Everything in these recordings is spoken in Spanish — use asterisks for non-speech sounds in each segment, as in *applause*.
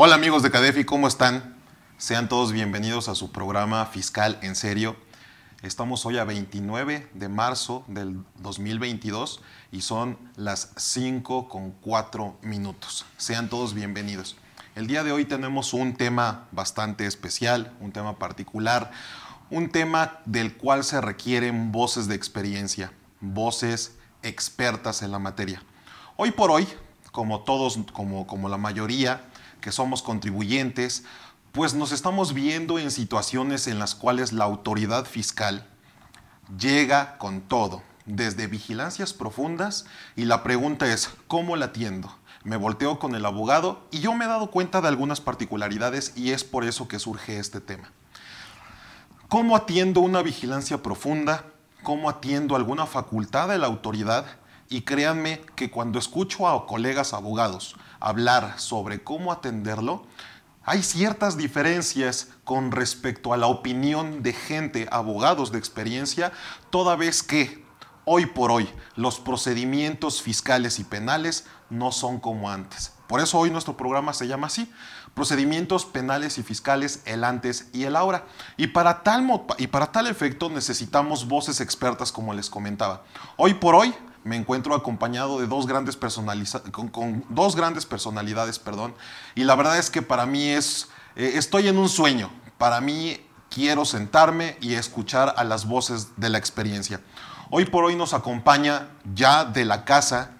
Hola amigos de Cadefi, ¿cómo están? Sean todos bienvenidos a su programa Fiscal en Serio. Estamos hoy a 29 de marzo del 2022 y son las 5 con 4 minutos. Sean todos bienvenidos. El día de hoy tenemos un tema bastante especial, un tema particular, un tema del cual se requieren voces de experiencia, voces expertas en la materia. Hoy por hoy, como todos, como, como la mayoría que somos contribuyentes, pues nos estamos viendo en situaciones en las cuales la autoridad fiscal llega con todo, desde vigilancias profundas, y la pregunta es, ¿cómo la atiendo? Me volteo con el abogado y yo me he dado cuenta de algunas particularidades y es por eso que surge este tema. ¿Cómo atiendo una vigilancia profunda? ¿Cómo atiendo alguna facultad de la autoridad? Y créanme que cuando escucho a colegas abogados hablar sobre cómo atenderlo, hay ciertas diferencias con respecto a la opinión de gente, abogados de experiencia, toda vez que hoy por hoy los procedimientos fiscales y penales no son como antes. Por eso hoy nuestro programa se llama así, procedimientos penales y fiscales, el antes y el ahora. Y para tal, para tal efecto necesitamos voces expertas como les comentaba. Hoy por hoy me encuentro acompañado de dos grandes, dos grandes personalidades, perdón, y la verdad es que para mí es, eh, estoy en un sueño, para mí quiero sentarme y escuchar a las voces de la experiencia. Hoy por hoy nos acompaña ya de la casa,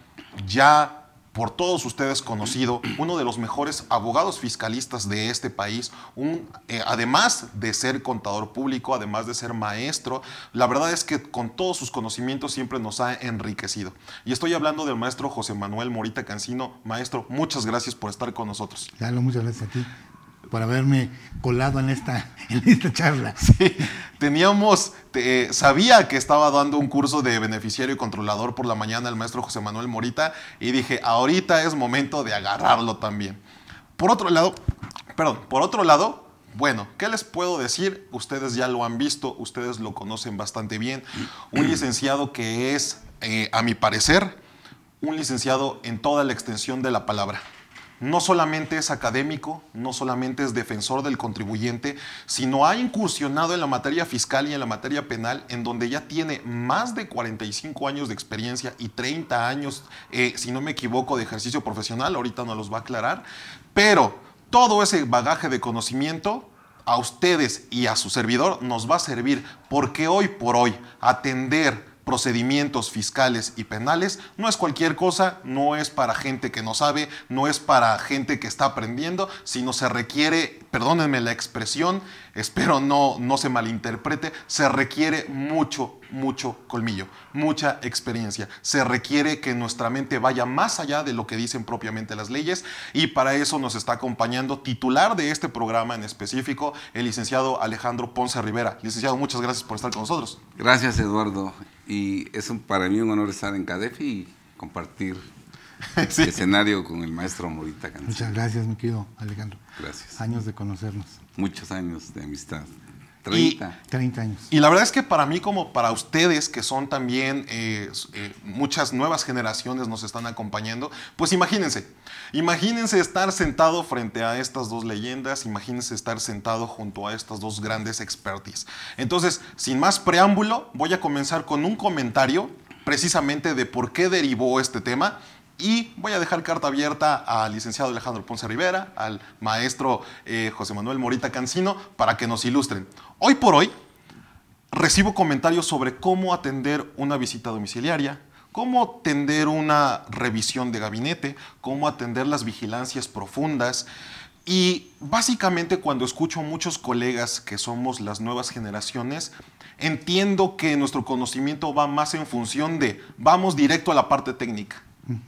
ya por todos ustedes conocido, uno de los mejores abogados fiscalistas de este país, un, eh, además de ser contador público, además de ser maestro, la verdad es que con todos sus conocimientos siempre nos ha enriquecido. Y estoy hablando del maestro José Manuel Morita Cancino. Maestro, muchas gracias por estar con nosotros. Lalo, muchas gracias a ti por haberme colado en esta, *laughs* en charla. Sí, teníamos, eh, sabía que estaba dando un curso de beneficiario y controlador por la mañana el maestro José Manuel Morita y dije, ahorita es momento de agarrarlo también. Por otro lado, perdón, por otro lado, bueno, ¿qué les puedo decir? Ustedes ya lo han visto, ustedes lo conocen bastante bien. Un *clears throat* licenciado que es, eh, a mi parecer, un licenciado en toda la extensión de la palabra no solamente es académico, no solamente es defensor del contribuyente, sino ha incursionado en la materia fiscal y en la materia penal, en donde ya tiene más de 45 años de experiencia y 30 años, eh, si no me equivoco, de ejercicio profesional, ahorita no los va a aclarar, pero todo ese bagaje de conocimiento a ustedes y a su servidor nos va a servir porque hoy por hoy atender procedimientos fiscales y penales no es cualquier cosa, no es para gente que no sabe, no es para gente que está aprendiendo, sino se requiere, perdónenme la expresión, *laughs* espero no, no se malinterprete, se requiere mucho, mucho colmillo, mucha experiencia. Se requiere que nuestra mente vaya más allá de lo que dicen propiamente las leyes y para eso nos está acompañando titular de este programa en específico, el licenciado Alejandro Ponce Rivera. Licenciado, muchas gracias por estar con nosotros. Gracias, Eduardo. Y es un, para mí un honor estar en CADEFI y compartir este *laughs* escenario con el maestro Morita Cancel. Muchas gracias, mi querido Alejandro. Gracias. Años de conocernos. Muchos años de amistad. 30. Y, años. Y la verdad es que para mí, como para ustedes, que son también eh, eh, muchas nuevas generaciones nos están acompañando, pues imagínense, imagínense estar sentado frente a estas dos leyendas, imagínense estar sentado junto a estas dos grandes expertis. Entonces, sin más preámbulo, voy a comenzar con un comentario precisamente de por qué derivó este tema y voy a dejar carta abierta al licenciado Alejandro Ponce Rivera, al maestro eh, José Manuel Morita Cancino, para que nos ilustren. Hoy por hoy recibo comentarios sobre cómo atender una visita domiciliaria, cómo atender una revisión de gabinete, cómo atender las vigilancias profundas. Y básicamente cuando escucho a muchos colegas que somos las nuevas generaciones, entiendo que nuestro conocimiento va más en función de vamos directo a la parte técnica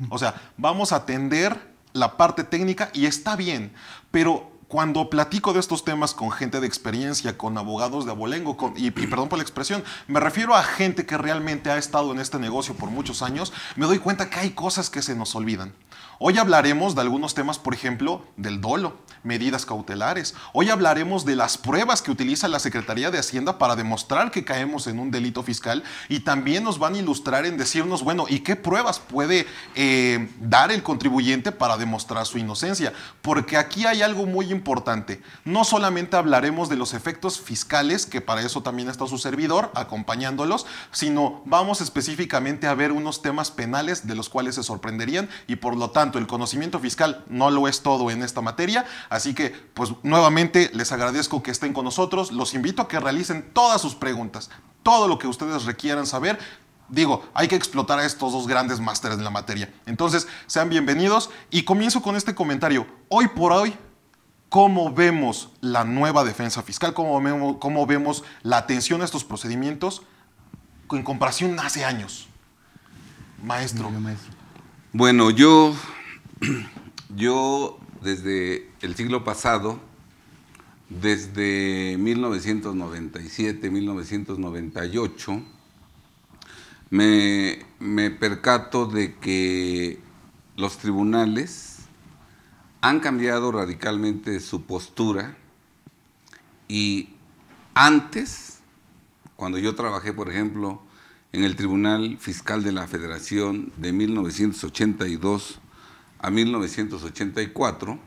o sea, vamos a atender la parte técnica y está bien, pero cuando platico de estos temas con gente de experiencia, con abogados de abolengo, y, perdón por la expresión, me refiero a gente que realmente ha estado en este negocio por muchos años, me doy cuenta que hay cosas que se nos olvidan. Hoy hablaremos de algunos temas, por ejemplo, del dolo medidas cautelares. Hoy hablaremos de las pruebas que utiliza la Secretaría de Hacienda para demostrar que caemos en un delito fiscal y también nos van a ilustrar en decirnos, bueno, ¿y qué pruebas puede eh, dar el contribuyente para demostrar su inocencia? Porque aquí hay algo muy importante. No solamente hablaremos de los efectos fiscales, que para eso también está su servidor acompañándolos, sino vamos específicamente a ver unos temas penales de los cuales se sorprenderían y por lo tanto el conocimiento fiscal no lo es todo en esta materia, Así que, pues nuevamente les agradezco que estén con nosotros. Los invito a que realicen todas sus preguntas, todo lo que ustedes requieran saber. Digo, hay que explotar a estos dos grandes másteres en la materia. Entonces, sean bienvenidos y comienzo con este comentario. Hoy por hoy, cómo vemos la nueva defensa fiscal, cómo vemos, vemos, la atención a estos procedimientos en comparación hace años. Maestro. Bueno, yo, *clears throat* yo desde el siglo pasado, desde 1997, 1998, me, me percato de que los tribunales han cambiado radicalmente su postura y antes, cuando yo trabajé, por ejemplo, en el Tribunal Fiscal de la Federación de 1982 a 1984,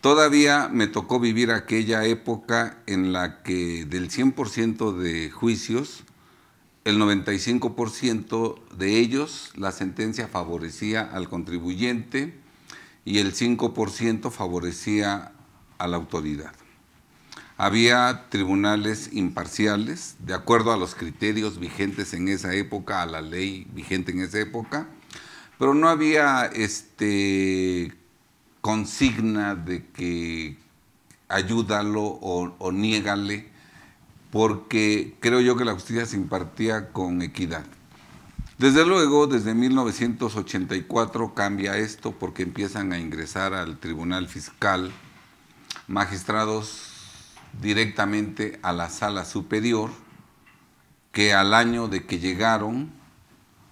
todavía me tocó vivir aquella época en la que del 100% de juicios, el 95% de ellos la sentencia favorecía al contribuyente y el 5% favorecía a la autoridad. Había tribunales imparciales, de acuerdo a los criterios vigentes en esa época, a la ley vigente en esa época, pero no había este, consigna de que ayúdalo o, o niégale, porque creo yo que la justicia se impartía con equidad. Desde luego, desde 1984 cambia esto porque empiezan a ingresar al Tribunal Fiscal magistrados directamente a la Sala Superior, que al año de que llegaron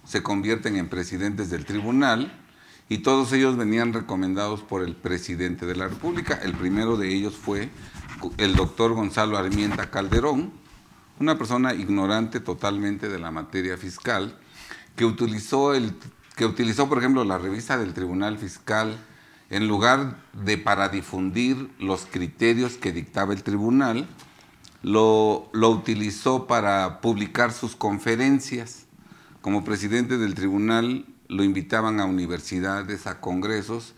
se convierten en presidentes del tribunal y todos ellos venían recomendados por el presidente de la República. El primero de ellos fue el doctor Gonzalo Armienta Calderón, una persona ignorante totalmente de la materia fiscal, que utilizó, el, que utilizó por ejemplo, la revista del Tribunal Fiscal en lugar de para difundir los criterios que dictaba el tribunal, lo, lo utilizó para publicar sus conferencias como presidente del tribunal lo invitaban a universidades, a congresos,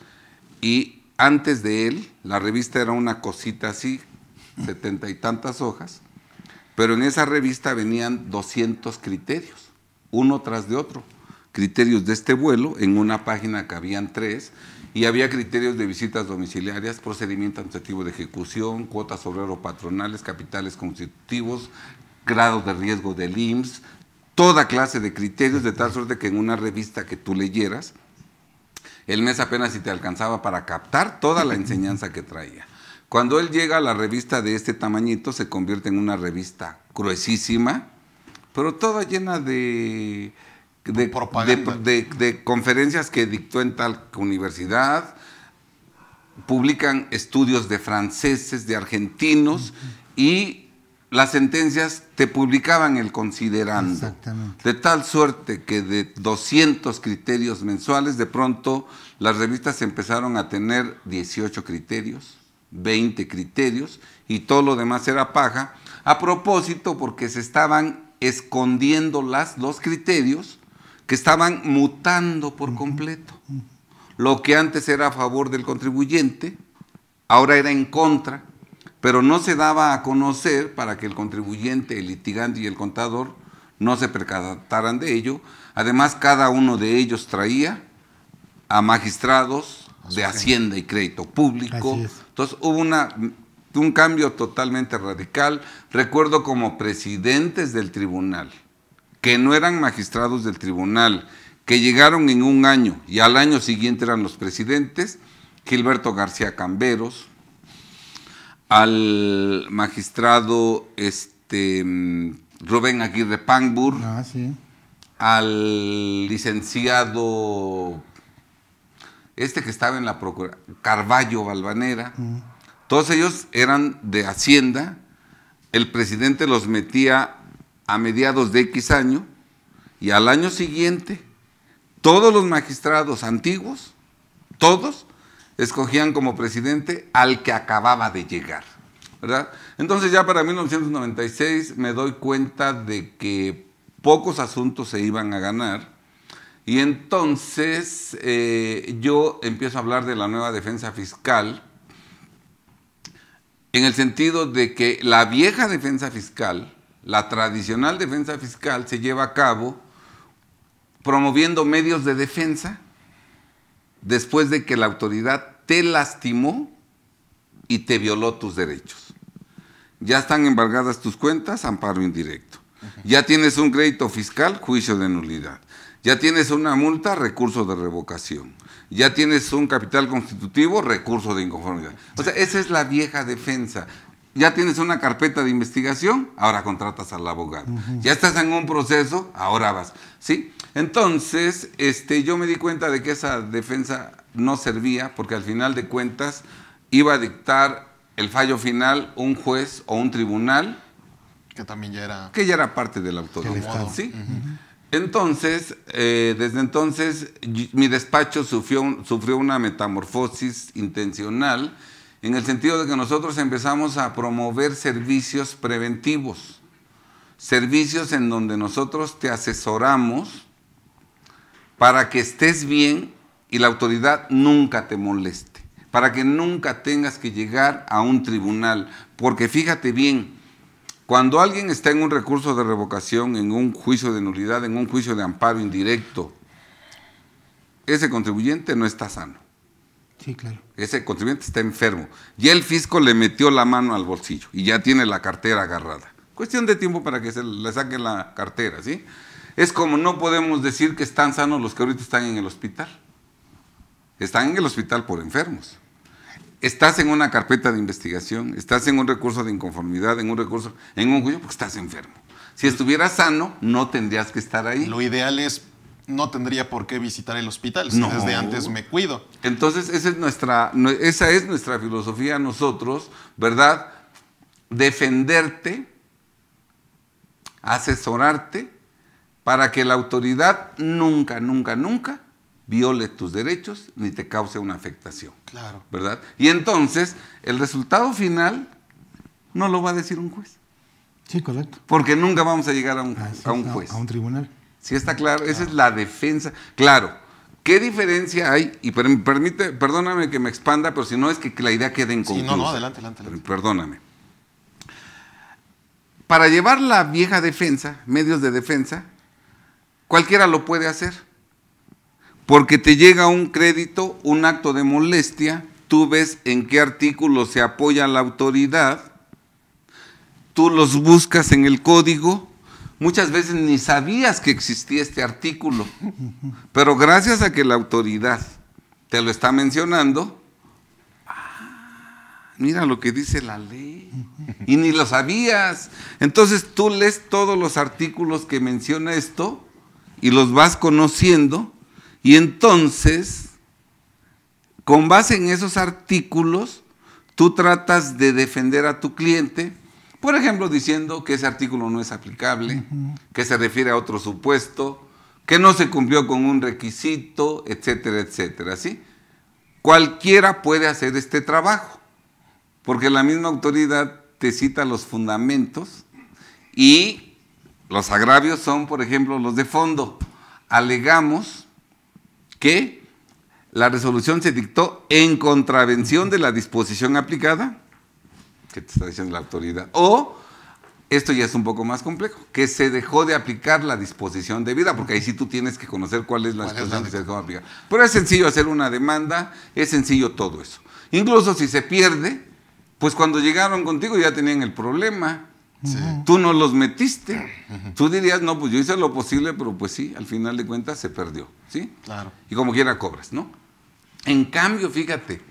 y antes de él, la revista era una cosita así, setenta y tantas hojas, pero en esa revista venían 200 criterios, uno tras de otro. Criterios de este vuelo, en una página cabían tres, y había criterios de visitas domiciliarias, procedimiento administrativo de ejecución, cuotas obrero-patronales, capitales constitutivos, grados de riesgo del IMSS, toda clase de criterios, de tal suerte que en una revista que tú leyeras, el mes apenas si te alcanzaba para captar toda la enseñanza que traía. Cuando él llega a la revista de este tamañito, se convierte en una revista gruesísima, pero toda llena de, de, conferencias que dictó en tal universidad, publican estudios de franceses, de argentinos, y las sentencias te publicaban el considerando. Exactamente. De tal suerte que de 200 criterios mensuales, de pronto las revistas empezaron a tener 18 criterios, 20 criterios y todo lo demás era paja. A propósito, porque se estaban escondiendo las, los criterios que estaban mutando por completo. Lo que antes era a favor del contribuyente, ahora era en contra pero no se daba a conocer para que el contribuyente, el litigante y el contador no se percataran de ello. Además, cada uno de ellos traía a magistrados de Hacienda y Crédito Público. Entonces hubo un cambio totalmente radical. Recuerdo como presidentes del tribunal, que no eran magistrados del tribunal, que llegaron en un año y al año siguiente eran los presidentes, Gilberto García Camberos, al magistrado este, Rubén Aguirre Pangbur, ah, al licenciado este que estaba en la procura, Carballo Valvanera, todos ellos eran de Hacienda, el presidente los metía a mediados de X año y al año siguiente todos los magistrados antiguos, todos, escogían como presidente al que acababa de llegar. ¿verdad? Entonces ya para 1996 me doy cuenta de que pocos asuntos se iban a ganar y entonces eh, yo empiezo a hablar de la nueva defensa fiscal en el sentido de que la vieja defensa fiscal, la tradicional defensa fiscal se lleva a cabo promoviendo medios de defensa después de que la autoridad te lastimó y te violó tus derechos. Ya están embargadas tus cuentas, amparo indirecto. Ya tienes un crédito fiscal, juicio de nulidad. Ya tienes una multa, recurso de revocación. Ya tienes un capital constitutivo, recurso de inconformidad. O sea, esa es la vieja defensa. Ya tienes una carpeta de investigación, ahora contratas al abogado. Ya estás en un proceso, ahora vas. ¿Sí? Entonces, este, yo me di cuenta de que esa defensa no servía porque al final de cuentas iba a dictar el fallo final un juez o un tribunal. Que también ya era... Que era parte del Entonces, eh, desde entonces, mi despacho sufrió, sufrió una metamorfosis intencional en el sentido de que nosotros empezamos a promover servicios preventivos, servicios en donde nosotros te asesoramos para que estés bien y la autoridad nunca te moleste, para que nunca tengas que llegar a un tribunal. Porque fíjate bien, cuando alguien está en un recurso de revocación, en un juicio de nulidad, en un juicio de amparo indirecto, ese contribuyente no está sano. Sí, claro. Ese contribuyente está enfermo. Y el fisco le metió la mano al bolsillo y ya tiene la cartera agarrada. Cuestión de tiempo para que se le saque la cartera, ¿sí? Es como no podemos decir que están sanos los que ahorita están en el hospital están en el hospital por enfermos. Estás en una carpeta de investigación, estás en un recurso de inconformidad, en un recurso, en un juicio, porque estás enfermo. Si estuvieras sano, no tendrías que estar ahí. Lo ideal es no tendría por qué visitar el hospital. Si no. Desde antes me cuido. Entonces, esa es nuestra, esa es nuestra filosofía nosotros, ¿verdad? Defenderte, asesorarte, para que la autoridad nunca, nunca, nunca viole tus derechos ni te cause una afectación. Claro. ¿Verdad? Y entonces, el resultado final no lo va a decir un juez. Sí, correcto. Porque nunca vamos a llegar a un, a un juez. A, un tribunal. Sí, está claro. Esa es la defensa. Claro. ¿Qué diferencia hay? Y permite, perdóname que me expanda, pero si no es que la idea quede inconclusa. Sí, no, no, adelante. adelante. Perdóname. Para llevar la vieja defensa, medios de defensa, cualquiera lo puede hacer porque te llega un crédito, un acto de molestia, tú ves en qué artículo se apoya la autoridad, tú los buscas en el código, muchas veces ni sabías que existía este artículo, pero gracias a que la autoridad te lo está mencionando, ah, mira lo que dice la ley, y ni lo sabías. Entonces tú lees todos los artículos que menciona esto y los vas conociendo y entonces, con base en esos artículos, tú tratas de defender a tu cliente, por ejemplo, diciendo que ese artículo no es aplicable, que se refiere a otro supuesto, que no se cumplió con un requisito, etcétera, etcétera. ¿sí? Cualquiera puede hacer este trabajo, porque la misma autoridad te cita los fundamentos y los agravios son, por ejemplo, los de fondo. Alegamos que la resolución se dictó en contravención de la disposición aplicada, que te está diciendo la autoridad, o esto ya es un poco más complejo, que se dejó de aplicar la disposición debida, porque ahí sí tú tienes que conocer cuál es la disposición que se dejó de aplicar. Pero es sencillo hacer una demanda, es sencillo todo eso. Incluso si se pierde, pues cuando llegaron contigo ya tenían el problema. Tú no los metiste. Tú dirías, no, pues yo hice lo posible, pero pues sí, al final de cuentas se perdió. ¿Sí? Claro. Y como quiera cobras, ¿no? En cambio, fíjate,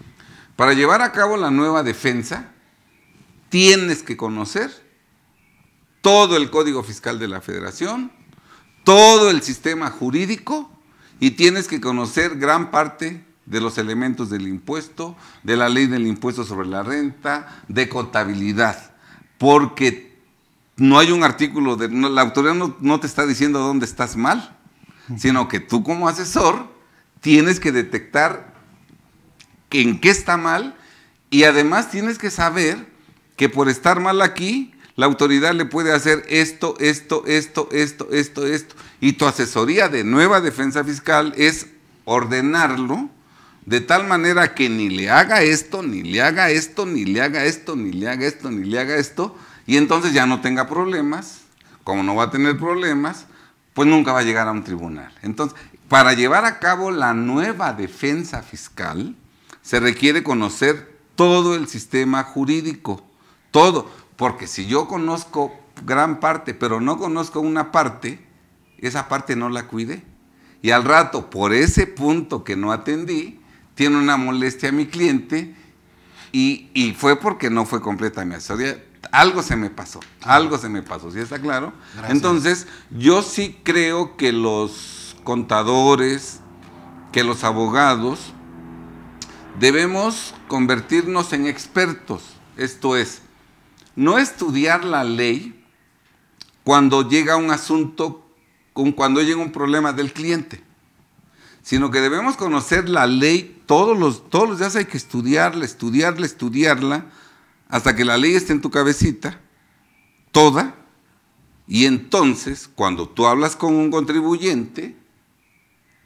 para llevar a cabo la nueva defensa, tienes que conocer todo el Código Fiscal de la Federación, todo el sistema jurídico y tienes que conocer gran parte de los elementos del impuesto, de la ley del impuesto sobre la renta, de contabilidad, porque no hay un artículo, de, la autoridad no, te está diciendo dónde estás mal, sino que tú como asesor tienes que detectar en qué está mal y además tienes que saber que por estar mal aquí, la autoridad le puede hacer esto, esto, esto, esto, esto, esto. Y tu asesoría de nueva defensa fiscal es ordenarlo de tal manera que ni le haga esto, ni le haga esto, ni le haga esto, ni le haga esto, ni le haga esto y entonces ya no tenga problemas, como no va a tener problemas, pues nunca va a llegar a un tribunal. Entonces, para llevar a cabo la nueva defensa fiscal, se requiere conocer todo el sistema jurídico, todo, porque si yo conozco gran parte, pero no conozco una parte, esa parte no la cuide Y al rato, por ese punto que no atendí, tiene una molestia a mi cliente y, fue porque no fue completa mi asesoría algo se me pasó, algo se me pasó, ¿sí está claro? Entonces, yo sí creo que los contadores, que los abogados, debemos convertirnos en expertos. Esto es, no estudiar la ley cuando llega un asunto, cuando llega un problema del cliente, sino que debemos conocer la ley todos los, todos los días hay que estudiarla, estudiarla, estudiarla hasta que la ley esté en tu cabecita, toda, y entonces cuando tú hablas con un contribuyente,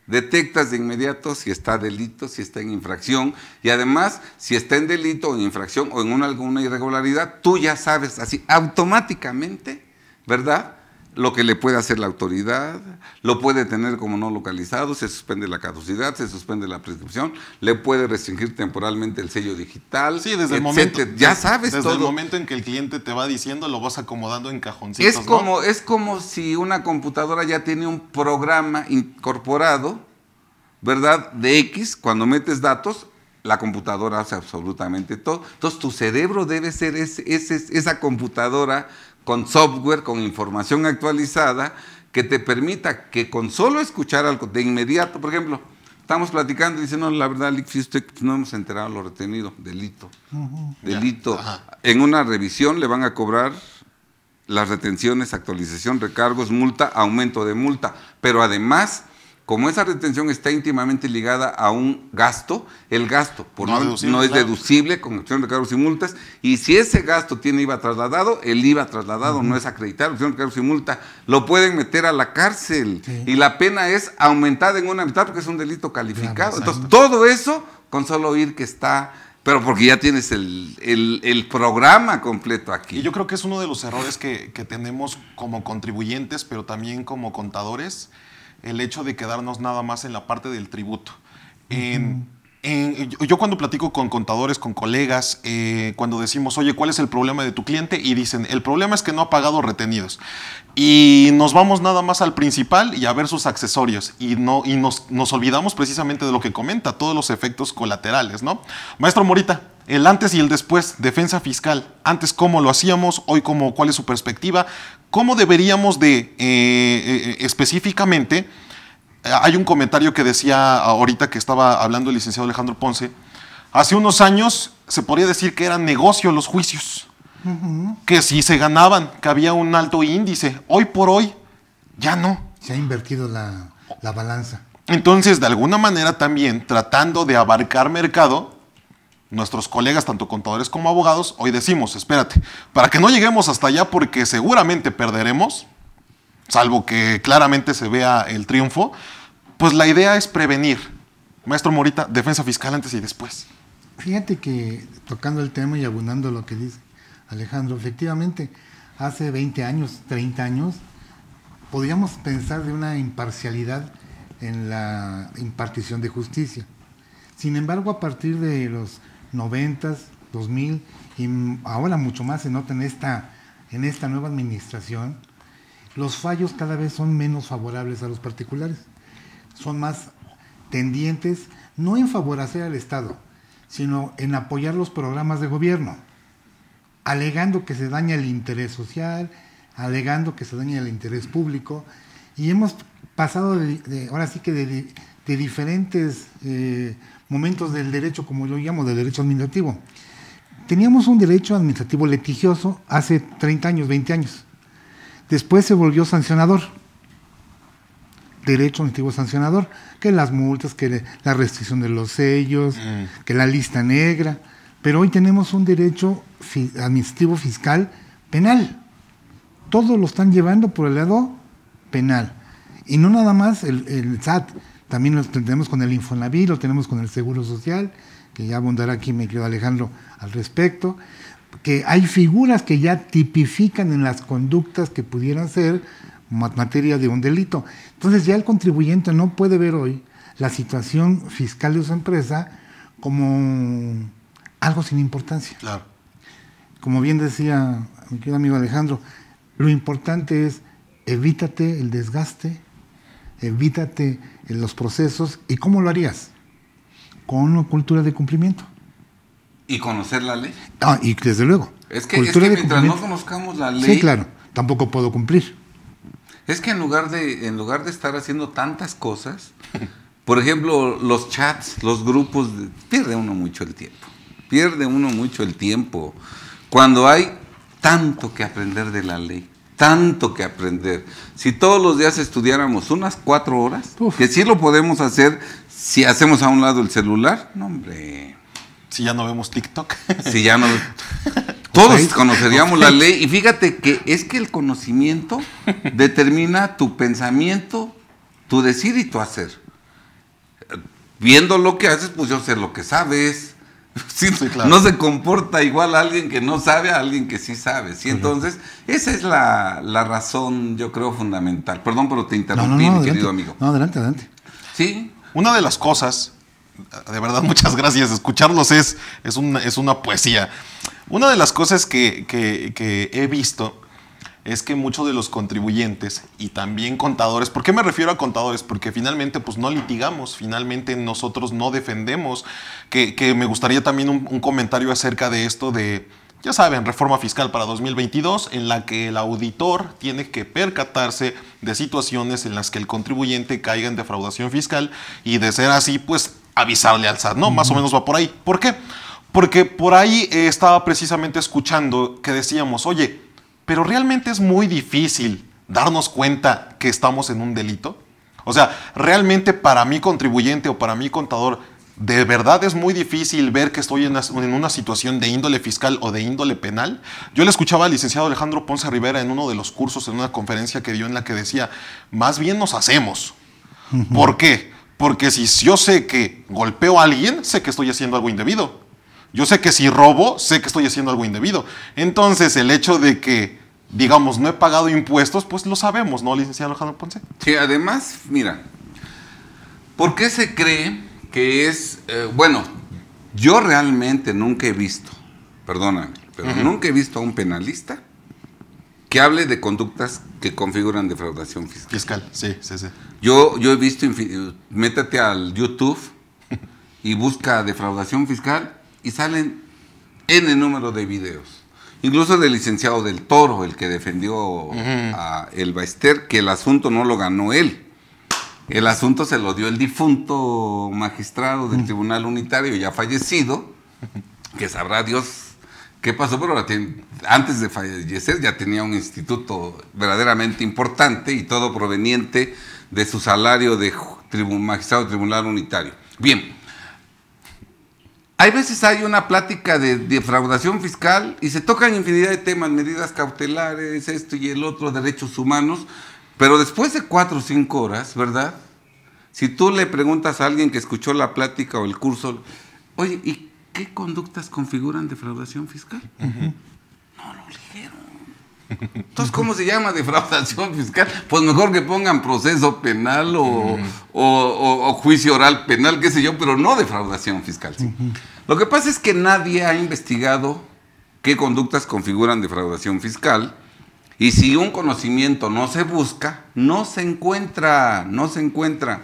detectas de inmediato si está delito, si está en infracción, y además si está en delito o en infracción o en alguna irregularidad, tú ya sabes así automáticamente, ¿verdad? lo que le puede hacer la autoridad, lo puede tener como no localizado, se suspende la caducidad, se suspende la prescripción, le puede restringir temporalmente el sello digital. Sí, desde el momento. Ya sabes desde el momento en que el cliente te va diciendo, lo vas acomodando en cajoncitos. Es como, es como si una computadora ya tiene un programa incorporado, ¿verdad? De X, cuando metes datos, la computadora hace absolutamente todo. Entonces tu cerebro debe ser esa computadora con software, con información actualizada, que te permita que con solo escuchar algo de inmediato, por ejemplo, estamos platicando y dicen no, la verdad, usted, no hemos enterado lo retenido, delito, delito. En una revisión le van a cobrar las retenciones, actualización, recargos, multa, aumento de multa, pero además como esa retención está íntimamente ligada a un gasto, el gasto por no, es deducible con opción de cargos y multas, y si ese gasto tiene IVA trasladado, el IVA trasladado no es acreditar opción de cargos y multa, lo pueden meter a la cárcel y la pena es aumentada en una mitad porque es un delito calificado. Entonces, todo eso con solo oír que está pero porque ya tienes el, programa completo aquí. Y yo creo que es uno de los errores que, que tenemos como contribuyentes, pero también como contadores, el hecho de quedarnos nada más en la parte del tributo. En yo cuando platico con contadores, con colegas, eh, cuando decimos, oye, ¿cuál es el problema de tu cliente? Y dicen, el problema es que no ha pagado retenidos. Y nos vamos nada más al principal y a ver sus accesorios. Y, no, y nos, nos olvidamos precisamente de lo que comenta, todos los efectos colaterales, ¿no? Maestro Morita, el antes y el después, defensa fiscal. Antes cómo lo hacíamos, hoy cómo, cuál es su perspectiva. ¿Cómo deberíamos de eh, eh, específicamente eh, hay un comentario que decía ahorita que estaba hablando el licenciado Alejandro Ponce. Hace unos años se podría decir que eran negocio los juicios, que si se ganaban, que había un alto índice. Hoy por hoy ya no. Se ha invertido la, la balanza. Entonces, de alguna manera también, tratando de abarcar mercado, nuestros colegas, tanto contadores como abogados, hoy decimos, espérate, para que no lleguemos hasta allá porque seguramente perderemos, salvo que claramente se vea el triunfo, pues la idea es prevenir. Maestro Morita, defensa fiscal antes y después. Fíjate que tocando el tema y abundando lo que dice Alejandro, efectivamente, hace 20 años, 30 años, podíamos pensar de una imparcialidad en la impartición de justicia. Sin embargo, a partir de los 90, 2000 y ahora mucho más se nota en esta, en esta nueva administración, los fallos cada vez son menos favorables a los particulares, son más tendientes no en favorecer al Estado, sino en apoyar los programas de gobierno, alegando que se daña el interés social, alegando que se daña el interés público, y hemos pasado de, ahora sí que de, diferentes eh, momentos del derecho, como yo llamo, del derecho administrativo. Teníamos un derecho administrativo litigioso hace 30 años, 20 años Después se volvió sancionador. Derecho administrativo sancionador, que las multas, que la restricción de los sellos, mm. que la lista negra. Pero hoy tenemos un derecho administrativo fiscal penal. Todos lo están llevando por el lado penal. Y no nada más el, SAT, también lo tenemos con el Infonavit, lo tenemos con el Seguro Social, que ya abundará aquí me quedó Alejandro al respecto, que hay figuras que ya tipifican en las conductas que pudieran ser materia de un delito. Entonces ya el contribuyente no puede ver hoy la situación fiscal de su empresa como algo sin importancia. Claro. Como bien decía mi querido amigo Alejandro, lo importante es evítate el desgaste, evítate los procesos. ¿Y cómo lo harías? Con una cultura de cumplimiento. Y conocer la ley. Ah, y desde luego. Es que, mientras no conozcamos la ley. Sí, claro. Tampoco puedo cumplir. Es que en lugar de, en lugar de estar haciendo tantas cosas, *laughs* por ejemplo, los chats, los grupos, pierde uno mucho el tiempo. Pierde uno mucho el tiempo. Cuando hay tanto que aprender de la ley, tanto que aprender. Si todos los días estudiáramos unas cuatro horas, que sí lo podemos hacer si hacemos a un lado el celular, no hombre. Si ya no vemos TikTok. Si ya no. *laughs* Todos conoceríamos la ley. Y fíjate que es que el conocimiento *laughs* determina tu pensamiento, tu decir y tu hacer. Viendo lo que haces, pues yo sé lo que sabes. *laughs* No se comporta igual a alguien que no sabe a alguien que sí sabe. ¿sí? Entonces, esa es la, razón, yo creo, fundamental. Perdón, pero te interrumpí, querido amigo. No, adelante, adelante. Sí. Una de las cosas de verdad, *laughs* muchas gracias. Escucharlos es, es, una, es una poesía. Una de las cosas que, que, he visto es que muchos de los contribuyentes y también contadores, ¿por qué me refiero a contadores? Porque finalmente pues no litigamos, finalmente nosotros no defendemos, que, que me gustaría también un, un comentario acerca de esto de, ya saben, reforma fiscal para 2022 en la que el auditor tiene que percatarse de situaciones en las que el contribuyente caiga en defraudación fiscal y de ser así, pues avisarle al SAT, ¿no? Más o menos va por ahí. ¿Por qué? Porque por ahí eh, estaba precisamente escuchando que decíamos, oye, pero realmente es muy difícil darnos cuenta que estamos en un delito. O sea, realmente para mi contribuyente o para mi contador, de verdad es muy difícil ver que estoy en una, situación de índole fiscal o de índole penal. Yo le escuchaba al licenciado Alejandro Ponce Rivera en uno de los cursos, en una conferencia que dio en la que decía, más bien nos hacemos. ¿Por qué? Porque si yo sé que golpeo a alguien, sé que estoy haciendo algo indebido. Yo sé que si robo, sé que estoy haciendo algo indebido. Entonces, el hecho de que, digamos, no he pagado impuestos, pues lo sabemos, ¿no, licenciado Alejandro Ponce? Sí, además, mira, ¿por qué se cree que es, eh, bueno, yo realmente nunca he visto, perdóname, pero nunca he visto a un penalista que hable de conductas que configuran defraudación fiscal. Fiscal, sí, sí, sí. Yo, yo he visto, métete al YouTube y busca defraudación fiscal y salen N número de videos. Incluso del licenciado del Toro, el que defendió a El Baester, que el asunto no lo ganó él. El asunto se lo dio el difunto magistrado del Tribunal Unitario, ya fallecido, que sabrá Dios ¿Qué pasó? por antes de fallecer ya tenía un instituto verdaderamente importante y todo proveniente de su salario de magistrado tribunal unitario. Bien, hay veces hay una plática de defraudación fiscal y se tocan infinidad de temas, medidas cautelares, esto y el otro, derechos humanos, pero después de cuatro o cinco horas, ¿verdad? Si tú le preguntas a alguien que escuchó la plática o el curso, oye, ¿y qué? qué conductas configuran defraudación fiscal. No lo dijeron. Entonces, ¿cómo se llama defraudación fiscal? Pues mejor que pongan proceso penal o, juicio oral penal, qué sé yo, pero no defraudación fiscal. Lo que pasa es que nadie ha investigado qué conductas configuran defraudación fiscal. Y si un conocimiento no se busca, no se encuentra, no se encuentra.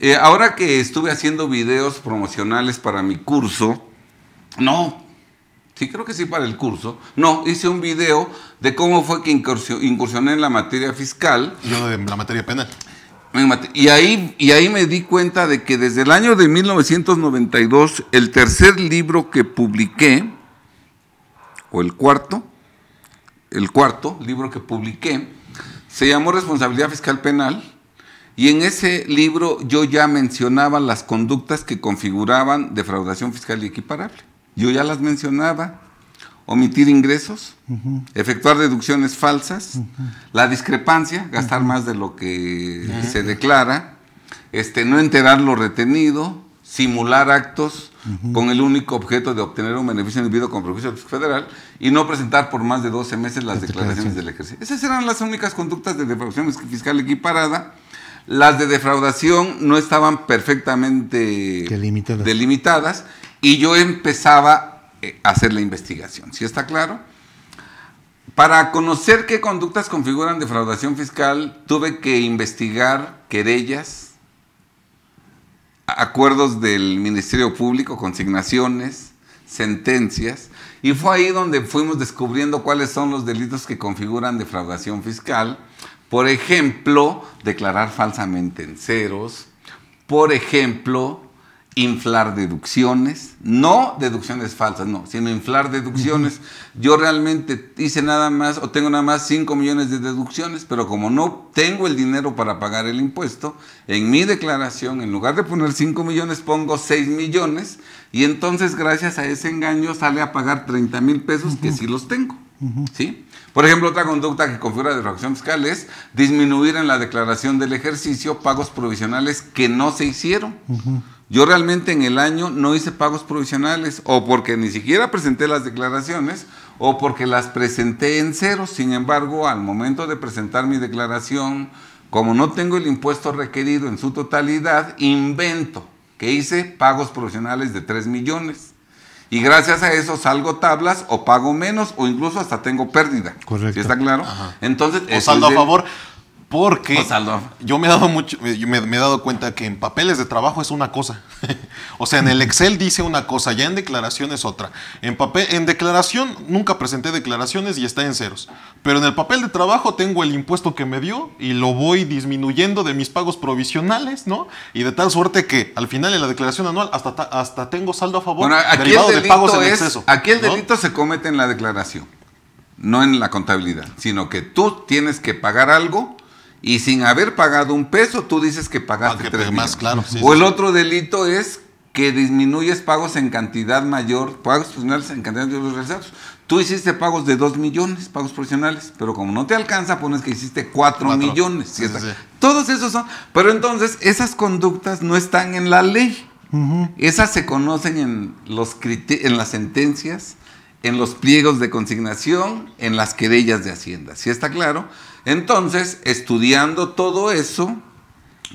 Eh, ahora que estuve haciendo videos promocionales para mi curso, no, sí creo que sí para el curso, no, hice un video de cómo fue que incursioné en la materia fiscal. Yo en la materia penal. Y ahí, y ahí me di cuenta de que desde el año de 1992, el tercer libro que publiqué, o el cuarto, el cuarto libro que publiqué, se llamó Responsabilidad Fiscal Penal y en ese libro yo ya mencionaba las conductas que configuraban defraudación fiscal equiparable. Yo ya las mencionaba. Omitir ingresos, efectuar deducciones falsas, la discrepancia, gastar más de lo que se declara, este, no enterar lo retenido, simular actos con el único objeto de obtener un beneficio indebido con Fiscal federal y no presentar por más de 12 meses las declaraciones del ejercicio. Esas eran las únicas conductas de defraudación fiscal equiparada las de defraudación no estaban perfectamente delimitadas. y yo empezaba eh, a hacer la investigación. ¿Sí está claro? Para conocer qué conductas configuran defraudación fiscal, tuve que investigar querellas, acuerdos del Ministerio Público, consignaciones, sentencias, y fue ahí donde fuimos descubriendo cuáles son los delitos que configuran defraudación fiscal por ejemplo, declarar falsamente en ceros. Por ejemplo, inflar deducciones, no deducciones falsas, no, sino inflar deducciones. Yo realmente hice nada más o tengo nada más 5 millones de deducciones, pero como no tengo el dinero para pagar el impuesto, en mi declaración, en lugar de poner 5 millones, pongo 6 millones y entonces gracias a ese engaño sale a pagar 30 mil pesos que sí los tengo. ¿Sí? Por ejemplo, otra conducta que configura defraudación fiscal es disminuir en la declaración del ejercicio pagos provisionales que no se hicieron. Yo realmente en el año no hice pagos provisionales o porque ni siquiera presenté las declaraciones o porque las presenté en cero. Sin embargo, al momento de presentar mi declaración, como no tengo el impuesto requerido en su totalidad, invento que hice pagos provisionales de 3 millones. Y gracias a eso salgo tablas o pago menos o incluso hasta tengo pérdida. Correcto. está claro? Entonces, o saldo a favor. Porque yo me he dado mucho, me, he dado cuenta que en papeles de trabajo es una cosa. *laughs* o sea, en el Excel dice una cosa, ya en declaración es otra. En papel, en declaración nunca presenté declaraciones y está en ceros. Pero en el papel de trabajo tengo el impuesto que me dio y lo voy disminuyendo de mis pagos provisionales, ¿no? Y de tal suerte que al final en la declaración anual hasta, hasta tengo saldo a favor derivado de pagos en exceso. Aquí el delito se comete en la declaración, no en la contabilidad, sino que tú tienes que pagar algo y sin haber pagado un peso, tú dices que pagaste tres más, o el otro delito es que disminuyes pagos en cantidad mayor, pagos profesionales en cantidad de los reservos. Tú hiciste pagos de 2 millones, pagos profesionales, pero como no te alcanza, pones que hiciste 4 millones. Todos esos son, pero entonces esas conductas no están en la ley. Esas se conocen en, los en las sentencias, en los pliegos de consignación, en las querellas de Hacienda. ¿Sí está claro? Entonces, estudiando todo eso,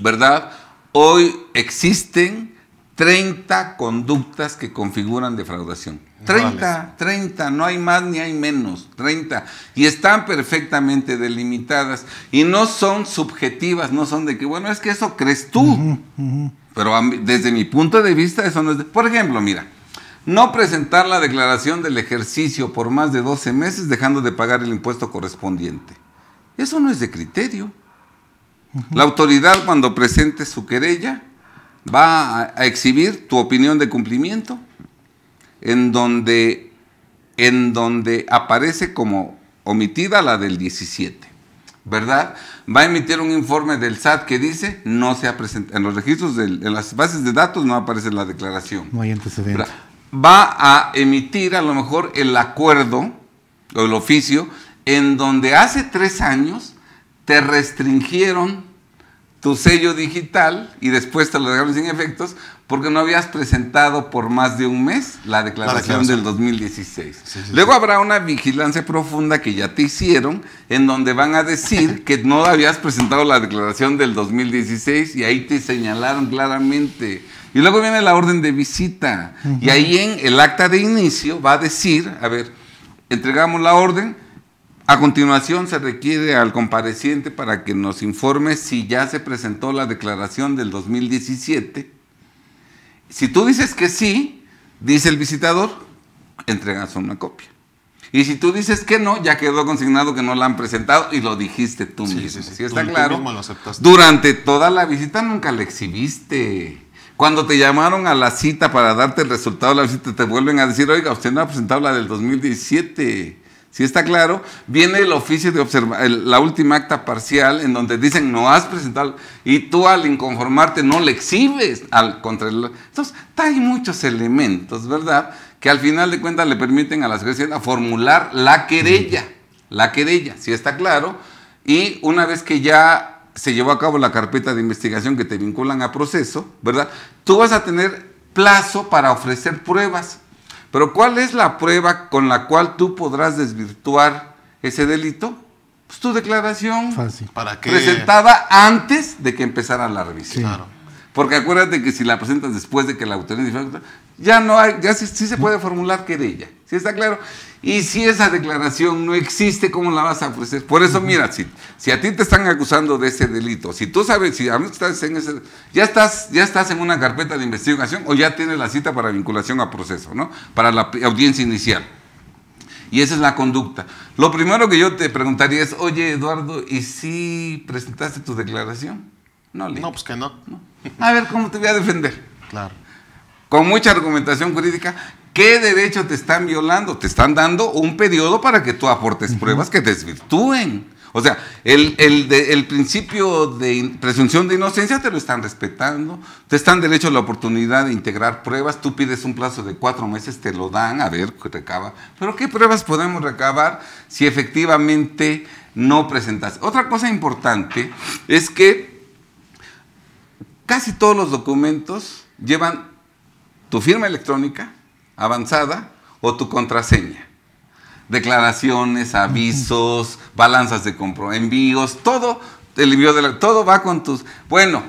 ¿verdad? Hoy existen 30 conductas que configuran defraudación. 30, 30, no hay más ni hay menos, 30. Y están perfectamente delimitadas y no son subjetivas, no son de que, bueno, es que eso crees tú. Pero desde mi punto de vista, eso no es... Por ejemplo, mira, no presentar la declaración del ejercicio por más de 12 meses dejando de pagar el impuesto correspondiente. Eso no es de criterio. La autoridad cuando presente su querella va a, exhibir tu opinión de cumplimiento en donde, en donde aparece como omitida la del 17. ¿verdad? Va a emitir un informe del SAT que dice no se ha presentado. En los registros, de, en las bases de datos no aparece la declaración. No hay antecedentes. Va a emitir a lo mejor el acuerdo o el oficio en donde hace tres años te restringieron tu sello digital y después te lo dejaron sin efectos porque no habías presentado por más de un mes la declaración, del 2016. Luego habrá una vigilancia profunda que ya te hicieron en donde van a decir *laughs* que no habías presentado la declaración del 2016 y ahí te señalaron claramente. Y luego viene la orden de visita. Y ahí en el acta de inicio va a decir, a ver, entregamos la orden, a continuación se requiere al compareciente para que nos informe si ya se presentó la declaración del 2017. Si tú dices que sí, dice el visitador, entregas una copia. Y si tú dices que no, ya quedó consignado que no la han presentado y lo dijiste tú mismo. Sí, está claro. Durante toda la visita nunca la exhibiste. Cuando te llamaron a la cita para darte el resultado de la visita, te vuelven a decir, oiga, usted no ha presentado la del 2017. Si está claro, viene el oficio de observación, la última acta parcial en donde dicen no has presentado y tú al inconformarte no le exhibes al contra Entonces, hay muchos elementos, ¿verdad? Que al final de cuentas le permiten a la Secretaría formular la querella, la querella, si está claro, y una vez que ya se llevó a cabo la carpeta de investigación que te vinculan a proceso, ¿verdad? Tú vas a tener plazo para ofrecer pruebas. Pero ¿cuál es la prueba con la cual tú podrás desvirtuar ese delito? Pues tu declaración ¿Para qué? presentada antes de que empezara la revisión. Porque acuérdate que si la presentas después de que la autoridad ya no hay, ya sí, se puede formular que ella. ¿sí está claro? Y si esa declaración no existe, ¿cómo la vas a ofrecer? Por eso, mira, si, si a ti te están acusando de ese delito, si tú sabes, si a mí estás en ese, ya estás, ya estás en una carpeta de investigación o ya tienes la cita para vinculación a proceso, ¿no? Para la audiencia inicial. Y esa es la conducta. Lo primero que yo te preguntaría es, oye, Eduardo, ¿y si presentaste tu declaración? No, Lili. No, pues que no. no. A ver cómo te voy a defender. Claro. Con mucha argumentación jurídica, ¿qué derecho te están violando? Te están dando un periodo para que tú aportes pruebas que desvirtúen. O sea, el, el, principio de presunción de inocencia te lo están respetando, te están derecho a la oportunidad de integrar pruebas, tú pides un plazo de cuatro meses, te lo dan, a ver, recaba. Pero ¿qué pruebas podemos recabar si efectivamente no presentas? Otra cosa importante es que Casi todos los documentos llevan tu firma electrónica avanzada o tu contraseña. Declaraciones, avisos, balanzas de envíos, todo el de todo va con tus, bueno,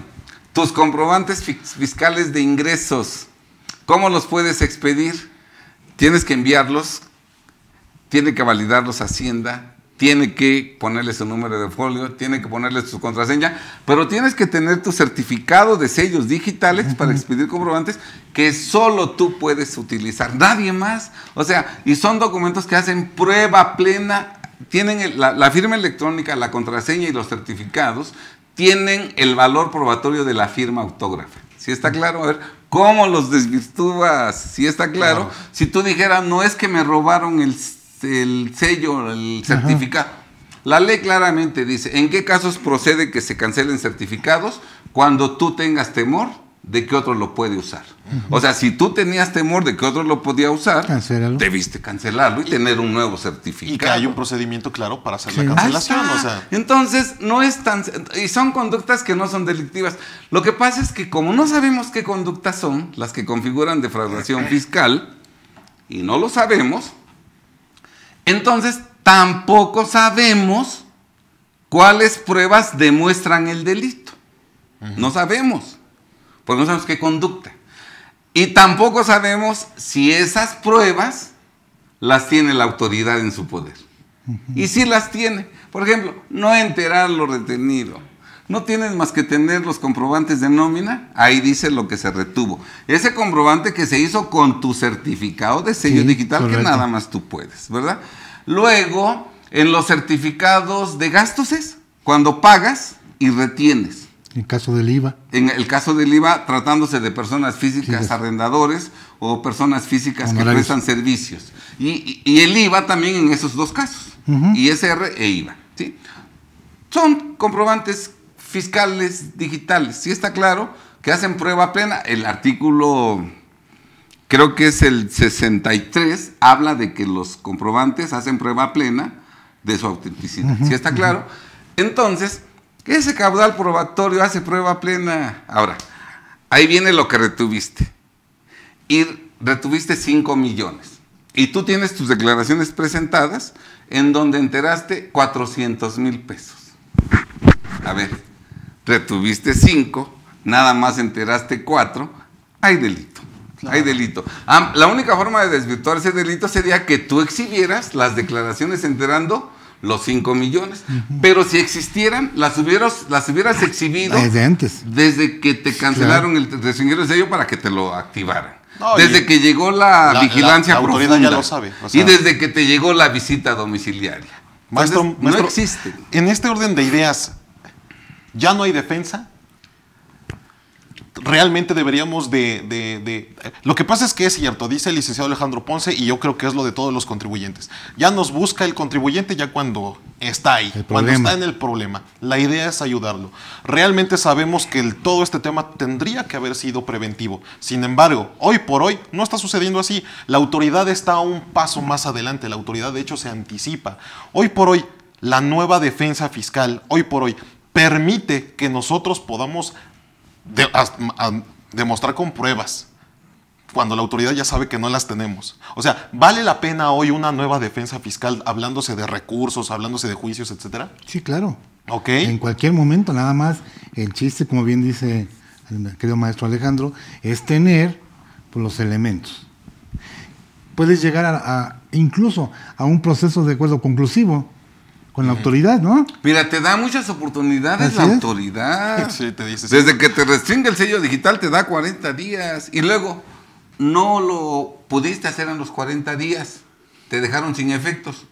tus comprobantes fiscales de ingresos. ¿Cómo los puedes expedir? Tienes que enviarlos, tiene que validarlos Hacienda, tiene que ponerle su número de folio, tiene que ponerle su contraseña, pero tienes que tener tu certificado de sellos digitales para expedir comprobantes que solo tú puedes utilizar, nadie más. O sea, y son documentos que hacen prueba plena, tienen la, firma electrónica, la contraseña y los certificados, tienen el valor probatorio de la firma autógrafa. Si está claro? A ver, ¿cómo los desvirtúas? Si está claro, si tú dijeras, no es que me robaron el el sello, el certificado. La ley claramente dice en qué casos procede que se cancelen certificados cuando tú tengas temor de que otro lo puede usar. O sea, si tú tenías temor de que otro lo podía usar, debiste cancelarlo y, tener un nuevo certificado. Y que hay un procedimiento claro para hacer la cancelación. Entonces, no es tan... Y son conductas que no son delictivas. Lo que pasa es que como no sabemos qué conductas son, las que configuran defraudación *clears throat* fiscal, y no lo sabemos, entonces, tampoco sabemos cuáles pruebas demuestran el delito. No sabemos, porque no sabemos qué conducta. Y tampoco sabemos si esas pruebas las tiene la autoridad en su poder. Y si las tiene, por ejemplo, no enterar lo retenido no tienes más que tener los comprobantes de nómina, ahí dice lo que se retuvo. Ese comprobante que se hizo con tu certificado de sello digital que nada más tú puedes, ¿verdad? Luego, en los certificados de gastos es cuando pagas y retienes. En caso del IVA. En el caso del IVA, tratándose de personas físicas, arrendadores o personas físicas que prestan servicios. Y, el IVA también en esos dos casos, y ISR e IVA. ¿sí? Son comprobantes fiscales digitales. Sí está claro que hacen prueba plena. El artículo, creo que es el 63, habla de que los comprobantes hacen prueba plena de su autenticidad. ¿Sí está claro? Entonces, ese caudal probatorio hace prueba plena. Ahora, ahí viene lo que retuviste. Y retuviste 5 millones. Y tú tienes tus declaraciones presentadas en donde enteraste 400 mil pesos. A ver, retuviste cinco, nada más enteraste cuatro, hay delito. Hay delito. Ah, la única forma de desvirtuar ese delito sería que tú exhibieras las declaraciones enterando los 5 millones. Pero si existieran, las hubieras, las hubieras ah, exhibido desde, antes. desde que te cancelaron el señor de sello para que te lo activaran. desde que llegó la, vigilancia la, la ya lo sabe. y desde que te llegó la visita domiciliaria. no existe. En este orden de ideas, ya no hay defensa. Realmente deberíamos de, Lo que pasa es que es cierto, dice el licenciado Alejandro Ponce, y yo creo que es lo de todos los contribuyentes. Ya nos busca el contribuyente ya cuando está ahí, cuando está en el problema. La idea es ayudarlo. Realmente sabemos que todo este tema tendría que haber sido preventivo. Sin embargo, hoy por hoy no está sucediendo así. La autoridad está un paso más adelante. La autoridad, de hecho, se anticipa. Hoy por hoy, la nueva defensa fiscal, hoy por hoy, permite que nosotros podamos demostrar con pruebas cuando la autoridad ya sabe que no las tenemos. O sea, ¿vale la pena hoy una nueva defensa fiscal hablándose de recursos, hablándose de juicios, etcétera? Sí, claro. En cualquier momento, nada más, el chiste, como bien dice el querido maestro Alejandro, es tener pues, los elementos. Puedes llegar a, incluso a un proceso de acuerdo conclusivo, con la autoridad, ¿no? Mira, te da muchas oportunidades la autoridad. Sí, te Desde que te restringe el sello digital te da 40 días y luego no lo pudiste hacer en los 40 días. Te dejaron sin efectos.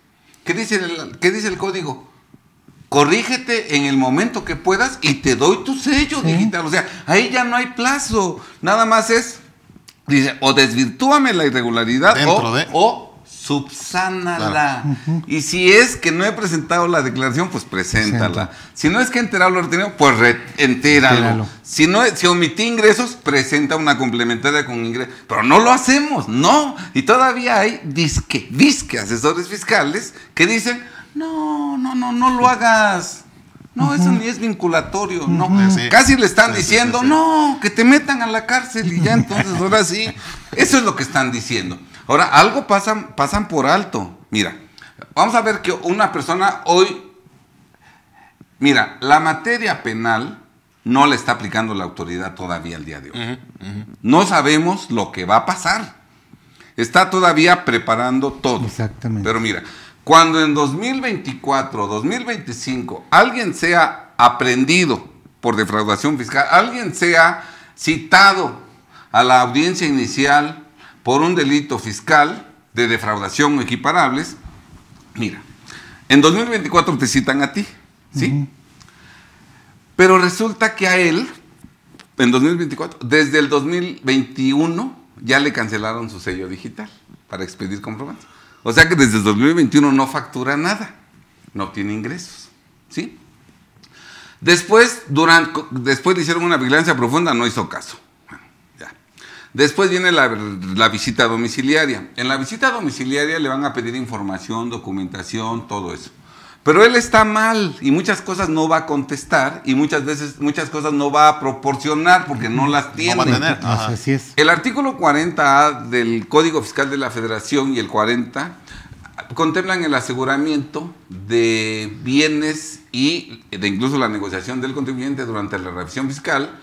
¿Qué dice el, dice el código? Corrígete en el momento que puedas y te doy tu sello digital. O sea, ahí ya no hay plazo. Nada más es, dice, o desvirtúame la irregularidad o subsánala. Y si es que no he presentado la declaración, pues preséntala. Si no es que enterado lo retenido, pues entéralo. Si, no, si omití ingresos, presenta una complementaria con ingresos. Pero no lo hacemos, no. Y todavía hay disque, disque asesores fiscales que dicen, no, no, no, no lo hagas. No, eso ni es vinculatorio, no. Casi le están diciendo, no, que te metan a la cárcel y ya entonces ahora sí. Eso es lo que están diciendo. Ahora, algo pasan, pasan por alto. Mira, vamos a ver que una persona hoy, mira, la materia penal no le está aplicando la autoridad todavía al día de hoy. No sabemos lo que va a pasar. Está todavía preparando todo. Exactamente. Pero mira, cuando en 2024, 2025, alguien sea aprendido por defraudación fiscal, alguien sea citado a la audiencia inicial por un delito fiscal de defraudación equiparables, mira, en 2024 te citan a ti, ¿sí? Pero resulta que a él, en 2024, desde el 2021 ya le cancelaron su sello digital para expedir comprobantes. O sea que desde el 2021 no factura nada, no tiene ingresos, ¿sí? Después, durante, después le hicieron una vigilancia profunda, no hizo caso. Después viene la, visita domiciliaria. En la visita domiciliaria le van a pedir información, documentación, todo eso. Pero él está mal y muchas cosas no va a contestar y muchas veces muchas cosas no va a proporcionar porque no las tiene. Así es. El artículo 40A del Código Fiscal de la Federación y el 40 contemplan el aseguramiento de bienes y de incluso la negociación del contribuyente durante la revisión fiscal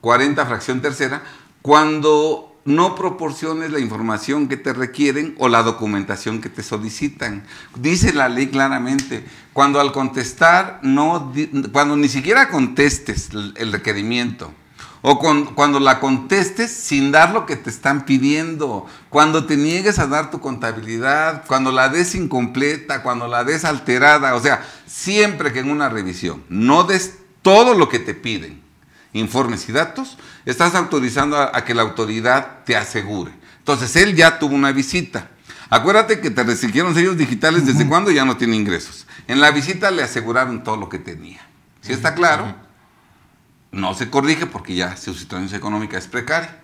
40 fracción tercera cuando no proporciones la información que te requieren o la documentación que te solicitan. Dice la ley claramente, cuando al contestar, no, cuando ni siquiera contestes el requerimiento, o cuando la contestes sin dar lo que te están pidiendo, cuando te niegues a dar tu contabilidad, cuando la des incompleta, cuando la des alterada, o sea, siempre que en una revisión no des todo lo que te piden informes y datos, estás autorizando a, que la autoridad te asegure. Entonces, él ya tuvo una visita. Acuérdate que te recibieron sellos digitales desde cuando ya no tiene ingresos. En la visita le aseguraron todo lo que tenía. Si está claro, no se corrige porque ya su situación económica es precaria.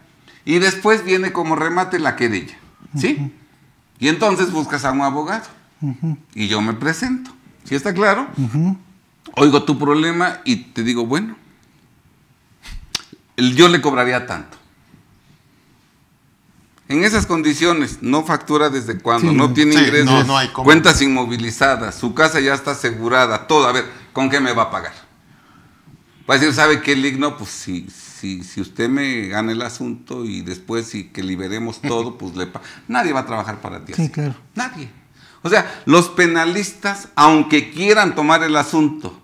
Y después viene como remate la querella. ¿Sí? Y entonces buscas a un abogado. Y yo me presento. si está claro? Oigo tu problema y te digo, bueno, yo le cobraría tanto. En esas condiciones, no factura desde cuando no tiene ingresos, no, hay cuentas inmovilizadas, su casa ya está asegurada, todo. A ver, ¿con qué me va a pagar? Va a decir, ¿sabe qué, Ligno? Pues si, si, si usted me gana el asunto y después si que liberemos todo, pues le Nadie va a trabajar para ti. Sí, claro. Nadie. O sea, los penalistas, aunque quieran tomar el asunto,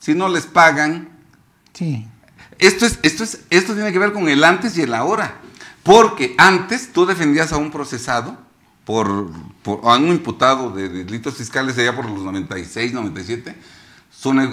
si no les pagan, sí. Esto, es, esto, tiene que ver con el antes y el ahora. Porque antes tú defendías a un procesado por, a un imputado de delitos fiscales allá por los 96, 97.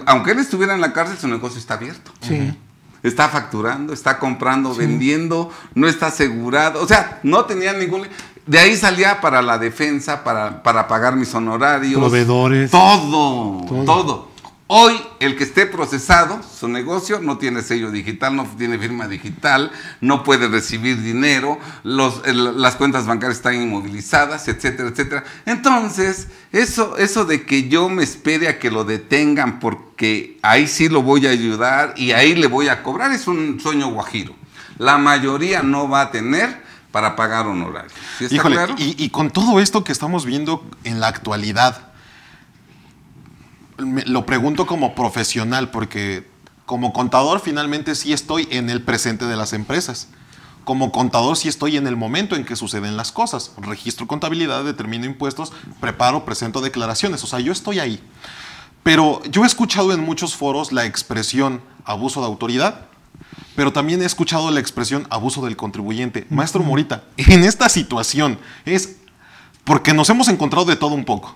aunque él estuviera en la cárcel, su negocio está abierto. Sí. Está facturando, está comprando, vendiendo, no está asegurado. O sea, no tenía ningún... De ahí salía para la defensa, para, pagar mis honorarios. Proveedores. todo. todo. Hoy el que esté procesado, su negocio no tiene sello digital, no tiene firma digital, no puede recibir dinero, las cuentas bancarias están inmovilizadas, etcétera, etcétera. Entonces, eso, eso de que yo me espere a que lo detengan porque ahí sí lo voy a ayudar y ahí le voy a cobrar es un sueño guajiro. La mayoría no va a tener para pagar honorarios. y con todo esto que estamos viendo en la actualidad, lo pregunto como profesional, porque como contador finalmente sí estoy en el presente de las empresas. Como contador sí estoy en el momento en que suceden las cosas. Registro contabilidad, determino impuestos, preparo, presento declaraciones. O sea, yo estoy ahí. Pero yo he escuchado en muchos foros la expresión abuso de autoridad, pero también he escuchado la expresión abuso del contribuyente. Maestro Morita, en esta situación, ¿es porque nos hemos encontrado de todo un poco.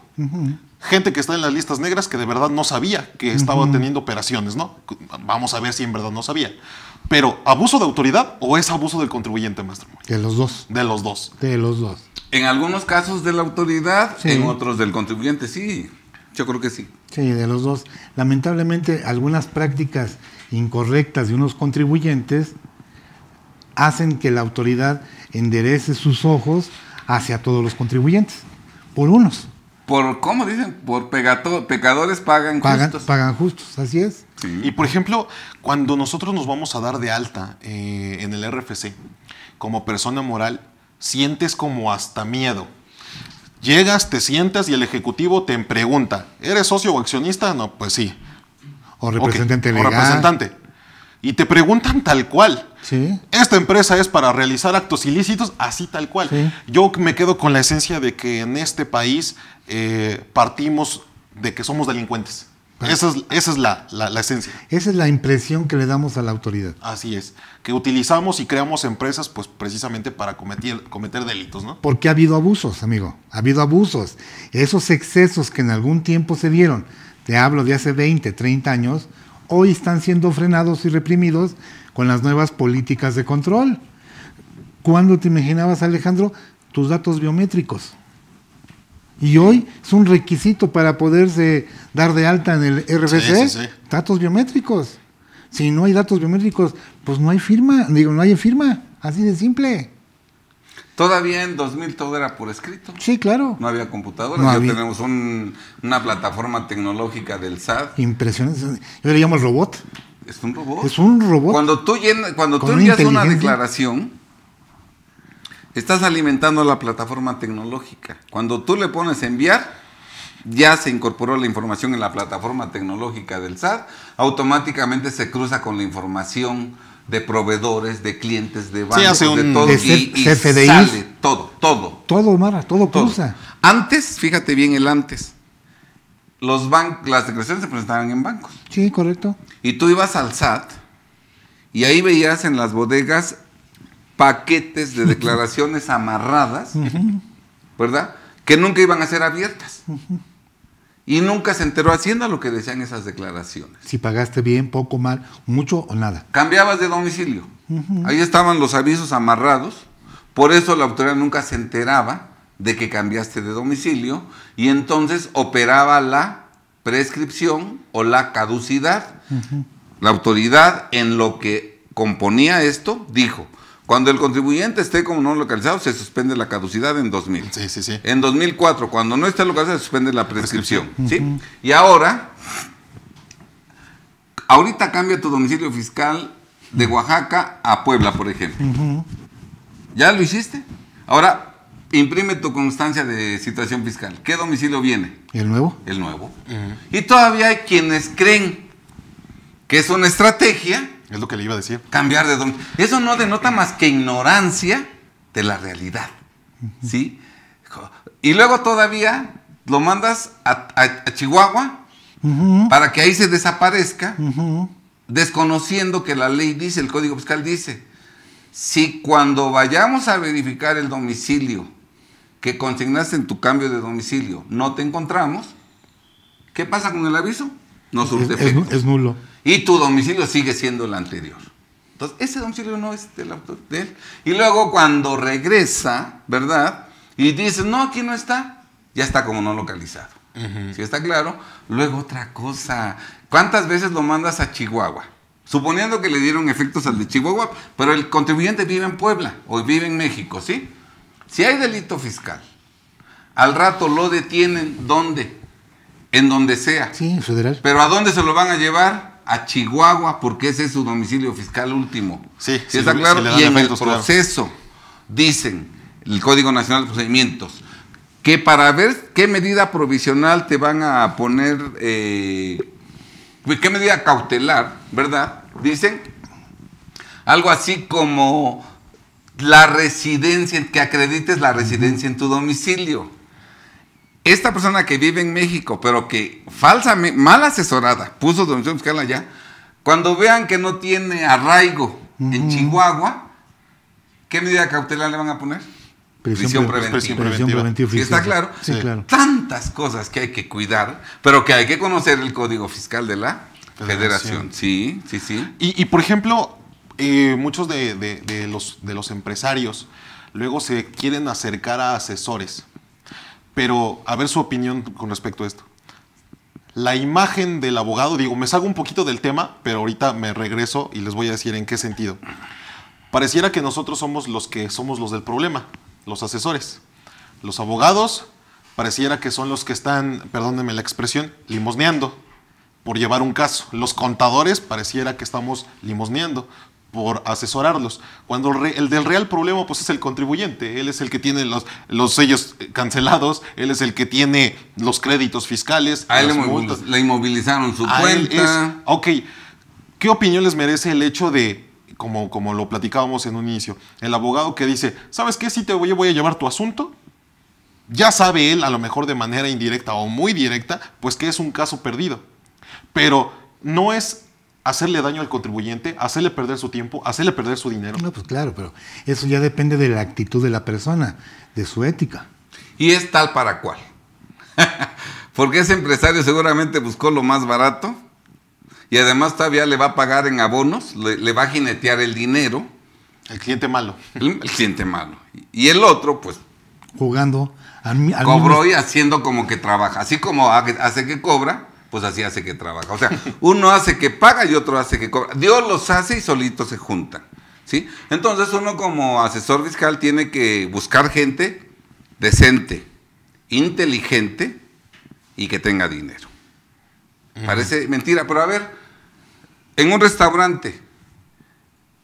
Gente que está en las listas negras que de verdad no sabía que estaba teniendo operaciones, ¿no? Vamos a ver si en verdad no sabía. Pero, ¿abuso de autoridad o es abuso del contribuyente, maestro? De los dos. De los dos. De los dos. En algunos casos de la autoridad, en otros del contribuyente, sí. Yo creo que sí. Sí, de los dos. Lamentablemente, algunas prácticas incorrectas de unos contribuyentes hacen que la autoridad enderece sus ojos hacia todos los contribuyentes, por unos. Por, ¿cómo dicen? Por pegato, pecadores pagan, justos. Pagan justos, así es. Y por ejemplo, cuando nosotros nos vamos a dar de alta eh, en el RFC, como persona moral, sientes como hasta miedo. Llegas, te sientas y el ejecutivo te pregunta, ¿eres socio o accionista? No, pues sí. O representante legal. O representante y te preguntan tal cual. Esta empresa es para realizar actos ilícitos, así tal cual. Yo me quedo con la esencia de que en este país eh, partimos de que somos delincuentes. esa es, la, esencia. Esa es la impresión que le damos a la autoridad. Así es. Que utilizamos y creamos empresas pues precisamente para cometer, cometer delitos, ¿no? Porque ha habido abusos, amigo. Ha habido abusos. Esos excesos que en algún tiempo se dieron, te hablo de hace 20, 30 años, hoy están siendo frenados y reprimidos con las nuevas políticas de control. ¿Cuándo te imaginabas, Alejandro, tus datos biométricos? Y hoy es un requisito para poderse dar de alta en el RFC, datos biométricos. Si no hay datos biométricos, pues no hay firma, digo, no hay firma, así de simple. Todavía en 2000 todo era por escrito. Sí, claro. No había computadoras. ya tenemos una plataforma tecnológica del SAT. Impresionante. Yo le llamo robot. Es un robot. Es un robot. Cuando tú, llenas, cuando tú envías una declaración, estás alimentando la plataforma tecnológica. Cuando tú le pones enviar, ya se incorporó la información en la plataforma tecnológica del SAT. Automáticamente se cruza con la información de proveedores, de clientes, de bancos, de todo. y, sale todo, todo. Todo, Mara, todo, Antes, fíjate bien el antes, los bancos, las declaraciones se presentaban en bancos. Sí, correcto. Y tú ibas al SAT y ahí veías en las bodegas paquetes de *laughs* declaraciones amarradas, ¿verdad? Que nunca iban a ser abiertas y nunca se enteró Hacienda lo que decían esas declaraciones. Si pagaste bien, poco, mal, mucho o nada. Cambiabas de domicilio. Ahí estaban los avisos amarrados. Por eso la autoridad nunca se enteraba de que cambiaste de domicilio y entonces operaba la prescripción o la caducidad. La autoridad en lo que componía esto dijo, cuando el contribuyente esté como no localizado, se suspende la caducidad en 2000. Sí, sí, sí. En 2004, cuando no esté localizado, se suspende la prescripción. ¿sí? Y ahora, ahorita cambia tu domicilio fiscal de Oaxaca a Puebla, por ejemplo. ¿Ya lo hiciste? Ahora, imprime tu constancia de situación fiscal. ¿Qué domicilio viene? El nuevo. El nuevo. Y todavía hay quienes creen que es una estrategia es lo que le iba a decir. Cambiar de domicilio. Eso no denota más que ignorancia de la realidad. ¿Sí? Y luego todavía lo mandas a, Chihuahua para que ahí se desaparezca, desconociendo que la ley dice, el Código Fiscal dice, si cuando vayamos a verificar el domicilio que consignaste en tu cambio de domicilio no te encontramos, ¿qué pasa con el aviso? no es, nulo. Y tu domicilio sigue siendo el anterior. Entonces, ese domicilio no es del autor Y luego cuando regresa, ¿verdad? Y dices, no, aquí no está, ya está como no localizado. si está claro? Luego otra cosa, ¿cuántas veces lo mandas a Chihuahua? Suponiendo que le dieron efectos al de Chihuahua, pero el contribuyente vive en Puebla o vive en México, ¿sí? Si hay delito fiscal, al rato lo detienen, ¿dónde? en donde sea. Sí, federal. Pero ¿a dónde se lo van a llevar? A Chihuahua, porque ese es su domicilio fiscal último. Sí, sí está claro. y en el proceso dicen el Código Nacional de Procedimientos que para ver qué medida provisional te van a poner, eh, qué medida cautelar, ¿verdad? Dicen algo así como la residencia, que acredites la residencia en tu domicilio esta persona que vive en México, pero que falsamente, mal asesorada, puso Don Fiscal allá, cuando vean que no tiene arraigo en Chihuahua, ¿qué medida cautelar le van a poner? Prisión, preventiva. preventiva. está claro? Tantas cosas que hay que cuidar, pero que hay que conocer el código fiscal de la federación. Sí, sí, sí. Y, por ejemplo, eh, muchos los, de los empresarios luego se quieren acercar a asesores pero a ver su opinión con respecto a esto. La imagen del abogado, digo, me salgo un poquito del tema, pero ahorita me regreso y les voy a decir en qué sentido. Pareciera que nosotros somos los que somos los del problema, los asesores. Los abogados pareciera que son los que están, perdónenme la expresión, limosneando por llevar un caso. Los contadores pareciera que estamos limosneando por asesorarlos. Cuando el del real problema pues es el contribuyente, él es el que tiene los, los sellos eh, cancelados, él es el que tiene los créditos fiscales. A le inmovilizaron su cuenta. Es, ok, ¿qué opinión les merece el hecho de, como, como lo platicábamos en un inicio, el abogado que dice, ¿sabes qué? Si te voy, voy a llevar tu asunto, ya sabe él, a lo mejor de manera indirecta o muy directa, pues que es un caso perdido. Pero no es hacerle daño al contribuyente, hacerle perder su tiempo, hacerle perder su dinero. No, pues claro, pero eso ya depende de la actitud de la persona, de su ética. Y es tal para cual. *laughs* Porque ese empresario seguramente buscó lo más barato y además todavía le va a pagar en abonos, le, va a jinetear el dinero. El cliente malo. El, cliente malo. Y el otro, pues... Jugando. A cobró y haciendo como que trabaja. Así como hace que cobra, pues así hace que trabaja. O sea, uno hace que paga y otro hace que cobra. Dios los hace y solitos se juntan. ¿sí? Entonces uno como asesor fiscal tiene que buscar gente decente, inteligente y que tenga dinero. Parece mentira, pero a ver, en un restaurante,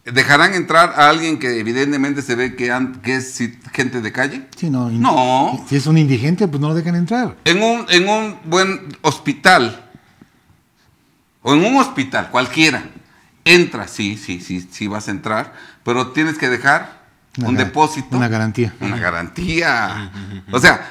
¿Dejarán entrar a alguien que evidentemente se ve que, es gente de calle? Sí, no. Si es un indigente, pues no lo dejan entrar. En un, buen hospital, o en un hospital, cualquiera, entra, sí, sí, sí, sí vas a entrar, pero tienes que dejar un depósito. Una garantía. Una garantía. o sea,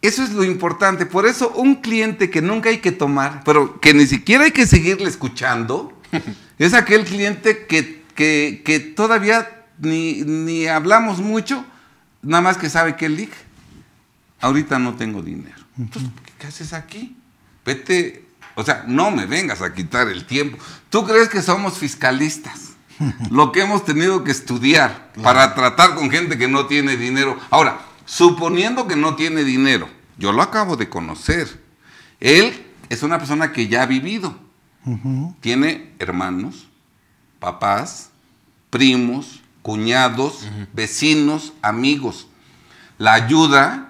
eso es lo importante. Por eso un cliente que nunca hay que tomar, pero que ni siquiera hay que seguirle escuchando, *laughs* es aquel cliente que que, todavía ni, hablamos mucho, nada más que sabe que el DIC, ahorita no tengo dinero. Entonces, ¿qué haces aquí? Vete, o sea, no me vengas a quitar el tiempo. ¿Tú crees que somos fiscalistas? *laughs* Lo que hemos tenido que estudiar para tratar con gente que no tiene dinero. Ahora, suponiendo que no tiene dinero, yo lo acabo de conocer. Él es una persona que ya ha vivido. Tiene hermanos, papás, primos, cuñados, vecinos, amigos. La ayuda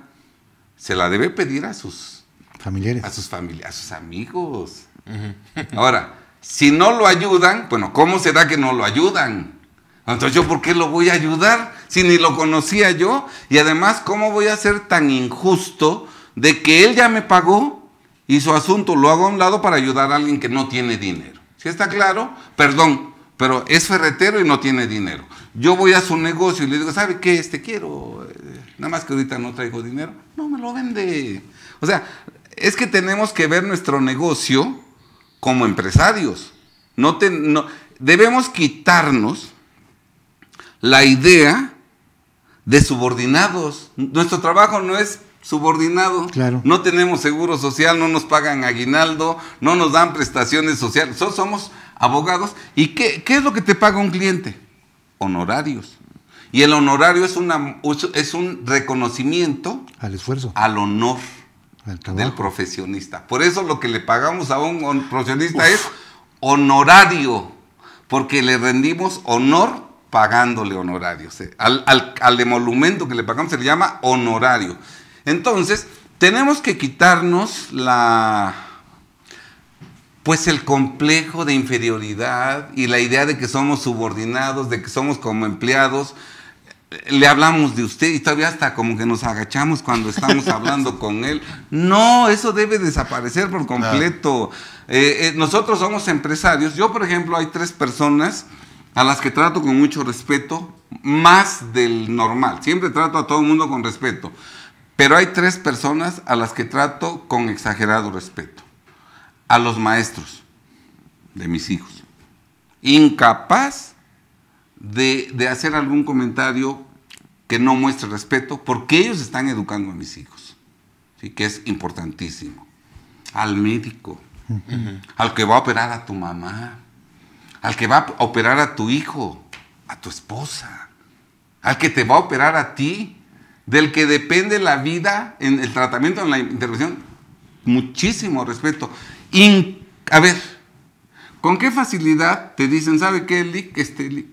se la debe pedir a sus familiares, a sus sus amigos. *laughs* Ahora, si no lo ayudan, bueno, ¿cómo será que no lo ayudan? Entonces yo, ¿por qué lo voy a ayudar si ni lo conocía yo? Y además, ¿cómo voy a ser tan injusto de que él ya me pagó y su asunto lo hago a un lado para ayudar a alguien que no tiene dinero? ¿si está claro? Perdón, pero es ferretero y no tiene dinero. Yo voy a su negocio y le digo, ¿sabe qué? Este quiero, eh, nada más que ahorita no traigo dinero. No, me lo vende. O sea, es que tenemos que ver nuestro negocio como empresarios. no debemos quitarnos la idea de subordinados. Nuestro trabajo no es subordinado. No tenemos seguro social, no nos pagan aguinaldo, no nos dan prestaciones sociales. somos abogados. ¿Y qué, es lo que te paga un cliente? Honorarios. Y el honorario es, es un reconocimiento al esfuerzo, al honor del profesionista. Por eso lo que le pagamos a un profesionista es honorario, porque le rendimos honor pagándole honorarios. Al, al emolumento que le pagamos se le llama honorario. Entonces, tenemos que quitarnos la pues el complejo de inferioridad y la idea de que somos subordinados, de que somos como empleados. Le hablamos de usted y todavía hasta como que nos agachamos cuando estamos *laughs* hablando con él. No, eso debe desaparecer por completo. Eh, eh, nosotros somos empresarios. Yo, por ejemplo, hay tres personas a las que trato con mucho respeto, más del normal. Siempre trato a todo el mundo con respeto. Pero hay tres personas a las que trato con exagerado respeto. A los maestros de mis hijos. Incapaz de, hacer algún comentario que no muestre respeto porque ellos están educando a mis hijos. ¿sí? Que es importantísimo. Al médico. Al que va a operar a tu mamá. Al que va a operar a tu hijo. A tu esposa. Al que te va a operar a ti del que depende la vida en el tratamiento, en la intervención. Muchísimo respeto. a ver, ¿con qué facilidad te dicen, sabe qué, Lick, este Lick,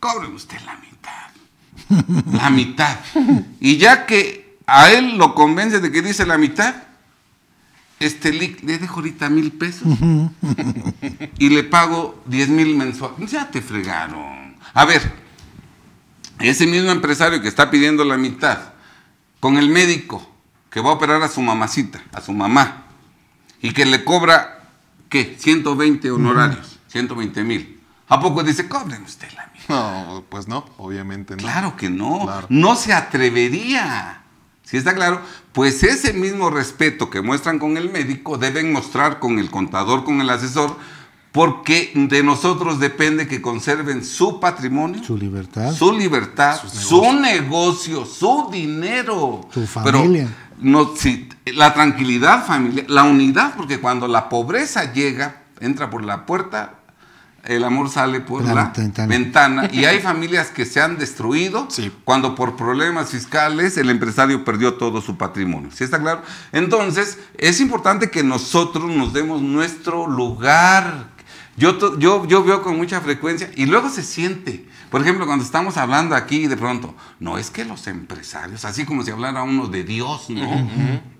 cobre usted la mitad? La *laughs* mitad. Y ya que a él lo convence de que dice la mitad, este Lick, le dejo ahorita mil pesos *laughs* y le pago diez mil mensuales. Ya te fregaron. A ver, ese mismo empresario que está pidiendo la mitad con el médico que va a operar a su mamacita, a su mamá, y que le cobra, ¿qué? 120 honorarios, 120 mil. ¿A poco dice, cobren usted la mitad? No, pues no, obviamente no. Claro que no, no se atrevería. Si está claro, pues ese mismo respeto que muestran con el médico deben mostrar con el contador, con el asesor, porque de nosotros depende que conserven su patrimonio, su libertad, su libertad, su negocio, su dinero, su familia. no, la tranquilidad familiar, la unidad, porque cuando la pobreza llega, entra por la puerta, el amor sale por la, ventana. Y hay *laughs* familias que se han destruido cuando por problemas fiscales el empresario perdió todo su patrimonio. ¿Sí está claro? Entonces, es importante que nosotros nos demos nuestro lugar yo, yo, veo con mucha frecuencia y luego se siente. Por ejemplo, cuando estamos hablando aquí de pronto, no es que los empresarios, así como si hablara uno de Dios, ¿no?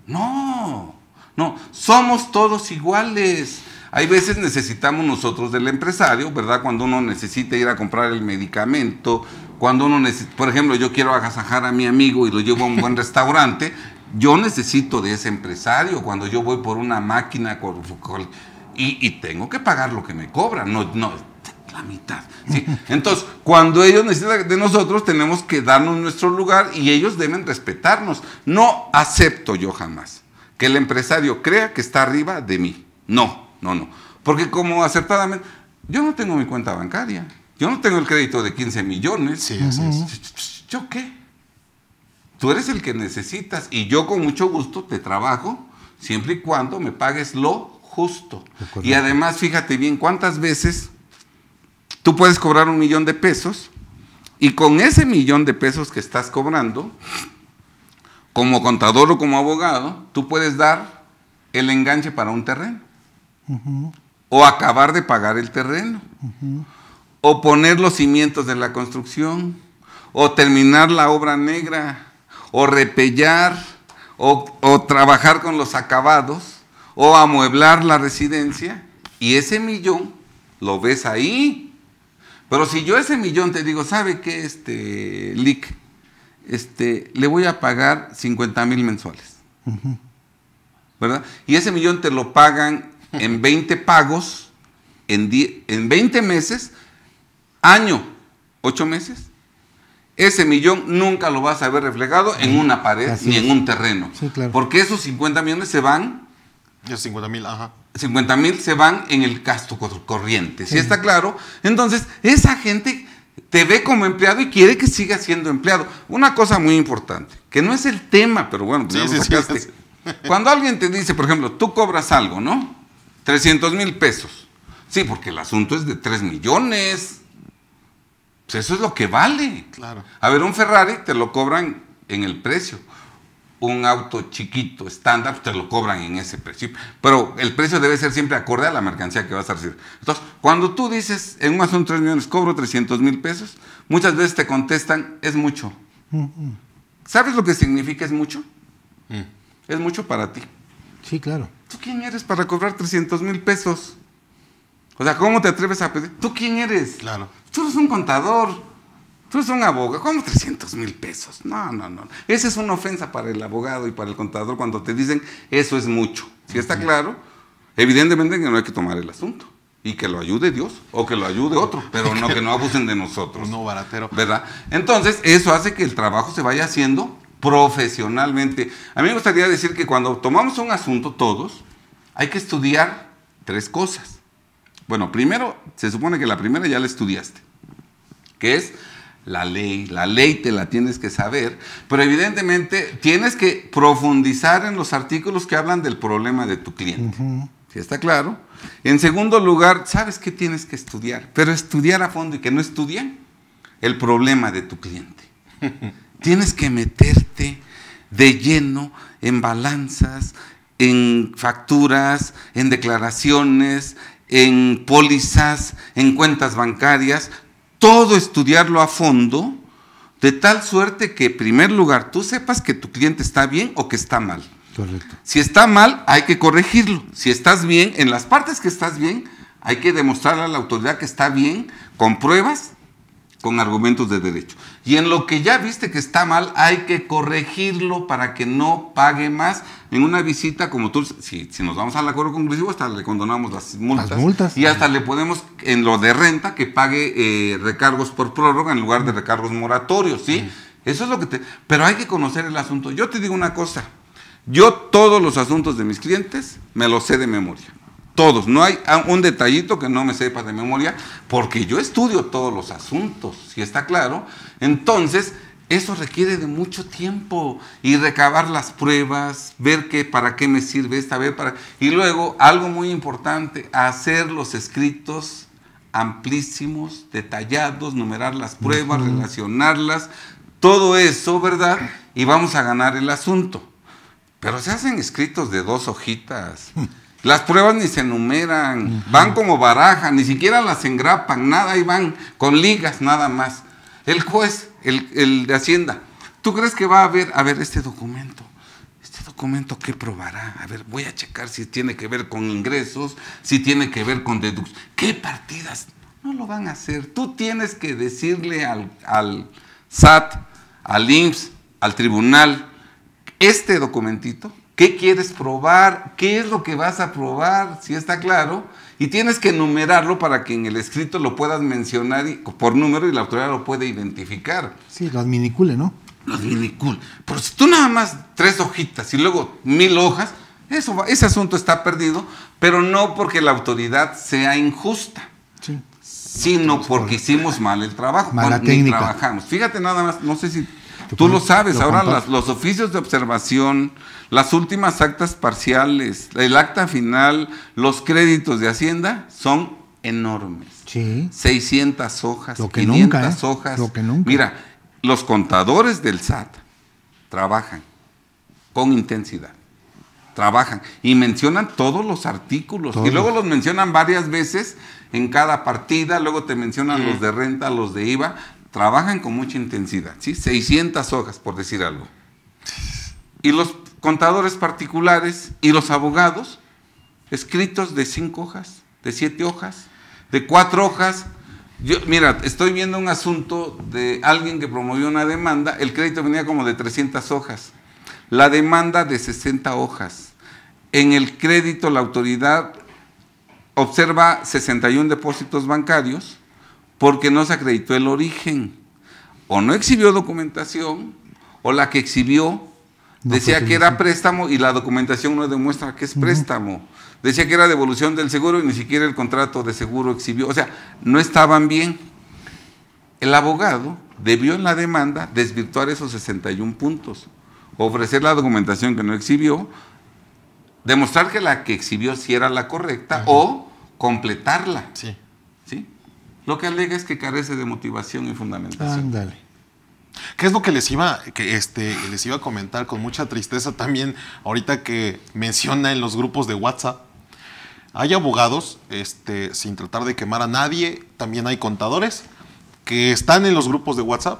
No, no, somos todos iguales. Hay veces necesitamos nosotros del empresario, ¿verdad? Cuando uno necesita ir a comprar el medicamento, cuando uno necesita, por ejemplo, yo quiero agasajar a mi amigo y lo llevo a un buen *laughs* restaurante, yo necesito de ese empresario cuando yo voy por una máquina con y, tengo que pagar lo que me cobran, no, no, la mitad. Entonces, cuando ellos necesitan de nosotros, tenemos que darnos nuestro lugar y ellos deben respetarnos. No acepto yo jamás que el empresario crea que está arriba de mí. No, no, no. Porque como acertadamente, yo no tengo mi cuenta bancaria, yo no tengo el crédito de 15 millones. Sí, ¿Yo qué? Tú eres el que necesitas y yo con mucho gusto te trabajo siempre y cuando me pagues lo justo. Y además, fíjate bien, ¿cuántas veces tú puedes cobrar un millón de pesos y con ese millón de pesos que estás cobrando, como contador o como abogado, tú puedes dar el enganche para un terreno? O acabar de pagar el terreno. O poner los cimientos de la construcción. O terminar la obra negra. O repellar. o trabajar con los acabados o amueblar la residencia y ese millón lo ves ahí. Pero si yo ese millón te digo, ¿sabe qué, este, Lick? Este, le voy a pagar 50 mil mensuales. ¿Verdad? Y ese millón te lo pagan en 20 *laughs* pagos, en, en 20 meses, año, 8 meses. Ese millón nunca lo vas a ver reflejado en una pared ni en un terreno. Porque esos 50 millones se van 50 mil, se van en el gasto corriente. si está claro? Entonces, esa gente te ve como empleado y quiere que siga siendo empleado. Una cosa muy importante, que no es el tema, pero bueno, *laughs* Cuando alguien te dice, por ejemplo, tú cobras algo, ¿no? 300 mil pesos. Sí, porque el asunto es de 3 millones. Pues eso es lo que vale. Claro. A ver, un Ferrari te lo cobran en el precio un auto chiquito, estándar, te lo cobran en ese precio. Pero el precio debe ser siempre acorde a la mercancía que vas a recibir. Entonces, cuando tú dices, en un asunto 3 millones, cobro 300 mil pesos, muchas veces te contestan, es mucho. ¿Sabes lo que significa es mucho? Mm. Es mucho para ti. Sí, claro. ¿Tú quién eres para cobrar 300 mil pesos? O sea, ¿cómo te atreves a pedir? ¿Tú quién eres? Claro. Tú eres un contador. Tú eres un abogado, ¿cómo 300 mil pesos? No, no, no. Esa es una ofensa para el abogado y para el contador cuando te dicen eso es mucho. Si está claro, evidentemente que no hay que tomar el asunto. Y que lo ayude Dios o que lo ayude otro, pero no que no abusen de nosotros. *laughs* No, baratero. ¿Verdad? Entonces, eso hace que el trabajo se vaya haciendo profesionalmente. A mí me gustaría decir que cuando tomamos un asunto todos, hay que estudiar tres cosas. Bueno, primero, se supone que la primera ya la estudiaste, que es la ley, la ley te la tienes que saber, pero evidentemente tienes que profundizar en los artículos que hablan del problema de tu cliente. si está claro? En segundo lugar, sabes que tienes que estudiar, pero estudiar a fondo y que no estudien el problema de tu cliente. *laughs* tienes que meterte de lleno en balanzas, en facturas, en declaraciones, en pólizas, en cuentas bancarias, todo estudiarlo a fondo, de tal suerte que, en primer lugar, tú sepas que tu cliente está bien o que está mal. Correcto. Si está mal, hay que corregirlo. Si estás bien, en las partes que estás bien, hay que demostrarle a la autoridad que está bien con pruebas, con argumentos de derecho. Y en lo que ya viste que está mal, hay que corregirlo para que no pague más. En una visita, como tú, si, nos vamos al acuerdo conclusivo, hasta le condonamos las multas. Y hasta le podemos, en lo de renta, que pague eh, recargos por prórroga en lugar de recargos moratorios, sí. Eso es lo que te... Pero hay que conocer el asunto. Yo te digo una cosa. Yo todos los asuntos de mis clientes me los sé de memoria todos. No hay un detallito que no me sepa de memoria, porque yo estudio todos los asuntos, si está claro. Entonces, eso requiere de mucho tiempo y recabar las pruebas, ver qué, para qué me sirve esta vez. Para... Y luego, algo muy importante, hacer los escritos amplísimos, detallados, numerar las pruebas, relacionarlas, todo eso, ¿verdad? Y vamos a ganar el asunto. Pero se hacen escritos de dos hojitas. Hmm. Las pruebas ni se enumeran, van como baraja, ni siquiera las engrapan, nada, y van con ligas nada más. El juez, el, de Hacienda, ¿tú crees que va a haber, a ver, este documento? ¿Este documento qué probará? A ver, voy a checar si tiene que ver con ingresos, si tiene que ver con deducciones. ¿Qué partidas? No lo van a hacer. Tú tienes que decirle al, al SAT, al IMSS, al tribunal, este documentito qué quieres probar, qué es lo que vas a probar, si está claro, y tienes que numerarlo para que en el escrito lo puedas mencionar por número y la autoridad lo puede identificar. Sí, las minicule, ¿no? lo minicule. Pero si tú nada más tres hojitas y luego mil hojas, ese asunto está perdido, pero no porque la autoridad sea injusta. Sino porque hicimos mal el trabajo. Mala técnica. Trabajamos. Fíjate nada más, no sé si tú, lo sabes, ahora los oficios de observación, las últimas actas parciales, el acta final, los créditos de Hacienda son enormes. Sí. 600 hojas, Lo que nunca, ¿eh? hojas. Lo que nunca. Mira, los contadores del SAT trabajan con intensidad. Trabajan y mencionan todos los artículos y luego los mencionan varias veces en cada partida, luego te mencionan los de renta, los de IVA, trabajan con mucha intensidad, ¿sí? 600 hojas, por decir algo. Y los contadores particulares y los abogados, escritos de cinco hojas, de siete hojas, de cuatro hojas. mira, estoy viendo un asunto de alguien que promovió una demanda, el crédito venía como de 300 hojas, la demanda de 60 hojas. En el crédito la autoridad observa 61 depósitos bancarios porque no se acreditó el origen, o no exhibió documentación, o la que exhibió Decía que era préstamo y la documentación no demuestra que es préstamo. Decía que era devolución del seguro y ni siquiera el contrato de seguro exhibió. O sea, no estaban bien. El abogado debió en la demanda desvirtuar esos 61 puntos, ofrecer la documentación que no exhibió, demostrar que la que exhibió sí era la correcta o completarla. Sí. sí. Lo que alega es que carece de motivación y fundamentación. Ándale. ¿Qué es lo que les iba, que este, les iba a comentar con mucha tristeza también ahorita que menciona en los grupos de WhatsApp? Hay abogados, este, sin tratar de quemar a nadie, también hay contadores que están en los grupos de WhatsApp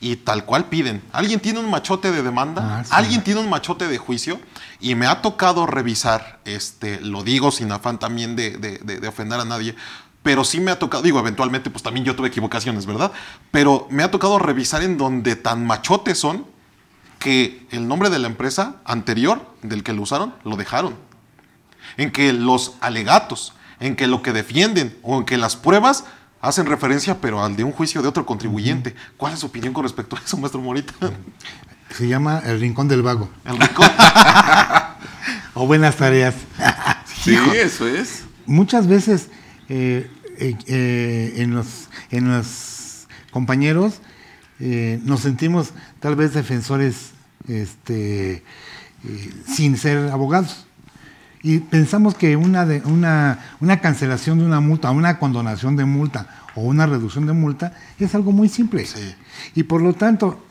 y tal cual piden. Alguien tiene un machote de demanda, ah, alguien tiene un machote de juicio y me ha tocado revisar, este, lo digo sin afán también de, de ofender a nadie, pero sí me ha tocado, digo, eventualmente pues también yo tuve equivocaciones, ¿verdad? Pero me ha tocado revisar en donde tan machotes son que el nombre de la empresa anterior del que lo usaron, lo dejaron. En que los alegatos, en que lo que defienden o en que las pruebas hacen referencia pero al de un juicio de otro contribuyente. ¿Cuál es su opinión con respecto a eso, maestro Morita? Se llama El Rincón del Vago. El Rincón. *laughs* o Buenas Tareas. sí, eso es. Muchas veces... Eh, eh, eh, en, los, en los compañeros eh, nos sentimos tal vez defensores este, eh, sin ser abogados. Y pensamos que una, de, una, una cancelación de una multa, una condonación de multa o una reducción de multa es algo muy simple. Y por lo tanto,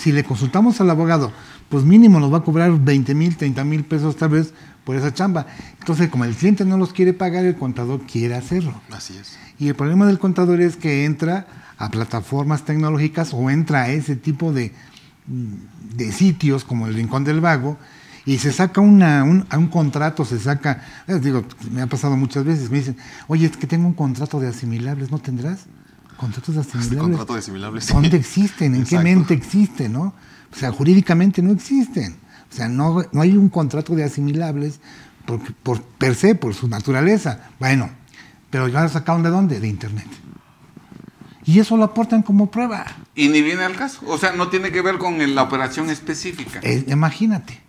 si le consultamos al abogado, pues mínimo nos va a cobrar 20 mil, 30 mil pesos tal vez por esa chamba. Entonces, como el cliente no los quiere pagar, el contador quiere hacerlo. Así es. Y el problema del contador es que entra a plataformas tecnológicas o entra a ese tipo de, sitios como el Rincón del Vago y se saca un, un contrato, se saca, eh, digo, me ha pasado muchas veces, me dicen, oye, es que tengo un contrato de asimilables, ¿no tendrás? contratos este asimilables. asimilables. ¿Dónde existen? ¿En qué mente existen? ¿no? O sea, jurídicamente no existen. O sea, no, hay un contrato de asimilables por, por, per se, por su naturaleza. Bueno, pero ya lo sacaron de dónde? De Internet. Y eso lo aportan como prueba. Y ni viene al caso. O sea, no tiene que ver con la operación específica. imagínate.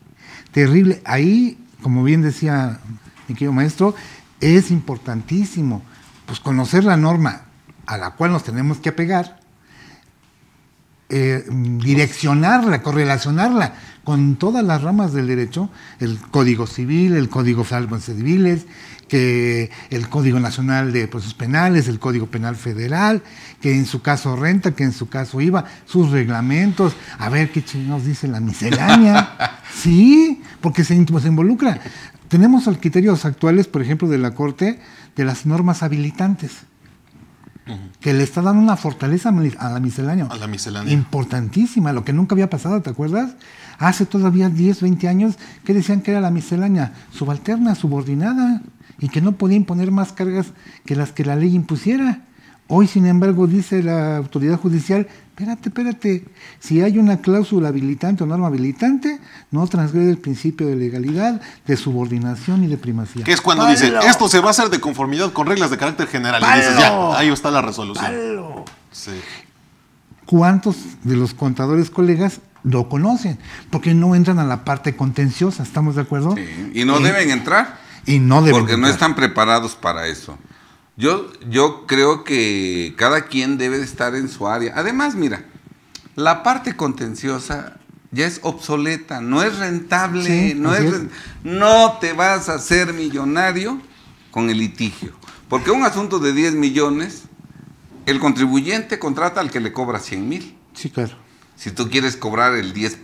Terrible. Ahí, como bien decía mi querido maestro, es importantísimo pues conocer la norma, a la cual nos tenemos que apegar, eh, direccionarla, correlacionarla con todas las ramas del derecho, el Código Civil, el Código Federal de Civiles, que el Código Nacional de Procesos Penales, el Código Penal Federal, que en su caso renta, que en su caso IVA, sus reglamentos, a ver qué nos dice la miscelánea. *laughs* sí, porque se, pues, se involucra. Tenemos criterios actuales, por ejemplo, de la Corte, de las normas habilitantes que le está dando una fortaleza a la miscelánea. A la miscelánea. Importantísima, lo que nunca había pasado, ¿te acuerdas? Hace todavía 10, 20 años que decían que era la miscelánea subalterna, subordinada, y que no podía imponer más cargas que las que la ley impusiera. Hoy, sin embargo, dice la autoridad judicial, espérate, espérate, si hay una cláusula habilitante o norma habilitante, no transgrede el principio de legalidad, de subordinación y de primacía. Que es cuando dice, esto se va a hacer de conformidad con reglas de carácter general. Y dices, ya, ahí está la resolución. ¿Cuántos de los contadores colegas lo conocen? Porque no entran a la parte contenciosa, ¿estamos de acuerdo? Y no eh, deben entrar. Y no deben Porque no están preparados para eso. Yo, creo que cada quien debe estar en su área. Además, mira, la parte contenciosa ya es obsoleta, no es rentable, no, no te vas a hacer millonario con el litigio. Porque un asunto de 10 millones, el contribuyente contrata al que le cobra 100 mil. Sí, claro. Si tú quieres cobrar el 10%,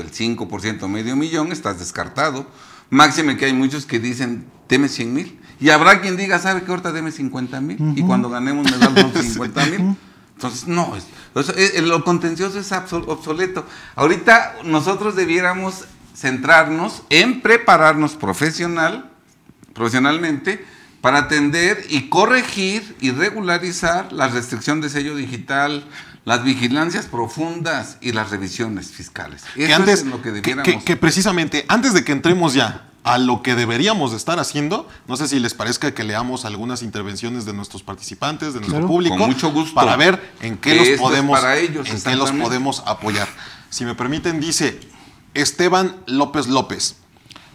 el 5%, medio millón, estás descartado. Máxime que hay muchos que dicen, teme 100 mil. Y habrá quien diga, ¿sabe qué? Ahorita déme 50 mil. Y cuando ganemos me dan *laughs* 50 mil. Entonces, no, eh, lo contencioso es obsoleto. Ahorita nosotros debiéramos centrarnos en prepararnos profesional, profesionalmente para atender y corregir y regularizar la restricción de sello digital, las vigilancias profundas y las revisiones fiscales. Eso es lo que debiéramos. que precisamente, antes de que entremos ya a lo que deberíamos estar haciendo. No sé si les parezca que leamos algunas intervenciones de nuestros participantes, de nuestro público, mucho gusto. para ver en qué podemos, en qué los podemos apoyar. Si me permiten, dice Esteban López López.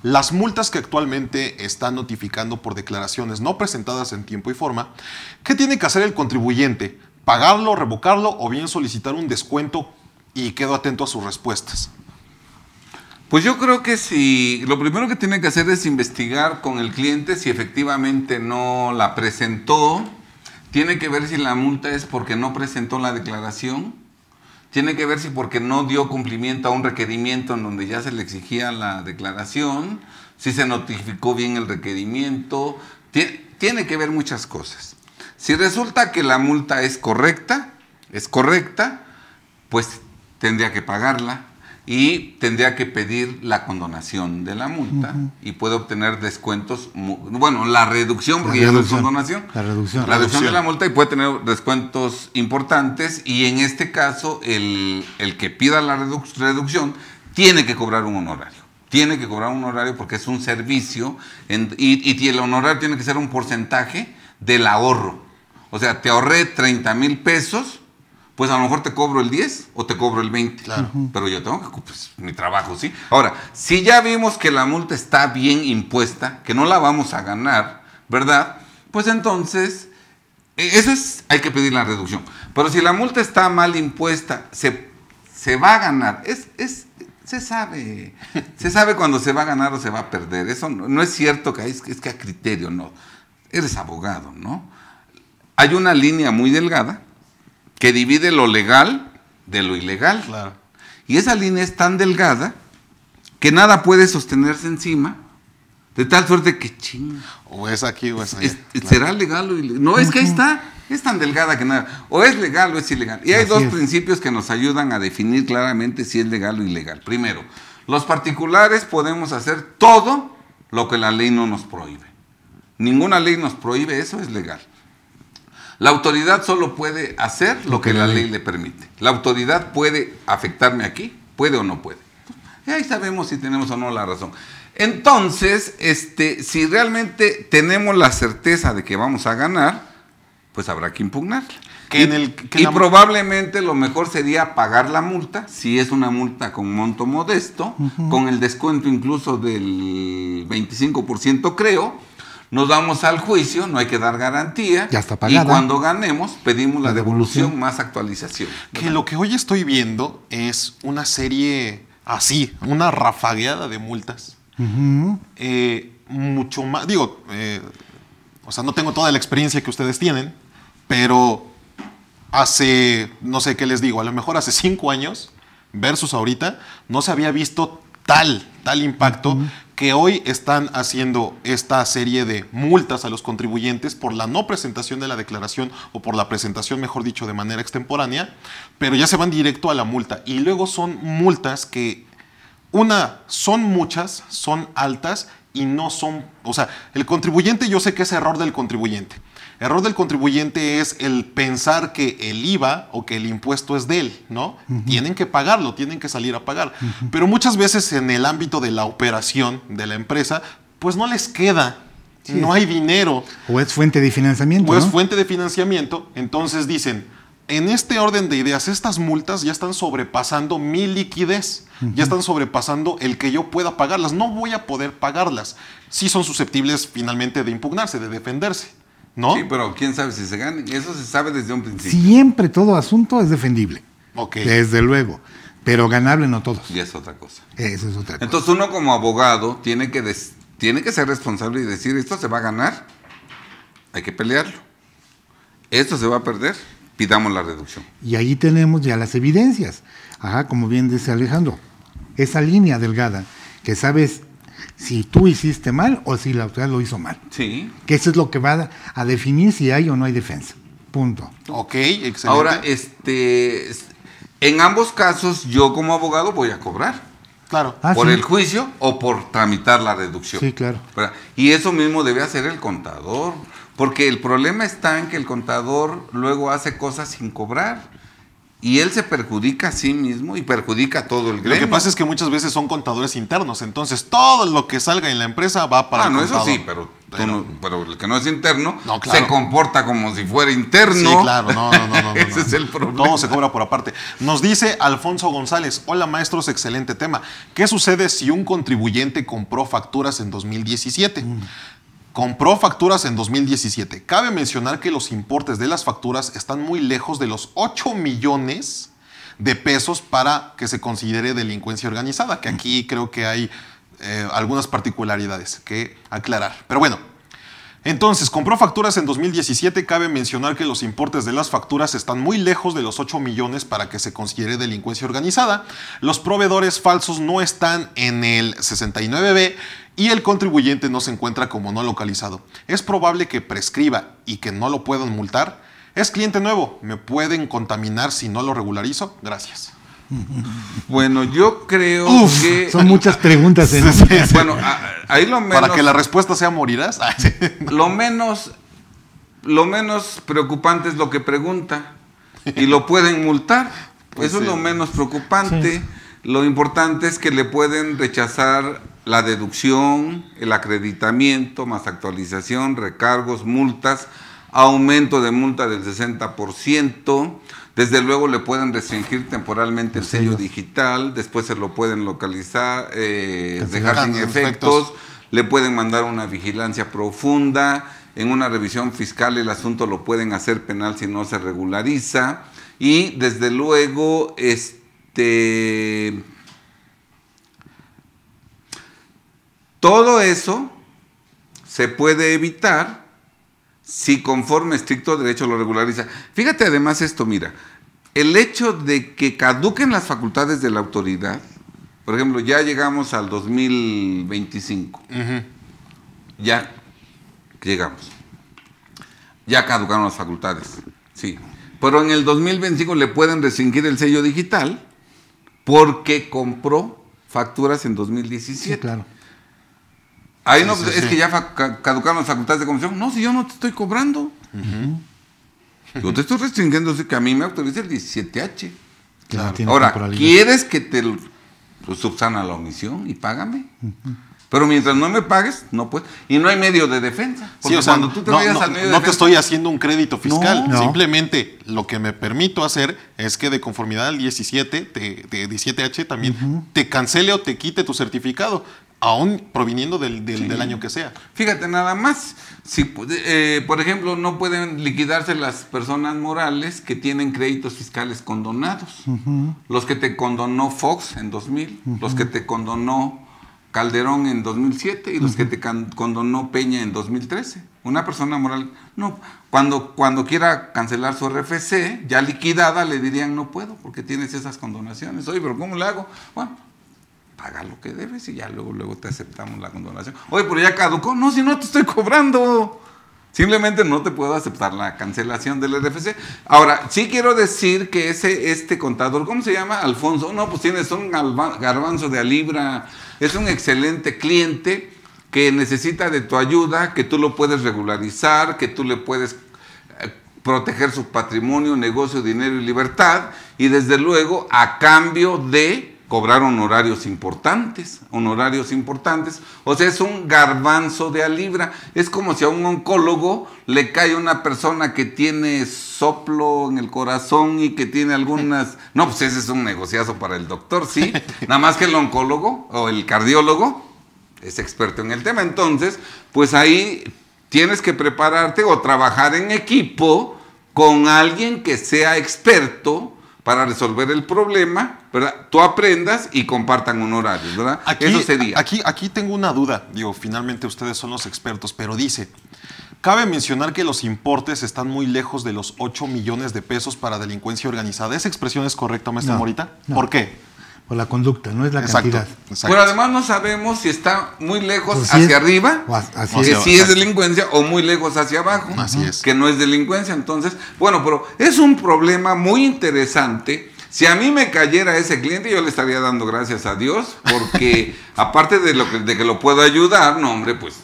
Las multas que actualmente están notificando por declaraciones no presentadas en tiempo y forma, ¿qué tiene que hacer el contribuyente? ¿Pagarlo, revocarlo o bien solicitar un descuento? Y quedo atento a sus respuestas. Pues yo creo que si lo primero que tiene que hacer es investigar con el cliente si efectivamente no la presentó, tiene que ver si la multa es porque no presentó la declaración, tiene que ver si porque no dio cumplimiento a un requerimiento en donde ya se le exigía la declaración, si se notificó bien el requerimiento, tiene, tiene que ver muchas cosas. Si resulta que la multa es correcta, es correcta, pues tendría que pagarla y tendría que pedir la condonación de la multa y puede obtener descuentos, bueno, la reducción, porque ya no es condonación. La reducción. La reducción de la multa y puede tener descuentos importantes y en este caso el, que pida la reducción tiene que cobrar un honorario. Tiene que cobrar un honorario porque es un servicio y, y el honorario tiene que ser un porcentaje del ahorro. O sea, te ahorré 30 mil pesos pues a lo mejor te cobro el 10 o te cobro el 20. Claro. Pero yo tengo que, pues, mi trabajo, ¿sí? Ahora, si ya vimos que la multa está bien impuesta, que no la vamos a ganar, ¿verdad? Pues entonces, e, eso es, hay que pedir la reducción. Pero si la multa está mal impuesta, se, se va a ganar. Es, se sabe. Se sabe cuando se va a ganar o se va a perder. Eso no, es cierto que es, es que a criterio, no. Eres abogado, ¿no? Hay una línea muy delgada que divide lo legal de lo ilegal. Y esa línea es tan delgada que nada puede sostenerse encima, de tal suerte que chinga. O es aquí o es allá. Será legal o ilegal. No, es que ahí está. Es tan delgada que nada. O es legal o es ilegal. Y hay dos principios que nos ayudan a definir claramente si es legal o ilegal. Primero, los particulares podemos hacer todo lo que la ley no nos prohíbe. Ninguna ley nos prohíbe, eso es legal. La autoridad solo puede hacer lo que la ley le permite. La autoridad puede afectarme aquí, puede o no puede. Y ahí sabemos si tenemos o no la razón. Entonces, este, si realmente tenemos la certeza de que vamos a ganar, pues habrá que impugnar. y, probablemente lo mejor sería pagar la multa, si es una multa con monto modesto, con el descuento incluso del 25% creo, nos vamos al juicio, no hay que dar garantía. Ya está pagada. Y cuando ganemos, pedimos la, devolución, más actualización. Que lo que hoy estoy viendo es una serie así, una rafagueada de multas. Eh, mucho más, digo, eh, o sea, no tengo toda la experiencia que ustedes tienen, pero hace, no sé qué les digo, a lo mejor hace cinco años versus ahorita, no se había visto tal, tal impacto que hoy están haciendo esta serie de multas a los contribuyentes por la no presentación de la declaración o por la presentación, mejor dicho, de manera extemporánea, pero ya se van directo a la multa. Y luego son multas que, una, son muchas, son altas y no son, o sea, el contribuyente yo sé que es error del contribuyente. Error del contribuyente es el pensar que el IVA o que el impuesto es de él, ¿no? Tienen que pagarlo, tienen que salir a pagar. Pero muchas veces en el ámbito de la operación de la empresa, pues no les queda, no hay dinero. O es fuente de financiamiento. O es fuente de financiamiento. Entonces dicen, en este orden de ideas, estas multas ya están sobrepasando mi liquidez, ya están sobrepasando el que yo pueda pagarlas. No voy a poder pagarlas. si son susceptibles finalmente de impugnarse, de defenderse. Sí, pero quién sabe si se gana? Eso se sabe desde un principio. Siempre todo asunto es defendible. Desde luego. Pero ganable no todos. Y es otra cosa. Eso es otra cosa. Entonces uno como abogado tiene que, tiene que ser responsable y decir, esto se va a ganar, hay que pelearlo. Esto se va a perder, pidamos la reducción. Y ahí tenemos ya las evidencias. Ajá, como bien dice Alejandro, esa línea delgada que sabes si tú hiciste mal o si la autoridad lo hizo mal. Sí. Que eso es lo que va a definir si hay o no hay defensa. Punto. Ok, excelente. Ahora, este, en ambos casos, yo como abogado voy a cobrar. Claro. Ah, por el juicio o por tramitar la reducción. Sí, claro. Y eso mismo debe hacer el contador, porque el problema está en que el contador luego hace cosas sin cobrar. Y él se perjudica a sí mismo y perjudica a todo el gremio. Lo que pasa es que muchas veces son contadores internos, entonces todo lo que salga en la empresa va para ah, el no, contador. eso sí, pero, pero, el que no es interno se comporta como si fuera interno. Sí, claro, no, no, no. no *laughs* Ese es el problema. Todo se cobra por aparte. Nos dice Alfonso González, hola maestros, excelente tema. ¿Qué sucede si un contribuyente compró facturas en 2017? Compró facturas en 2017. Cabe mencionar que los importes de las facturas están muy lejos de los 8 millones de pesos para que se considere delincuencia organizada, que aquí creo que hay eh, algunas particularidades que aclarar. Pero bueno, entonces, compró facturas en 2017. Cabe mencionar que los importes de las facturas están muy lejos de los 8 millones para que se considere delincuencia organizada. Los proveedores falsos no están en el 69B y el contribuyente no se encuentra como no localizado. Es probable que prescriba y que no lo puedan multar. Es cliente nuevo, me pueden contaminar si no lo regularizo. Gracias. *laughs* Bueno, yo creo que. Son muchas preguntas. En... *laughs* bueno, ahí lo menos. Para que la respuesta sea morirás. *laughs* lo menos. Lo menos preocupante es lo que pregunta. Y lo pueden multar. Pues Eso es lo menos preocupante. Lo importante es que le pueden rechazar la deducción, el acreditamiento, más actualización, recargos, multas, aumento de multa del 60%. Desde luego le pueden restringir temporalmente el, sello, digital, después se lo pueden localizar, eh, dejar sin efectos, efectos, le pueden mandar una vigilancia profunda, en una revisión fiscal el asunto lo pueden hacer penal si no se regulariza y desde luego este todo eso se puede evitar si conforme estricto derecho lo regulariza. Fíjate además esto, mira, el hecho de que caduquen las facultades de la autoridad, por ejemplo, ya llegamos al 2025, ya llegamos, ya caducaron las facultades, sí, pero en el 2025 le pueden restringir el sello digital porque compró facturas en 2017. Sí, claro. Ahí no, es que ya caducaron las facultades de comisión. No, si yo no te estoy cobrando. Yo te estoy restringiendo que a mí me autorice el 17H. Ahora, ¿quieres que te subsana la omisión y págame? Pero mientras no me pagues, no puedes. Y no hay medio de defensa. no, te estoy haciendo un crédito fiscal. Simplemente lo que me permito hacer es que de conformidad al 17, de, 17H también, te cancele o te quite tu certificado aún proviniendo del, del, año que sea. Fíjate, nada más, si, eh, por ejemplo, no pueden liquidarse las personas morales que tienen créditos fiscales condonados. Los que te condonó Fox en 2000, los que te condonó Calderón en 2007 y los que te condonó Peña en 2013. Una persona moral, no, cuando, cuando quiera cancelar su RFC, ya liquidada, le dirían no puedo porque tienes esas condonaciones. Oye, pero ¿cómo le hago? Bueno, lo que debes y ya luego, luego te aceptamos la condonación. Oye, pero ya caducó. No, si no te estoy cobrando. Simplemente no te puedo aceptar la cancelación del RFC. Ahora, sí quiero decir que ese, este contador, ¿cómo se llama? Alfonso. No, pues tienes un garbanzo de Alibra. Es un excelente cliente que necesita de tu ayuda, que tú lo puedes regularizar, que tú le puedes eh, proteger su patrimonio, negocio, dinero y libertad. Y desde luego, a cambio de cobrar honorarios importantes, honorarios importantes. O sea, es un garbanzo de a libra. Es como si a un oncólogo le cae una persona que tiene soplo en el corazón y que tiene algunas... *laughs* No, pues ese es un negociazo para el doctor, sí. Nada más que el oncólogo o el cardiólogo es experto en el tema. Entonces, pues ahí tienes que prepararte o trabajar en equipo con alguien que sea experto para resolver el problema, ¿verdad? Tú aprendas y compartan un horario, ¿verdad? Aquí, Eso sería. Aquí, aquí tengo una duda, digo, finalmente ustedes son los expertos, pero dice, cabe mencionar que los importes están muy lejos de los 8 millones de pesos para delincuencia organizada. ¿Esa expresión es correcta, maestro Morita? ¿Por qué? o la conducta, no es la cantidad. Pero además no sabemos si está muy lejos pues hacia arriba, que si es delincuencia, o muy lejos hacia abajo, que no es delincuencia. Entonces, bueno, pero es un problema muy interesante. Si a mí me cayera ese cliente, yo le estaría dando gracias a Dios, porque *laughs* aparte de, lo que, de que lo puedo ayudar, no, hombre, pues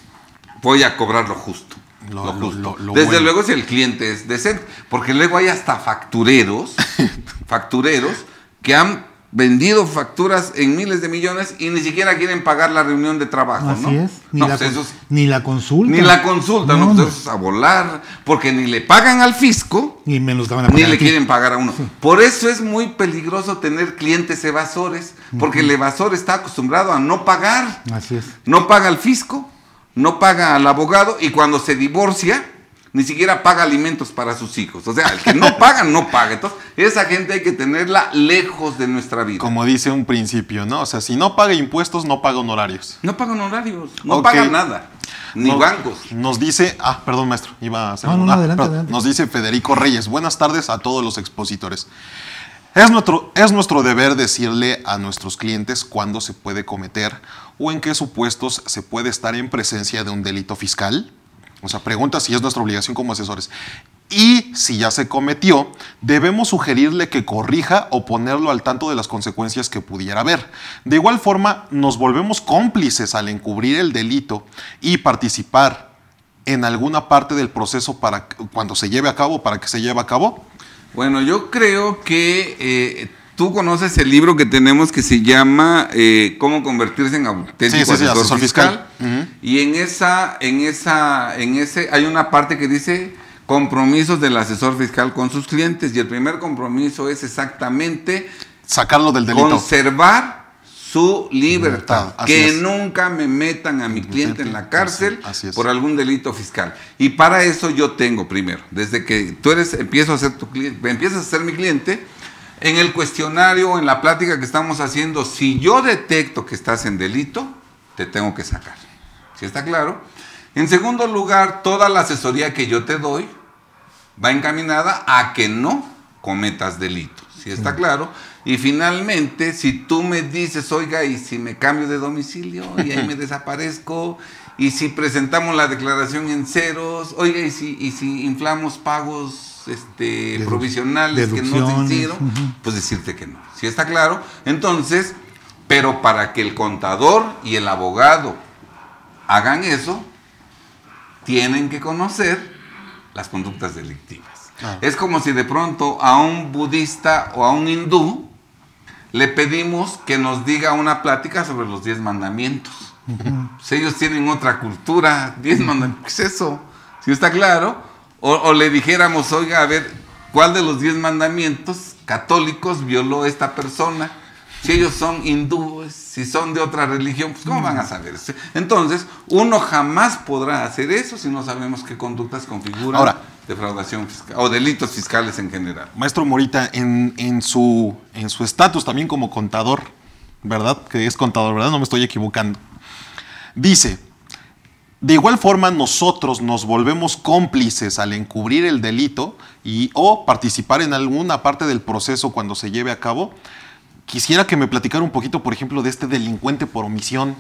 voy a cobrar lo justo. Lo, justo. Desde luego si el cliente es decente, porque luego hay hasta factureros, *laughs* factureros que han vendido facturas en miles de millones y ni siquiera quieren pagar la reunión de trabajo. Así es, ni, la, pues ni, la, consulta. Ni la consulta, no, pues a volar, porque ni le pagan al fisco, ni le quieren pagar a uno. Por eso es muy peligroso tener clientes evasores, porque el evasor está acostumbrado a no pagar. Así es. No paga al fisco, no paga al abogado y cuando se divorcia, ni siquiera paga alimentos para sus hijos. O sea, el que no *laughs* paga, no paga. Entonces, esa gente hay que tenerla lejos de nuestra vida. Como dice un principio, ¿no? O sea, si no paga impuestos, no paga honorarios. No paga honorarios, no paga nada. Ni bancos. Nos dice, ah, perdón, maestro, iba a hacer. No, no, adelante, adelante. Nos dice Federico Reyes. Buenas tardes a todos los expositores. Es nuestro, es nuestro deber decirle a nuestros clientes cuándo se puede cometer o en qué supuestos se puede estar en presencia de un delito fiscal. O sea, pregunta si es nuestra obligación como asesores. Y si ya se cometió, debemos sugerirle que corrija o ponerlo al tanto de las consecuencias que pudiera haber. De igual forma, nos volvemos cómplices al encubrir el delito y participar en alguna parte del proceso para cuando se lleve a cabo, para que se lleve a cabo. Bueno, yo creo que eh, Tú conoces el libro que tenemos que se llama eh, Cómo convertirse en auténtico asesor, fiscal. Y en esa, en esa, en ese hay una parte que dice compromisos del asesor fiscal con sus clientes. Y el primer compromiso es exactamente sacarlo del delito. Conservar su libertad. que nunca me metan a mi cliente en la cárcel por algún delito fiscal. Y para eso yo tengo primero, desde que tú eres, empiezo a ser tu cliente, empiezas a ser mi cliente en el cuestionario, en la plática que estamos haciendo, si yo detecto que estás en delito, te tengo que sacar. ¿Sí está claro? En segundo lugar, toda la asesoría que yo te doy va encaminada a que no cometas delito. ¿Sí está claro? Y finalmente, si tú me dices, oiga, y si me cambio de domicilio y ahí me *laughs* desaparezco, y si presentamos la declaración en ceros, oiga, y si inflamos pagos este, provisionales que no pues decirte que no. Si está claro, entonces, pero para que el contador y el abogado hagan eso, tienen que conocer las conductas delictivas. Es como si de pronto a un budista o a un hindú le pedimos que nos diga una plática sobre los diez mandamientos. si pues ellos tienen otra cultura, diez mandamientos, es eso? Si está claro, o, le dijéramos, oiga, a ver, ¿cuál de los diez mandamientos católicos violó esta persona? Si ellos son hindúes, si son de otra religión, pues ¿cómo van a saber? Entonces, uno jamás podrá hacer eso si no sabemos qué conductas configuran defraudación fiscal o delitos fiscales en general. Maestro Morita, en, su en su estatus también como contador, ¿verdad? Que es contador, ¿verdad? No me estoy equivocando. Dice, de igual forma, nosotros nos volvemos cómplices al encubrir el delito y o participar en alguna parte del proceso cuando se lleve a cabo. Quisiera que me platicara un poquito, por ejemplo, de este delincuente por omisión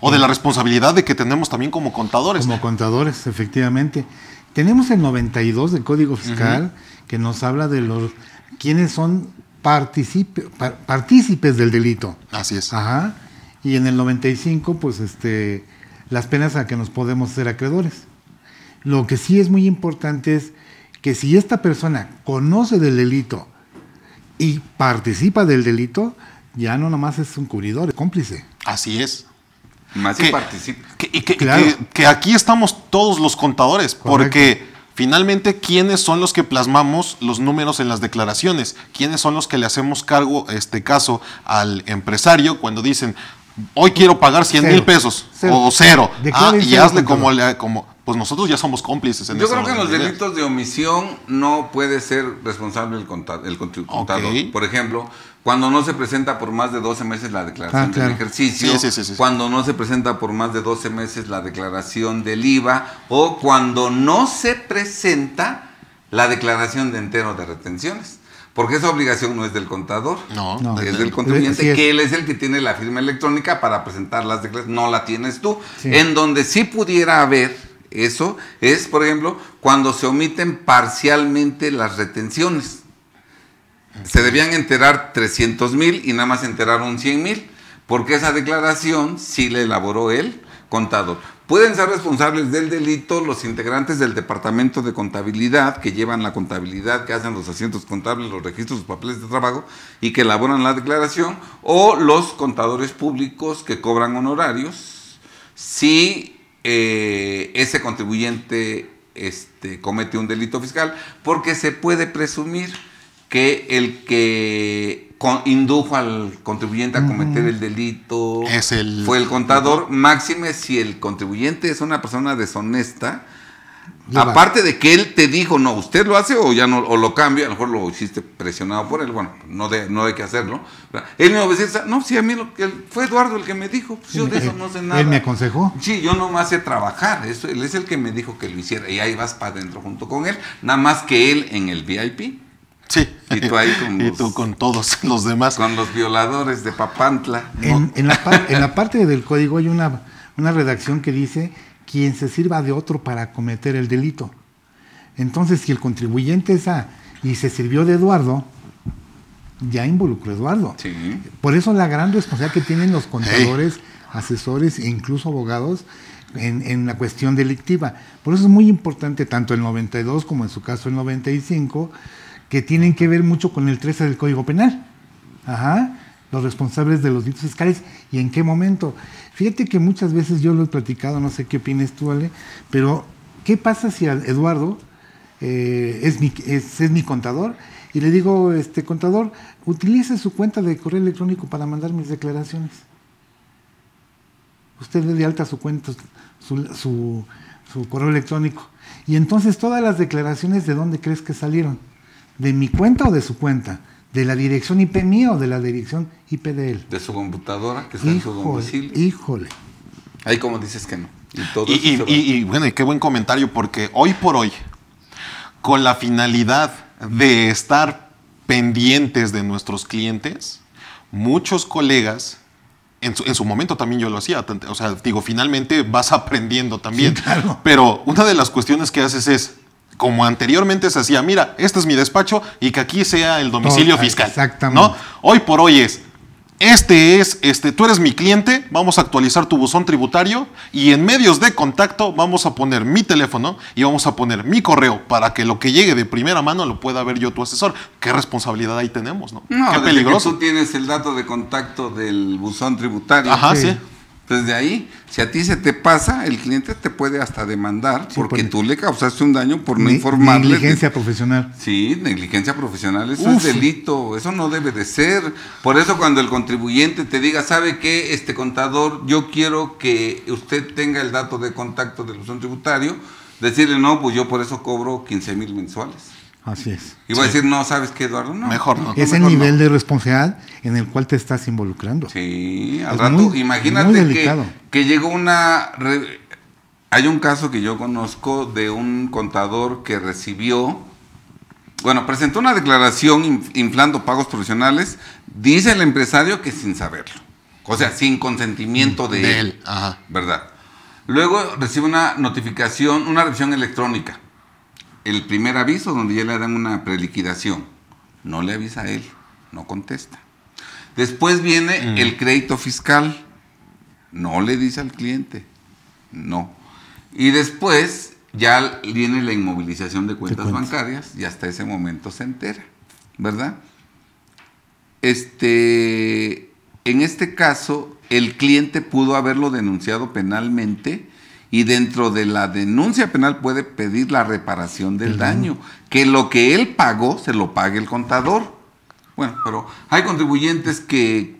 o de la responsabilidad de que tenemos también como contadores. Como contadores, efectivamente. Tenemos el 92 del Código Fiscal que nos habla de los quienes son partícipes del delito. Así es. Ajá. Y en el 95, pues este las penas a que nos podemos ser acreedores. Lo que sí es muy importante es que si esta persona conoce del delito y participa del delito, ya no nomás es un cubridor, es cómplice. Así es. Más que, participa. Que, y que, aquí estamos todos los contadores, porque finalmente, ¿quiénes son los que plasmamos los números en las declaraciones? ¿Quiénes son los que le hacemos cargo, este caso, al empresario cuando dicen, hoy quiero pagar 100 mil pesos o cero. Ah, y hazle como, le, como, pues nosotros ya somos cómplices. En Yo creo que en los delitos de omisión no puede ser responsable el, el contador. Por ejemplo, cuando no se presenta por más de 12 meses la declaración ah, del ejercicio, cuando no se presenta por más de 12 meses la declaración del IVA o cuando no se presenta la declaración de entero de retenciones. Porque esa obligación no es del contador, es del contribuyente, que él es el que tiene la firma electrónica para presentar las declaraciones, no la tienes tú. En donde sí pudiera haber eso es, por ejemplo, cuando se omiten parcialmente las retenciones. Se debían enterar 300 mil y nada más enteraron 100 mil, porque esa declaración sí la elaboró el contador. Pueden ser responsables del delito los integrantes del Departamento de Contabilidad, que llevan la contabilidad, que hacen los asientos contables, los registros, los papeles de trabajo y que elaboran la declaración, o los contadores públicos que cobran honorarios, si eh, ese contribuyente este, comete un delito fiscal, porque se puede presumir que el que indujo al contribuyente a cometer el delito. Es el... Fue el contador. Máxime, si el contribuyente es una persona deshonesta, aparte de que él te dijo, no, usted lo hace o ya no, lo cambia, a lo mejor lo hiciste presionado por él, bueno, no, no hay que hacerlo. Él me obedece, no, sí, a mí lo, fue Eduardo el que me dijo, pues, yo de eso no sé nada. Él me aconsejó. Sí, yo no me hace trabajar, él es el que me dijo que lo hiciera y ahí vas para adentro junto con él, nada más que él en el VIP Sí. Y tú ahí *laughs* con, todos los demás. Con los violadores de Papantla. En, la, en la, *laughs* parte del código hay una, una redacción que dice quien se sirva de otro para cometer el delito. Entonces, si el contribuyente es A y se sirvió de Eduardo, ya involucró a Eduardo. Por eso la gran responsabilidad que tienen los contadores, asesores e incluso abogados en, en, la cuestión delictiva. Por eso es muy importante, tanto el 92 como en su caso el 95, que tienen que ver mucho con el 13 del Código Penal. Ajá, los responsables de los delitos fiscales y en qué momento. Fíjate que muchas veces yo lo he platicado, no sé qué opinas tú, Ale, pero ¿qué pasa si Eduardo eh, es, mi, es, mi contador? y le digo, este contador, utilice su cuenta de correo electrónico para mandar mis declaraciones. Usted le de alta su cuenta, su, correo electrónico. Y entonces todas las declaraciones de dónde crees que salieron. ¿De mi cuenta o de su cuenta? ¿De la dirección IP mía o de la dirección IP de él? De su computadora que está en su domicilio. Híjole. Ahí como dices que no. Y, bueno, y qué buen comentario, porque hoy por hoy, con la finalidad de estar pendientes de nuestros clientes, muchos colegas, en su, momento también yo lo hacía, o sea, digo, finalmente vas *laughs* aprendiendo también. Pero una de las cuestiones que haces es, como anteriormente se hacía, mira, este es mi despacho y que aquí sea el domicilio fiscal. Exactamente. ¿no? Hoy por hoy es, este es, este, tú eres mi cliente, vamos a actualizar tu buzón tributario y en medios de contacto vamos a poner mi teléfono y vamos a poner mi correo para que lo que llegue de primera mano lo pueda ver yo tu asesor. Qué responsabilidad ahí tenemos, ¿no? no Qué peligroso. tú tienes el dato de contacto del buzón tributario. Ajá, sí entonces, de ahí, si a ti se te pasa, el cliente te puede hasta demandar porque tú le causaste un daño por no informarle. Negligencia profesional. Sí, negligencia profesional, eso un es delito, eso no debe de ser. Por eso cuando el contribuyente te diga, ¿sabe qué? Este contador, yo quiero que usted tenga el dato de contacto del opción tributario, decirle, no, pues yo por eso cobro 15 mil mensuales. Así es. Y voy a decir, no, ¿sabes qué, Eduardo? No. Mejor no. Es el nivel de responsabilidad en el cual te estás involucrando. Sí, al rato, imagínate que, que, llegó una... Hay un caso que yo conozco de un contador que recibió, bueno, presentó una declaración inflando pagos profesionales dice el empresario que sin saberlo, o sea, sin consentimiento de, él, ¿verdad? Luego recibe una notificación, una revisión electrónica el primer aviso donde ya le dan una preliquidación. No le avisa a él, no contesta. Después viene mm. el crédito fiscal. No le dice al cliente, no. Y después ya viene la inmovilización de cuentas, bancarias y hasta ese momento se entera, ¿verdad? Este, en este caso, el cliente pudo haberlo denunciado penalmente y dentro de la denuncia penal puede pedir la reparación del daño, que lo que él pagó se lo pague el contador. Bueno, pero hay contribuyentes que,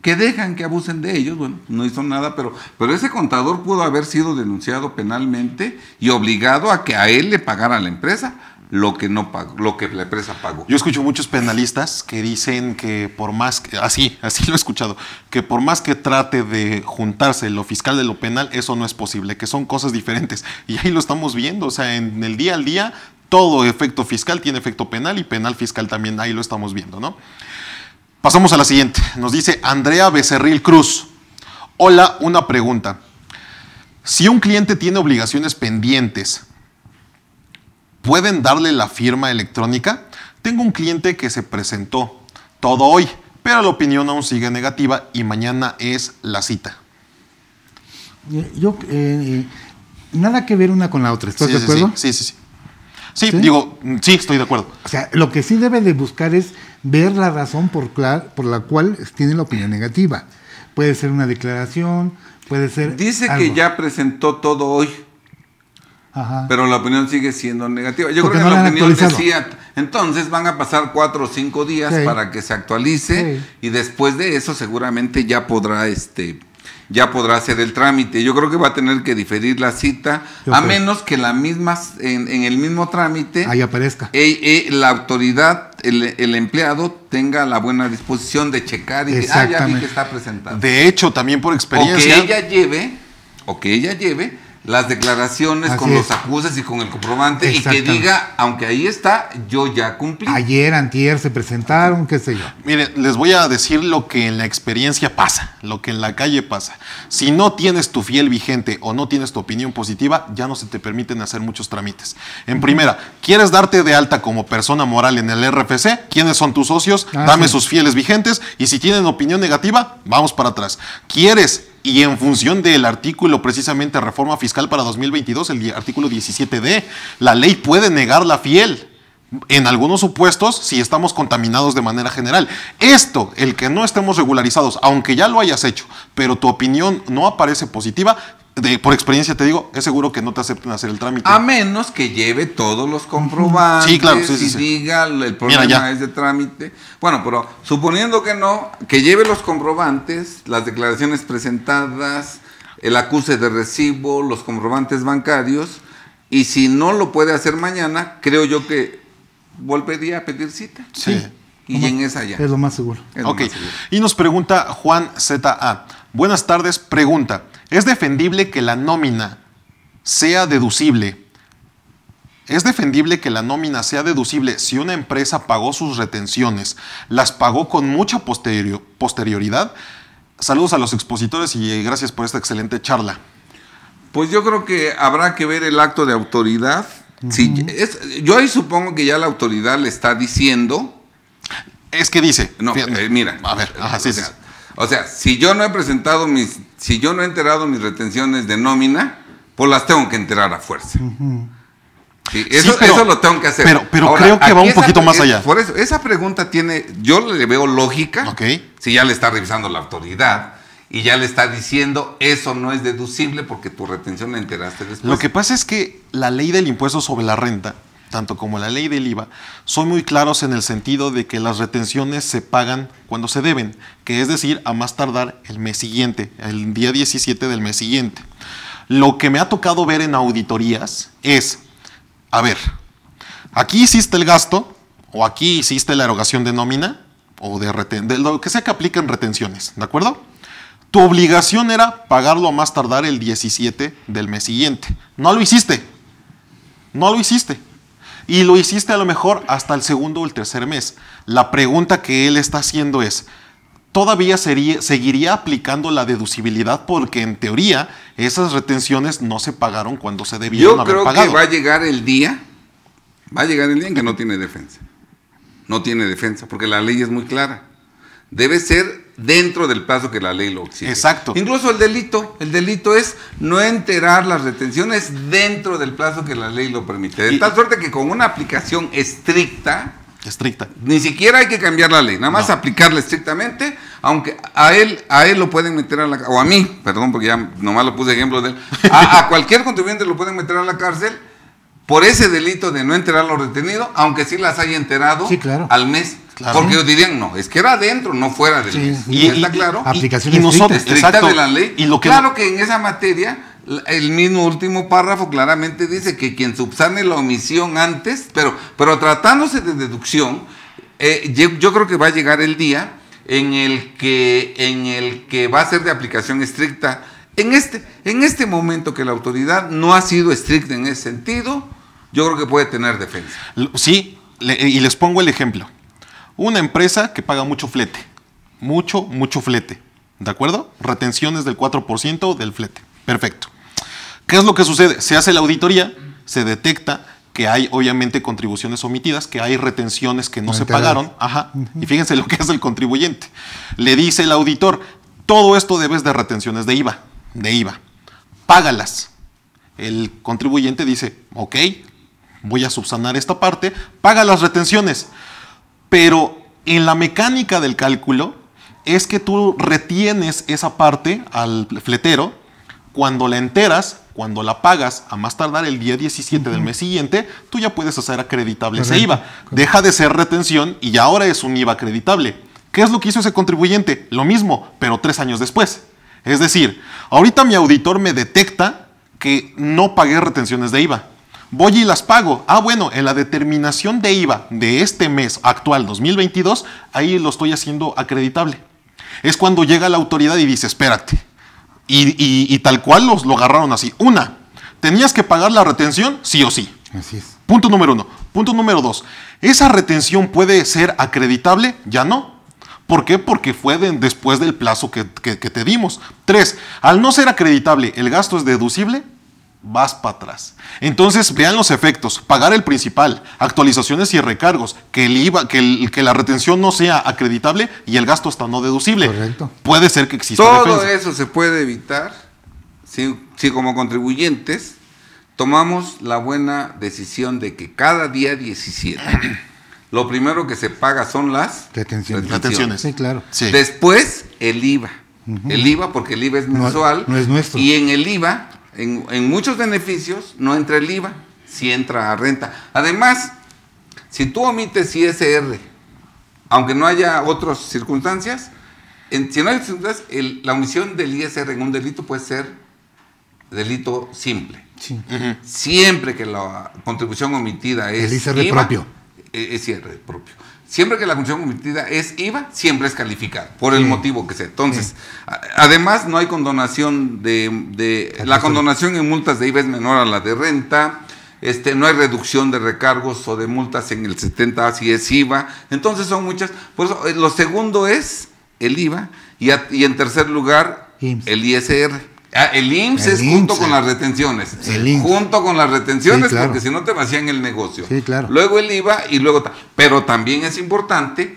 que dejan que abusen de ellos, bueno, no hizo nada, pero, pero ese contador pudo haber sido denunciado penalmente y obligado a que a él le pagara la empresa lo que no lo que la empresa pagó. Yo escucho muchos penalistas que dicen que por más que, así, ah, *laughs* así lo he escuchado, que por más que trate de juntarse lo fiscal de lo penal, eso no es posible, que son cosas diferentes. Y ahí lo estamos viendo, o sea, en el día al día todo efecto fiscal tiene efecto penal y penal fiscal también, ahí lo estamos viendo, ¿no? Pasamos a la siguiente. Nos dice Andrea Becerril Cruz. Hola, una pregunta. Si un cliente tiene obligaciones pendientes, ¿Pueden darle la firma electrónica? Tengo un cliente que se presentó todo hoy, pero la opinión aún sigue negativa y mañana es la cita. Eh, yo, eh, eh, nada que ver una con la otra, ¿estás sí, de acuerdo? sí, sí. sí. sí. digo, mm, sí, estoy de acuerdo. O sea, lo que sí debe de buscar es ver la razón por, la cual tiene la opinión negativa. Puede ser una declaración, puede ser... Dice que ya presentó todo hoy. Pero la opinión sigue siendo negativa. Yo creo que la, opinión decía, entonces van a pasar cuatro o cinco días para que se actualice y después de eso seguramente ya podrá este ya podrá hacer el trámite. Yo creo que va a tener que diferir la cita, a menos que la misma, en, el mismo trámite Ahí aparezca. E, e, la autoridad, el, empleado, tenga la buena disposición de checar y ah, que haya ya que está presentado. De hecho, también por experiencia. que ella lleve, o que ella lleve las declaraciones con los acuses y con el comprobante y que diga, aunque ahí está, yo ya cumplí. Ayer, antier se presentaron, qué sé yo. Mire, les voy a decir lo que en la experiencia pasa, lo que en la calle pasa. Si no tienes tu fiel vigente o no tienes tu opinión positiva, ya no se te permiten hacer muchos trámites. En primera, ¿quieres darte de alta como persona moral en el RFC? ¿Quiénes son tus socios? Ah, Dame sus fieles vigentes y si tienen opinión negativa, vamos para atrás. ¿Quieres y en función del artículo precisamente Reforma Fiscal para 2022, el artículo 17D, la ley puede negar la fiel. En algunos supuestos, si estamos contaminados de manera general. Esto, el que no estemos regularizados, aunque ya lo hayas hecho, pero tu opinión no aparece positiva, por experiencia te digo, es seguro que no te acepten hacer el trámite. A menos que lleve todos los comprobantes sí, claro, sí, y diga el problema es de trámite. Bueno, pero suponiendo que no, que lleve los comprobantes, las declaraciones presentadas, el acuse de recibo, los comprobantes bancarios, y si no lo puede hacer mañana, creo yo que volvería a pedir cita. Sí. Y en esa ya. Es lo más seguro. ok. Y nos pregunta Juan ZA. Buenas tardes, pregunta. Es defendible que la nómina sea deducible. Es defendible que la nómina sea deducible si una empresa pagó sus retenciones, las pagó con mucha posterioridad. Saludos a los expositores y eh, gracias por esta excelente charla. Pues yo creo que habrá que ver el acto de autoridad. yo ahí supongo que ya la autoridad le está diciendo. Es que dice. No, eh, mira. A ver, o sea, si yo no he presentado mis si yo no he enterado mis retenciones de nómina, pues las tengo que enterar a fuerza. eso, lo tengo que hacer. Pero, creo que va un poquito más allá. Por eso, esa pregunta tiene, yo le veo lógica, si ya le está revisando la autoridad y ya le está diciendo, eso no es deducible porque tu retención la enteraste después. Lo que pasa es que la ley del impuesto sobre la renta tanto como la ley del IVA, son muy claros en el sentido de que las retenciones se pagan cuando se deben, que es decir, a más tardar el mes siguiente, el día 17 del mes siguiente. Lo que me ha tocado ver en auditorías es, a ver, aquí hiciste el gasto, o aquí hiciste la erogación de nómina, o de, de lo que sea que apliquen retenciones, ¿de acuerdo? Tu obligación era pagarlo a más tardar el 17 del mes siguiente. No lo hiciste. No lo hiciste y lo hiciste a lo mejor hasta el segundo o el tercer mes. La pregunta que él está haciendo es, todavía seguiría aplicando la deducibilidad porque en teoría esas retenciones no se pagaron cuando se debieron Yo creo que va a llegar el día, va a llegar el día en que no tiene defensa. No tiene defensa porque la ley es muy clara. Debe ser dentro del plazo que la ley lo exige. Exacto. Incluso el delito, el delito es no enterar las retenciones dentro del plazo que la ley lo permite. De tal suerte que con una aplicación estricta, estricta, ni siquiera hay que cambiar la ley, nada más aplicarla estrictamente, aunque a él a él lo pueden meter a la cárcel o a mí, perdón, porque ya nomás lo puse ejemplo de él, a, *laughs* cualquier contribuyente lo pueden meter a la cárcel por ese delito de no enterar lo retenido, aunque sí las haya enterado al mes porque dirían, no, es que era adentro, no fuera del y, ¿Está claro? Aplicación y, estricta de la ley. Y claro que en esa materia, el mismo último párrafo claramente dice que quien subsane la omisión antes, pero, pero tratándose de deducción, eh, yo, creo que va a llegar el día en el, que, en el que va a ser de aplicación estricta. En este, en este momento que la autoridad no ha sido estricta en ese sentido, yo creo que puede tener defensa. Sí, y les pongo el ejemplo. Una empresa que paga mucho flete. Mucho, mucho flete. ¿De acuerdo? Retenciones del 4% del flete. Perfecto. ¿Qué es lo que sucede? Se hace la auditoría, se detecta que hay obviamente contribuciones omitidas, que hay retenciones que no, se pagaron. Ajá. Y fíjense lo que hace el contribuyente. Le dice el auditor, todo esto debes de retenciones de IVA, de IVA. Págalas. El contribuyente dice, ok, voy a subsanar esta parte, paga las retenciones. Pero en la mecánica del cálculo es que tú retienes esa parte al fletero cuando la enteras, cuando la pagas a más tardar el día 17 del mes siguiente, tú ya puedes hacer acreditable ese IVA. Deja de ser retención y ya ahora es un IVA acreditable. ¿Qué es lo que hizo ese contribuyente? Lo mismo, pero tres años después. Es decir, ahorita mi auditor me detecta que no pagué retenciones de IVA voy y las pago. Ah, bueno, en la determinación de IVA de este mes actual 2022, ahí lo estoy haciendo acreditable. Es cuando llega la autoridad y dice, espérate. Y, tal cual los lo agarraron así. Una, tenías que pagar la retención sí o sí. Así es. Punto número uno. Punto número dos, ¿esa retención puede ser acreditable? Ya no. ¿Por qué? Porque fue después del plazo que te dimos. Tres, al no ser acreditable, ¿el gasto es deducible? vas para atrás. Entonces, vean los efectos. Pagar el principal, actualizaciones y recargos, que, el IVA, que, la retención no sea acreditable y el gasto está no deducible. Correcto. Puede ser que exista Todo eso se puede evitar si, si como contribuyentes tomamos la buena decisión de que cada día 17 *clears throat* lo primero que se paga son las retenciones. Sí, claro. Después el IVA. El IVA, porque el IVA es mensual. no es nuestro. Y en el IVA en, muchos beneficios no entra el IVA, sí entra a renta. Además, si tú omites ISR, aunque no haya otras circunstancias, si no hay circunstancias, la omisión del ISR en un delito puede ser delito simple. Siempre que la contribución omitida es el ISR propio. E, es ISR propio siempre que la función convertida es IVA, siempre es calificada por el motivo que sea. Entonces, además no hay condonación de, la condonación en multas de IVA es menor a la de renta. Este, no hay reducción de recargos o de multas en el 70 si es IVA. Entonces son muchas. Por eso, eh, lo segundo es el IVA y, en tercer lugar el ISR. Ah, el IMSS es junto con las retenciones. El junto con las retenciones, porque si no te vacían el negocio. Sí, claro. Luego el IVA y luego. Pero también es importante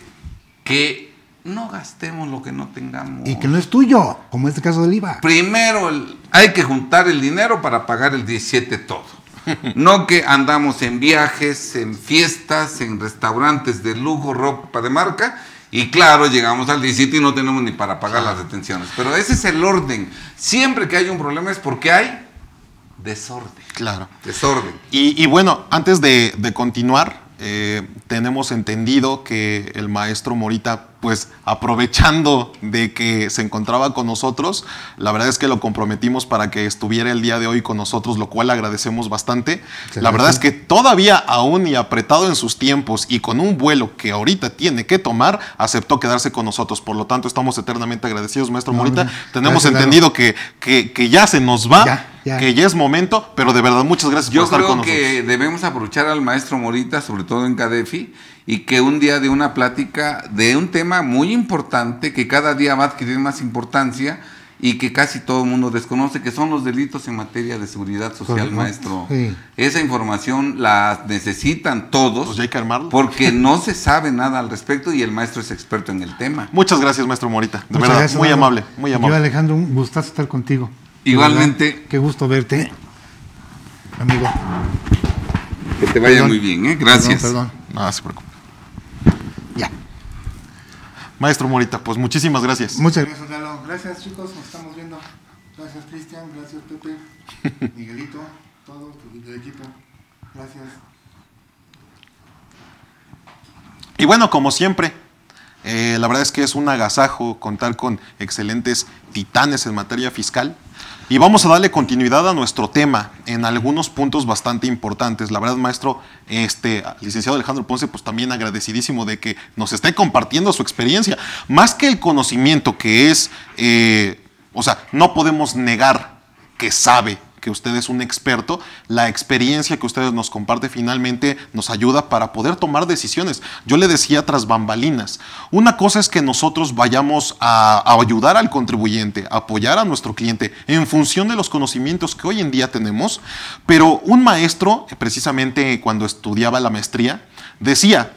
que no gastemos lo que no tengamos. Y que no es tuyo, como este caso del IVA. Primero, hay que juntar el dinero para pagar el 17 todo. *laughs* No que andamos en viajes, en fiestas, en restaurantes de lujo, ropa de marca y claro, llegamos al distrito y no tenemos ni para pagar las detenciones. Pero ese es el orden. Siempre que hay un problema es porque hay desorden. Claro. Desorden. Y, bueno, antes de, continuar, eh, tenemos entendido que el maestro Morita pues aprovechando de que se encontraba con nosotros, la verdad es que lo comprometimos para que estuviera el día de hoy con nosotros, lo cual agradecemos bastante. La verdad es que todavía aún y apretado en sus tiempos y con un vuelo que ahorita tiene que tomar, aceptó quedarse con nosotros. Por lo tanto, estamos eternamente agradecidos, maestro Morita. Tenemos entendido que, que, ya se nos va. que ya es momento, pero de verdad muchas gracias por estar con nosotros. Yo creo que debemos aprovechar al maestro Morita, sobre todo en Cadefi, y que un día de una plática de un tema muy importante que cada día va a adquirir más importancia y que casi todo el mundo desconoce, que son los delitos en materia de seguridad social, maestro. Esa información la necesitan todos. Pues porque no se sabe nada al respecto y el maestro es experto en el tema. Muchas gracias, maestro Morita. De verdad, muy amable, muy amable. Yo, Alejandro, un gustazo estar contigo. Igualmente. qué gusto verte, amigo. Que te vaya muy bien, ¿eh? Gracias. Perdón, perdón. No, se preocupe. Maestro Morita, pues muchísimas gracias. Muchas gracias, Lalo. Gracias, chicos. Nos estamos viendo. Gracias, Cristian. Gracias, Pepe. *laughs* Miguelito. Todo el equipo. Gracias. Y bueno, como siempre, eh, la verdad es que es un agasajo contar con excelentes titanes en materia fiscal. Y vamos a darle continuidad a nuestro tema en algunos puntos bastante importantes. La verdad, maestro, este licenciado Alejandro Ponce, pues también agradecidísimo de que nos esté compartiendo su experiencia. Más que el conocimiento que es, eh, o sea, no podemos negar que sabe que usted es un experto, la experiencia que usted nos comparte finalmente nos ayuda para poder tomar decisiones. Yo le decía tras bambalinas, una cosa es que nosotros vayamos a, ayudar al contribuyente, apoyar a nuestro cliente en función de los conocimientos que hoy en día tenemos, pero un maestro, precisamente cuando estudiaba la maestría, decía,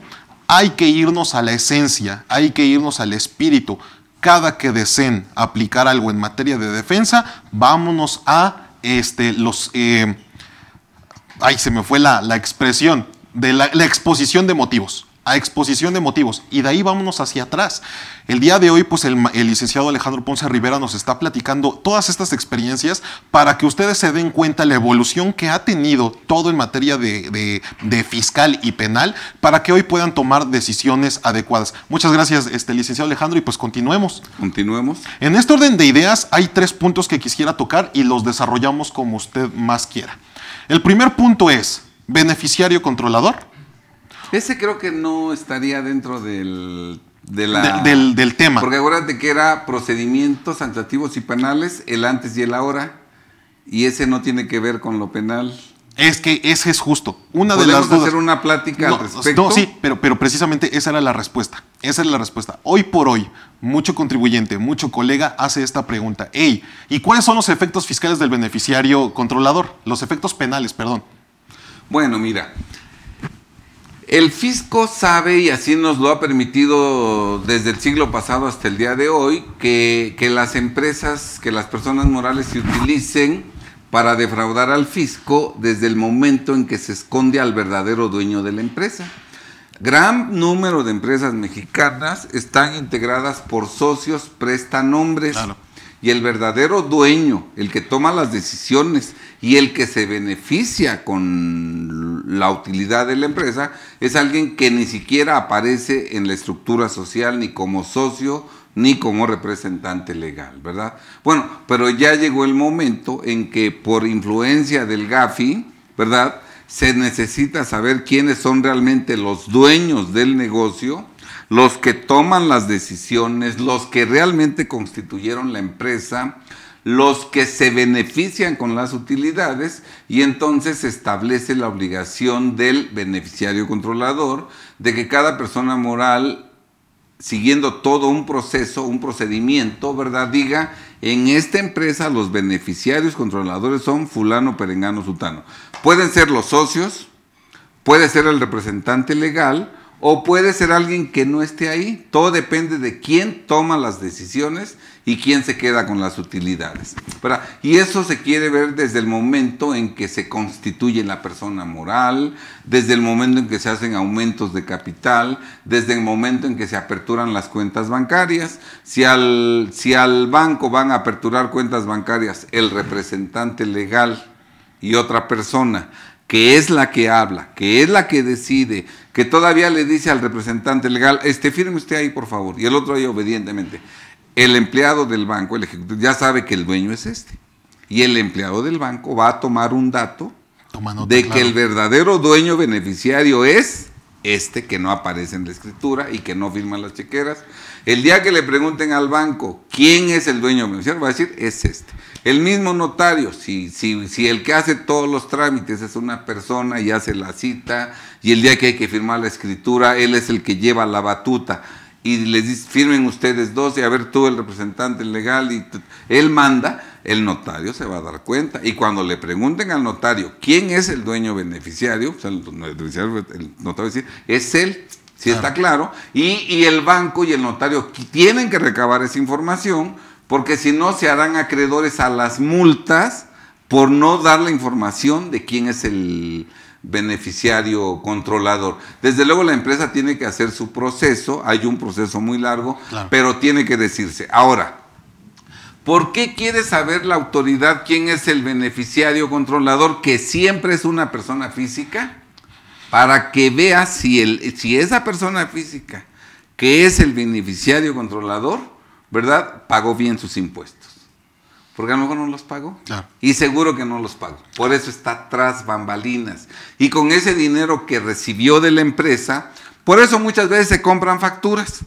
hay que irnos a la esencia, hay que irnos al espíritu. Cada que deseen aplicar algo en materia de defensa, vámonos a este, los... Eh, ay, se me fue la, la expresión, de la exposición de motivos a exposición de motivos. Y de ahí vámonos hacia atrás. El día de hoy, pues el, licenciado Alejandro Ponce Rivera nos está platicando todas estas experiencias para que ustedes se den cuenta la evolución que ha tenido todo en materia de, de fiscal y penal para que hoy puedan tomar decisiones adecuadas. Muchas gracias, este licenciado Alejandro, y pues continuemos. Continuemos. En este orden de ideas hay tres puntos que quisiera tocar y los desarrollamos como usted más quiera. El primer punto es beneficiario controlador. Ese creo que no estaría dentro del del, tema. Porque de que era procedimientos administrativos y penales, el antes y el ahora, y ese no tiene que ver con lo penal. Es que ese es justo. Una de las hacer una plática al respecto? sí, pero, pero precisamente esa era la respuesta. Esa es la respuesta. Hoy por hoy, mucho contribuyente, mucho colega hace esta pregunta. Ey, ¿y cuáles son los efectos fiscales del beneficiario controlador? Los efectos penales, perdón. Bueno, mira, el fisco sabe, y así nos lo ha permitido desde el siglo pasado hasta el día de hoy, que, las empresas, que las personas morales se utilicen para defraudar al fisco desde el momento en que se esconde al verdadero dueño de la empresa. Gran número de empresas mexicanas están integradas por socios prestanombres. Claro. Y el verdadero dueño, el que toma las decisiones y el que se beneficia con la utilidad de la empresa, es alguien que ni siquiera aparece en la estructura social ni como socio ni como representante legal, ¿verdad? Bueno, pero ya llegó el momento en que por influencia del GAFI, ¿verdad? Se necesita saber quiénes son realmente los dueños del negocio los que toman las decisiones, los que realmente constituyeron la empresa, los que se benefician con las utilidades y entonces se establece la obligación del beneficiario controlador de que cada persona moral, siguiendo todo un proceso, un procedimiento, ¿verdad? Diga, en esta empresa los beneficiarios controladores son fulano, perengano, sutano. Pueden ser los socios, puede ser el representante legal o puede ser alguien que no esté ahí. Todo depende de quién toma las decisiones y quién se queda con las utilidades. Y eso se quiere ver desde el momento en que se constituye la persona moral, desde el momento en que se hacen aumentos de capital, desde el momento en que se aperturan las cuentas bancarias. Si al, si al banco van a aperturar cuentas bancarias el representante legal y otra persona, que es la que habla, que es la que decide, que todavía le dice al representante legal, este firme usted ahí por favor, y el otro ahí obedientemente. El empleado del banco, el ejecutivo, ya sabe que el dueño es este. Y el empleado del banco va a tomar un dato de que el verdadero dueño beneficiario es este que no aparece en la escritura y que no firma las chequeras el día que le pregunten al banco quién es el dueño beneficiario, va a decir, es este. El mismo notario, si, si el que hace todos los trámites es una persona y hace la cita, y el día que hay que firmar la escritura, él es el que lleva la batuta y les dice, firmen ustedes dos y a ver tú el representante legal y él manda, el notario se va a dar cuenta. Y cuando le pregunten al notario quién es el dueño beneficiario, o sea, el, notario va a decir, es él si está ah. claro, y, el banco y el notario tienen que recabar esa información, porque si no se harán acreedores a las multas por no dar la información de quién es el beneficiario controlador. Desde luego la empresa tiene que hacer su proceso, hay un proceso muy largo, pero tiene que decirse. Ahora, ¿Por qué quiere saber la autoridad quién es el beneficiario controlador, que siempre es una persona física? para que vea si, el, si esa persona física que es el beneficiario controlador, ¿verdad? Pagó bien sus impuestos. Porque a lo mejor no los pagó. Ah. Y seguro que no los pagó. Por eso está tras bambalinas. Y con ese dinero que recibió de la empresa, por eso muchas veces se compran facturas.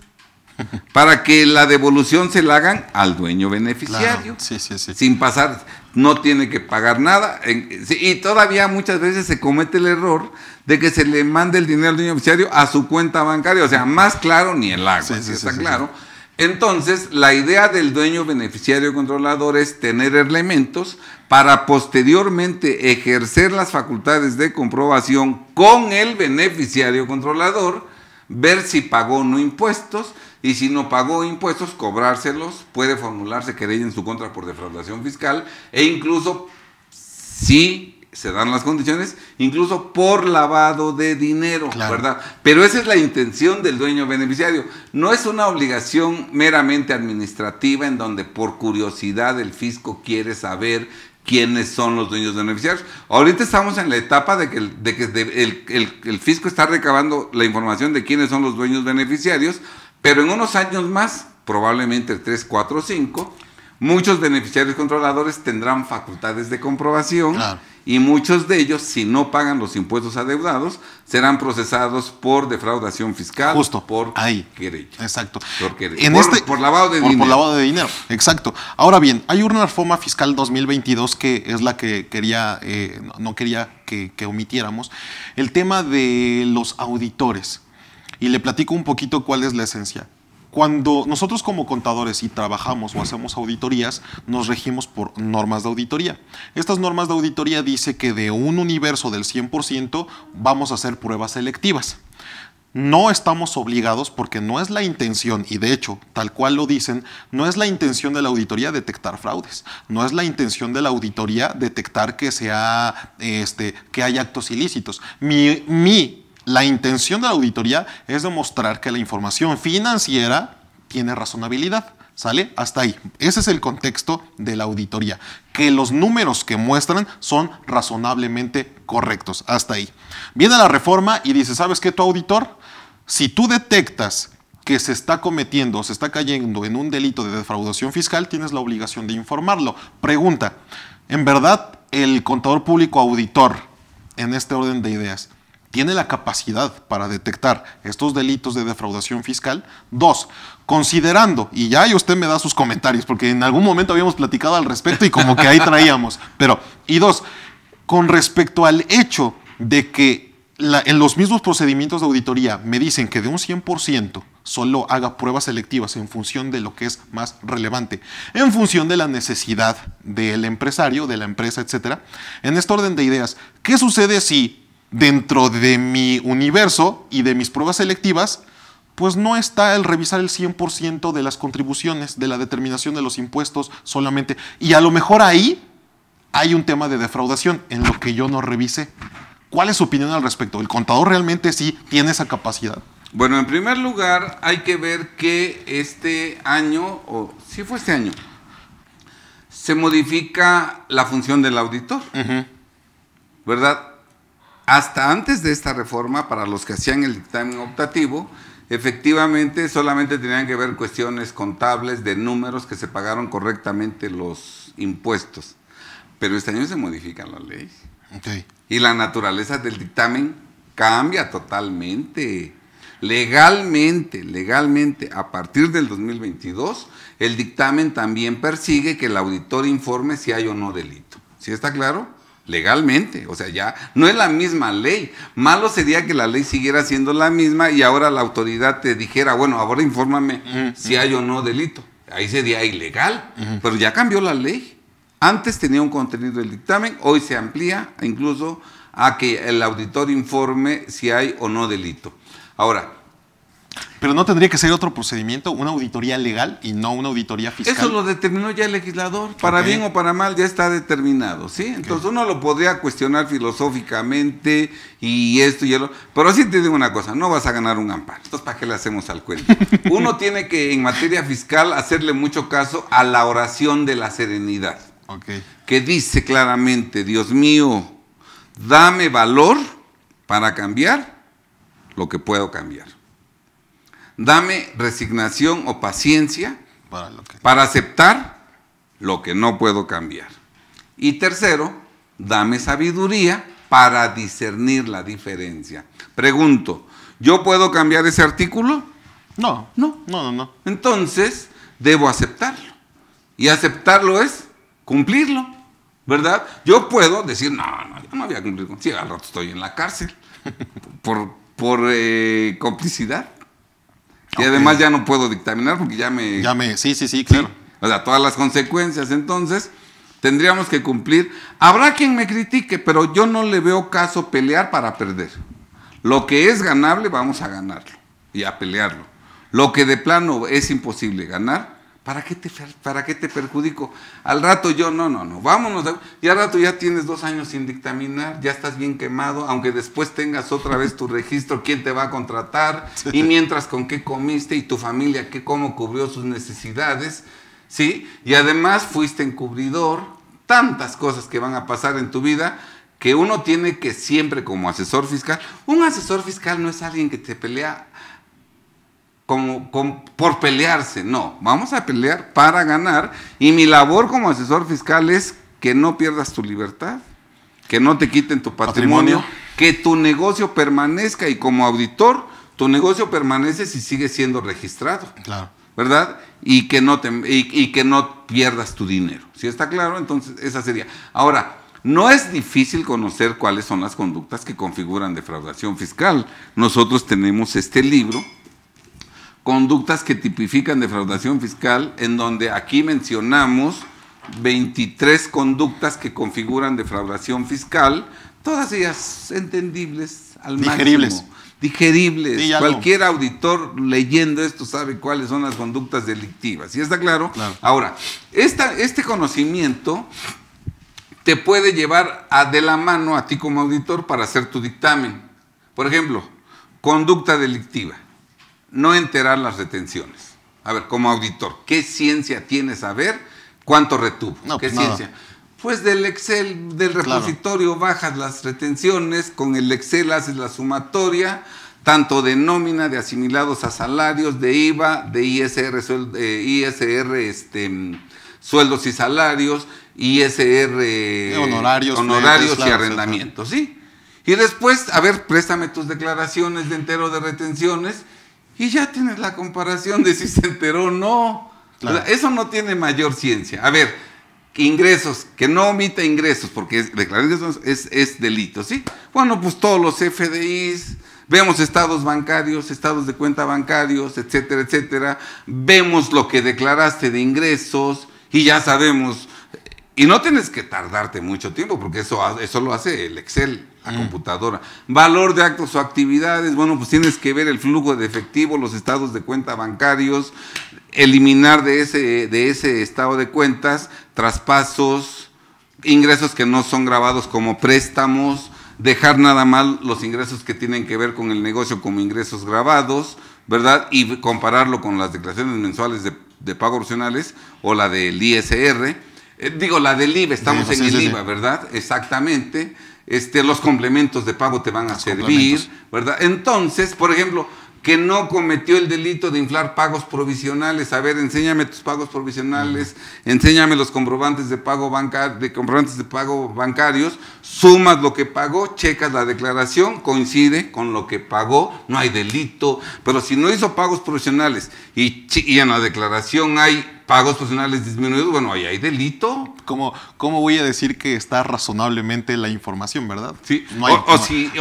*laughs* para que la devolución se la hagan al dueño beneficiario. Sin pasar, no tiene que pagar nada. Y todavía muchas veces se comete el error de que se le mande el dinero al dueño beneficiario a su cuenta bancaria. O sea, más claro ni el agua, está claro. Entonces, la idea del dueño beneficiario controlador es tener elementos para posteriormente ejercer las facultades de comprobación con el beneficiario controlador, ver si pagó o no impuestos, y si no pagó impuestos, cobrárselos, puede formularse querella en su contra por defraudación fiscal e incluso, si se dan las condiciones, incluso por lavado de dinero, ¿verdad? Pero esa es la intención del dueño beneficiario. No es una obligación meramente administrativa en donde por curiosidad el fisco quiere saber quiénes son los dueños beneficiarios. Ahorita estamos en la etapa de que, el, fisco está recabando la información de quiénes son los dueños beneficiarios pero en unos años más, probablemente 3, 4, 5, muchos beneficiarios controladores tendrán facultades de comprobación y muchos de ellos, si no pagan los impuestos adeudados, serán procesados por defraudación fiscal, Justo, por ahí. querella. Exacto. Por, este por, lavado de dinero. Por lavado de dinero, exacto. Ahora bien, hay una reforma fiscal 2022 que es la que quería, eh, no quería que omitiéramos, el tema de los auditores y le platico un poquito cuál es la esencia. Cuando nosotros como contadores y trabajamos o hacemos auditorías, nos regimos por normas de auditoría. Estas normas de auditoría dice que de un universo del 100% vamos a hacer pruebas selectivas. No estamos obligados porque no es la intención, y de hecho, tal cual lo dicen, no es la intención de la auditoría detectar fraudes, no es la intención de la auditoría detectar que, sea, este, que hay actos ilícitos. Mi, mi la intención de la auditoría es demostrar que la información financiera tiene razonabilidad. ¿Sale? Hasta ahí. Ese es el contexto de la auditoría. Que los números que muestran son razonablemente correctos. Hasta ahí. Viene la reforma y dice, ¿sabes qué tu auditor? Si tú detectas que se está cometiendo, se está cayendo en un delito de defraudación fiscal, tienes la obligación de informarlo. Pregunta, ¿en verdad el contador público auditor, en este orden de ideas, tiene la capacidad para detectar estos delitos de defraudación fiscal. Dos, considerando, y ya usted me da sus comentarios, porque en algún momento habíamos platicado al respecto y como que ahí traíamos, pero, y dos, con respecto al hecho de que en los mismos procedimientos de auditoría me dicen que de un 100% solo haga pruebas selectivas en función de lo que es más relevante, en función de la necesidad del empresario, de la empresa, etcétera. En este orden de ideas, ¿qué sucede si dentro de mi universo y de mis pruebas selectivas, pues no está el revisar el 100% de las contribuciones, de la determinación de los impuestos solamente. Y a lo mejor ahí hay un tema de defraudación en lo que yo no revise ¿Cuál es su opinión al respecto? ¿El contador realmente sí tiene esa capacidad? Bueno, en primer lugar hay que ver que este año, o si fue este año, se modifica la función del auditor, ¿verdad? hasta antes de esta reforma, para los que hacían el dictamen optativo, efectivamente solamente tenían que ver cuestiones contables de números que se pagaron correctamente los impuestos. Pero este año se modifica la ley Y la naturaleza del dictamen cambia totalmente. Legalmente, legalmente, a partir del 2022, el dictamen también persigue que el auditor informe si hay o no delito. ¿Sí está claro? legalmente. O sea, ya no es la misma ley. Malo sería que la ley siguiera siendo la misma y ahora la autoridad te dijera, bueno, ahora infórmame si hay o no delito. Ahí sería ilegal, pero ya cambió la ley. Antes tenía un contenido del dictamen, hoy se amplía incluso a que el auditor informe si hay o no delito. Ahora, pero no tendría que ser otro procedimiento, una auditoría legal y no una auditoría fiscal. Eso lo determinó ya el legislador, para bien o para mal ya está determinado, ¿sí? Entonces uno lo podría cuestionar filosóficamente y esto y otro. pero sí te digo una cosa, no vas a ganar un amparo. Entonces, ¿para qué le hacemos al cuento? *laughs* Uno tiene que en materia fiscal hacerle mucho caso a la oración de la serenidad. Que dice claramente, Dios mío, dame valor para cambiar lo que puedo cambiar dame resignación o paciencia para, aceptar lo que no puedo cambiar. Y tercero, dame sabiduría para discernir la diferencia. Pregunto, ¿yo puedo cambiar ese artículo? No. No. No, no, no. Entonces, debo aceptarlo. Y aceptarlo es cumplirlo, ¿verdad? Yo puedo decir, no, no, yo no voy a cumplir. Sí, al rato estoy en la cárcel *laughs* por, por eh, complicidad. Y además ya no puedo dictaminar porque ya me... Ya me, sí, sí, sí, claro. O sea, todas las consecuencias. Entonces, tendríamos que cumplir. Habrá quien me critique, pero yo no le veo caso pelear para perder. Lo que es ganable, vamos a ganarlo y a pelearlo. Lo que de plano es imposible ganar, ¿Para qué, te, ¿Para te perjudico? Al rato yo, no, no, no, vámonos. Y al rato ya tienes dos años sin dictaminar, ya estás bien quemado, aunque después tengas otra vez tu registro, quién te va a contratar, y mientras con qué comiste y tu familia, qué, cómo cubrió sus necesidades, ¿sí? Y además fuiste encubridor, tantas cosas que van a pasar en tu vida que uno tiene que siempre como asesor fiscal, un asesor fiscal no es alguien que te pelea como, por pelearse, no, vamos a pelear para ganar y mi labor como asesor fiscal es que no pierdas tu libertad, que no te quiten tu patrimonio, que tu negocio permanezca y como auditor tu negocio permanece si sigue siendo registrado. Claro. ¿Verdad? Y que, no te, que no pierdas tu dinero. Si está claro, entonces esa sería. Ahora, no es difícil conocer cuáles son las conductas que configuran defraudación fiscal. Nosotros tenemos este libro conductas que tipifican defraudación fiscal, en donde aquí mencionamos 23 conductas que configuran defraudación fiscal, todas ellas entendibles al digeribles. máximo. Digeribles. Cualquier auditor leyendo esto sabe cuáles son las conductas delictivas. y está claro? Ahora, este conocimiento te puede llevar a de la mano a ti como auditor para hacer tu dictamen. Por ejemplo, conducta delictiva no enterar las retenciones. A ver, como auditor, ¿qué ciencia tiene ver? cuánto retuvo? ¿Qué pues ciencia? Pues del Excel, del repositorio bajas las retenciones, con el Excel haces la sumatoria, tanto de nómina, de asimilados a salarios, de IVA, de ISR, eh, ISR este, sueldos y salarios, ISR eh, honorarios, honorarios y arrendamientos, ¿sí? Y después, a ver, préstame tus declaraciones de entero de retenciones y ya tienes la comparación de si se enteró o no. eso no tiene mayor ciencia. A ver, ingresos, que no omita ingresos, porque declarar ingresos es, es, delito, ¿sí? Bueno, pues todos los FDIs, vemos estados bancarios, estados de cuenta bancarios, etcétera, etcétera, vemos lo que declaraste de ingresos y ya sabemos y no tienes que tardarte mucho tiempo, porque eso, eso lo hace el Excel, la mm. computadora. Valor de actos o actividades, bueno, pues tienes que ver el flujo de efectivo, los estados de cuenta bancarios, eliminar de ese, de ese estado de cuentas traspasos, ingresos que no son grabados como préstamos, dejar nada mal los ingresos que tienen que ver con el negocio como ingresos grabados, ¿verdad? Y compararlo con las declaraciones mensuales de, de pago opcionales o la del ISR eh, digo, la del IVA, estamos en el IVA, ¿verdad? Exactamente. Este, los complementos de pago te van a servir, ¿verdad? Entonces, por ejemplo, que no cometió el delito de inflar pagos provisionales. A ver, enséñame tus pagos provisionales, enséñame los comprobantes de pago bancar, de comprobantes de bancarios, sumas lo que pagó, checas la declaración, coincide con lo que pagó, no hay delito. Pero si no hizo pagos provisionales y, y en la declaración hay pagos personales disminuidos, bueno, ahí hay delito. ¿Cómo, ¿Cómo voy a decir que está razonablemente la información, verdad? Sí, o, si,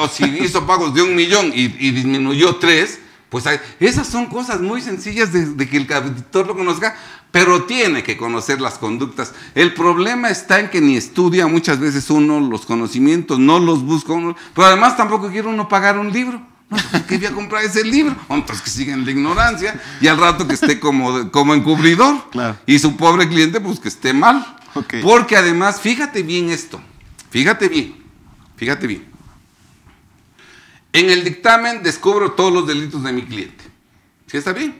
hizo pagos de un millón y, disminuyó tres, pues hay, esas son cosas muy sencillas de, que el auditor lo conozca, pero tiene que conocer las conductas. El problema está en que ni estudia muchas veces uno los conocimientos, no los busca uno, pero además tampoco quiere uno pagar un libro. ¿Por pues, qué voy a comprar ese libro. Pues, que siguen de ignorancia y al rato que esté como, como encubridor. Y su pobre cliente, pues que esté mal. Porque además, fíjate bien esto. Fíjate bien. Fíjate bien. En el dictamen descubro todos los delitos de mi cliente. ¿Sí está bien?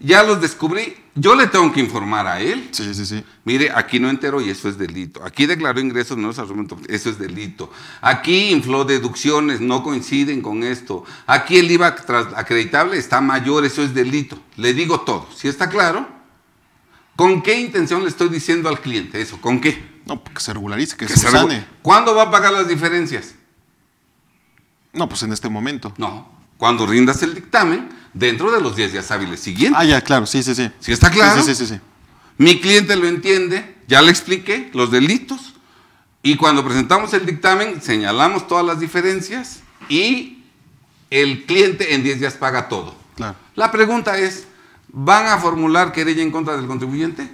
ya los descubrí, yo le tengo que informar a él. Sí, sí, sí. Mire, aquí no entero y eso es delito. Aquí declaró ingresos no eso es delito. Aquí infló deducciones, no coinciden con esto. Aquí el IVA acreditable está mayor, eso es delito. Le digo todo. Si está claro, ¿con qué intención le estoy diciendo al cliente eso? ¿Con qué? No, pues que se regularice, que, se, sane. ¿Cuándo va a pagar las diferencias? No, pues en este momento. No, cuando rindas el dictamen dentro de los 10 días hábiles siguientes. Ah, ya, claro, sí, sí, sí. ¿Sí está claro? Sí, sí, sí, Mi cliente lo entiende, ya le expliqué los delitos y cuando presentamos el dictamen señalamos todas las diferencias y el cliente en 10 días paga todo. Claro. La pregunta es, ¿van a formular querella en contra del contribuyente?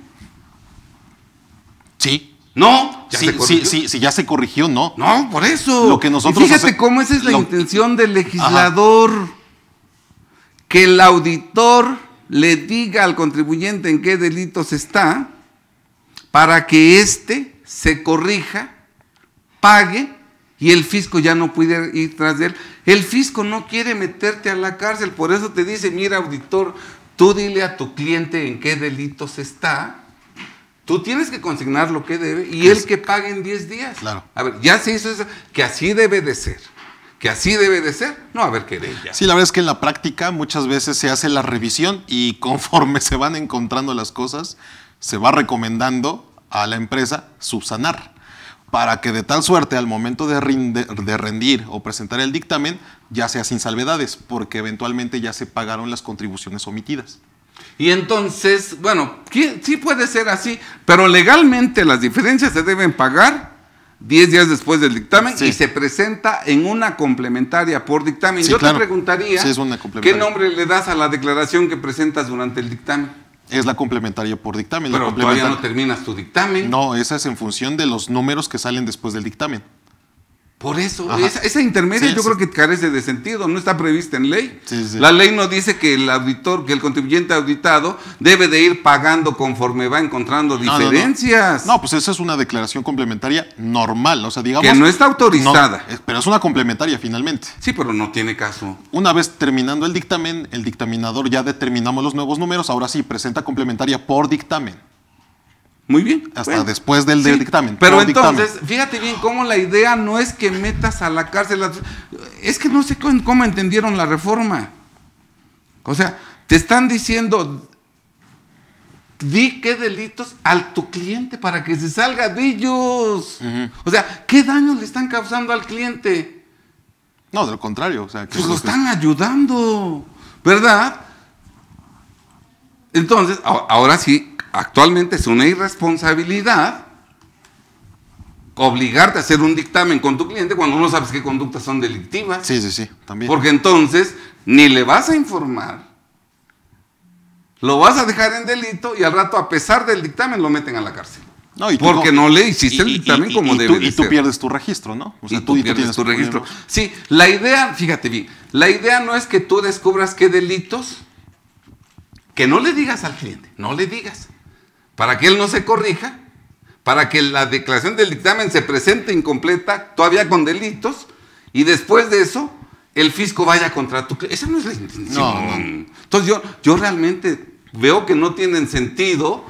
Sí. No, ¿Ya sí, sí, sí, sí, ya se corrigió, no. No, por eso. Lo que nosotros fíjate cómo esa es la intención del legislador que el auditor le diga al contribuyente en qué delitos está para que éste se corrija, pague y el fisco ya no puede ir tras él. El fisco no quiere meterte a la cárcel, por eso te dice, mira auditor, tú dile a tu cliente en qué delitos está. Tú tienes que consignar lo que debe y él que pague en 10 días. Claro. A ver, ya se hizo eso, que así debe de ser que así debe de ser, no ver ver haber ella. Sí, la verdad es que en la práctica muchas veces se hace la revisión y conforme *laughs* se van encontrando las cosas, se va recomendando a la empresa subsanar para que de tal suerte al momento de rendir o presentar el dictamen ya sea sin salvedades, porque eventualmente ya se pagaron las contribuciones omitidas. Y entonces, bueno, sí puede ser así, pero legalmente las diferencias se deben pagar 10 días después del dictamen y se presenta en una complementaria por dictamen. Yo te preguntaría, ¿qué nombre le das a la declaración que presentas durante el dictamen? Es la complementaria por dictamen. Pero todavía no terminas tu dictamen. No, esa es en función de los números que salen después del dictamen. Por eso, esa, intermedia yo creo que carece de sentido, no está prevista en ley. la ley no dice que el auditor, que el contribuyente auditado debe de ir pagando conforme va encontrando diferencias. No, no, pues esa es una declaración complementaria normal, o sea, digamos... Que no está autorizada. Eh, pero es una complementaria finalmente. Sí, pero no tiene caso. Una vez terminando el dictamen, el dictaminador ya determinamos los nuevos números, ahora sí, presenta complementaria por dictamen. Muy bien. Hasta después del, dictamen. Pero entonces, fíjate bien cómo la idea no es que metas a la cárcel. Es que no sé cómo, entendieron la reforma. O sea, te están diciendo, di qué delitos al tu cliente para que se salga de ellos. O sea, ¿qué daños le están causando al cliente? No, del contrario. pues lo están ayudando, ¿verdad? Entonces, ahora sí, actualmente es una irresponsabilidad obligarte a hacer un dictamen con tu cliente cuando no sabes qué conductas son delictivas. Sí, sí, sí, también. Porque entonces ni le vas a informar, lo vas a dejar en delito y al rato, a pesar del dictamen, lo meten a la cárcel. porque no, le hiciste el dictamen como debe Y tú pierdes tu registro, ¿no? O sea, tú, pierdes tu registro. Sí, la idea, fíjate bien, la idea no es que tú descubras qué delitos que no le digas al cliente, no le digas, para que él no se corrija, para que la declaración del dictamen se presente incompleta, todavía con delitos, y después de eso el fisco vaya contra tu cliente. Esa no es la intención. Entonces yo, yo realmente veo que no tienen sentido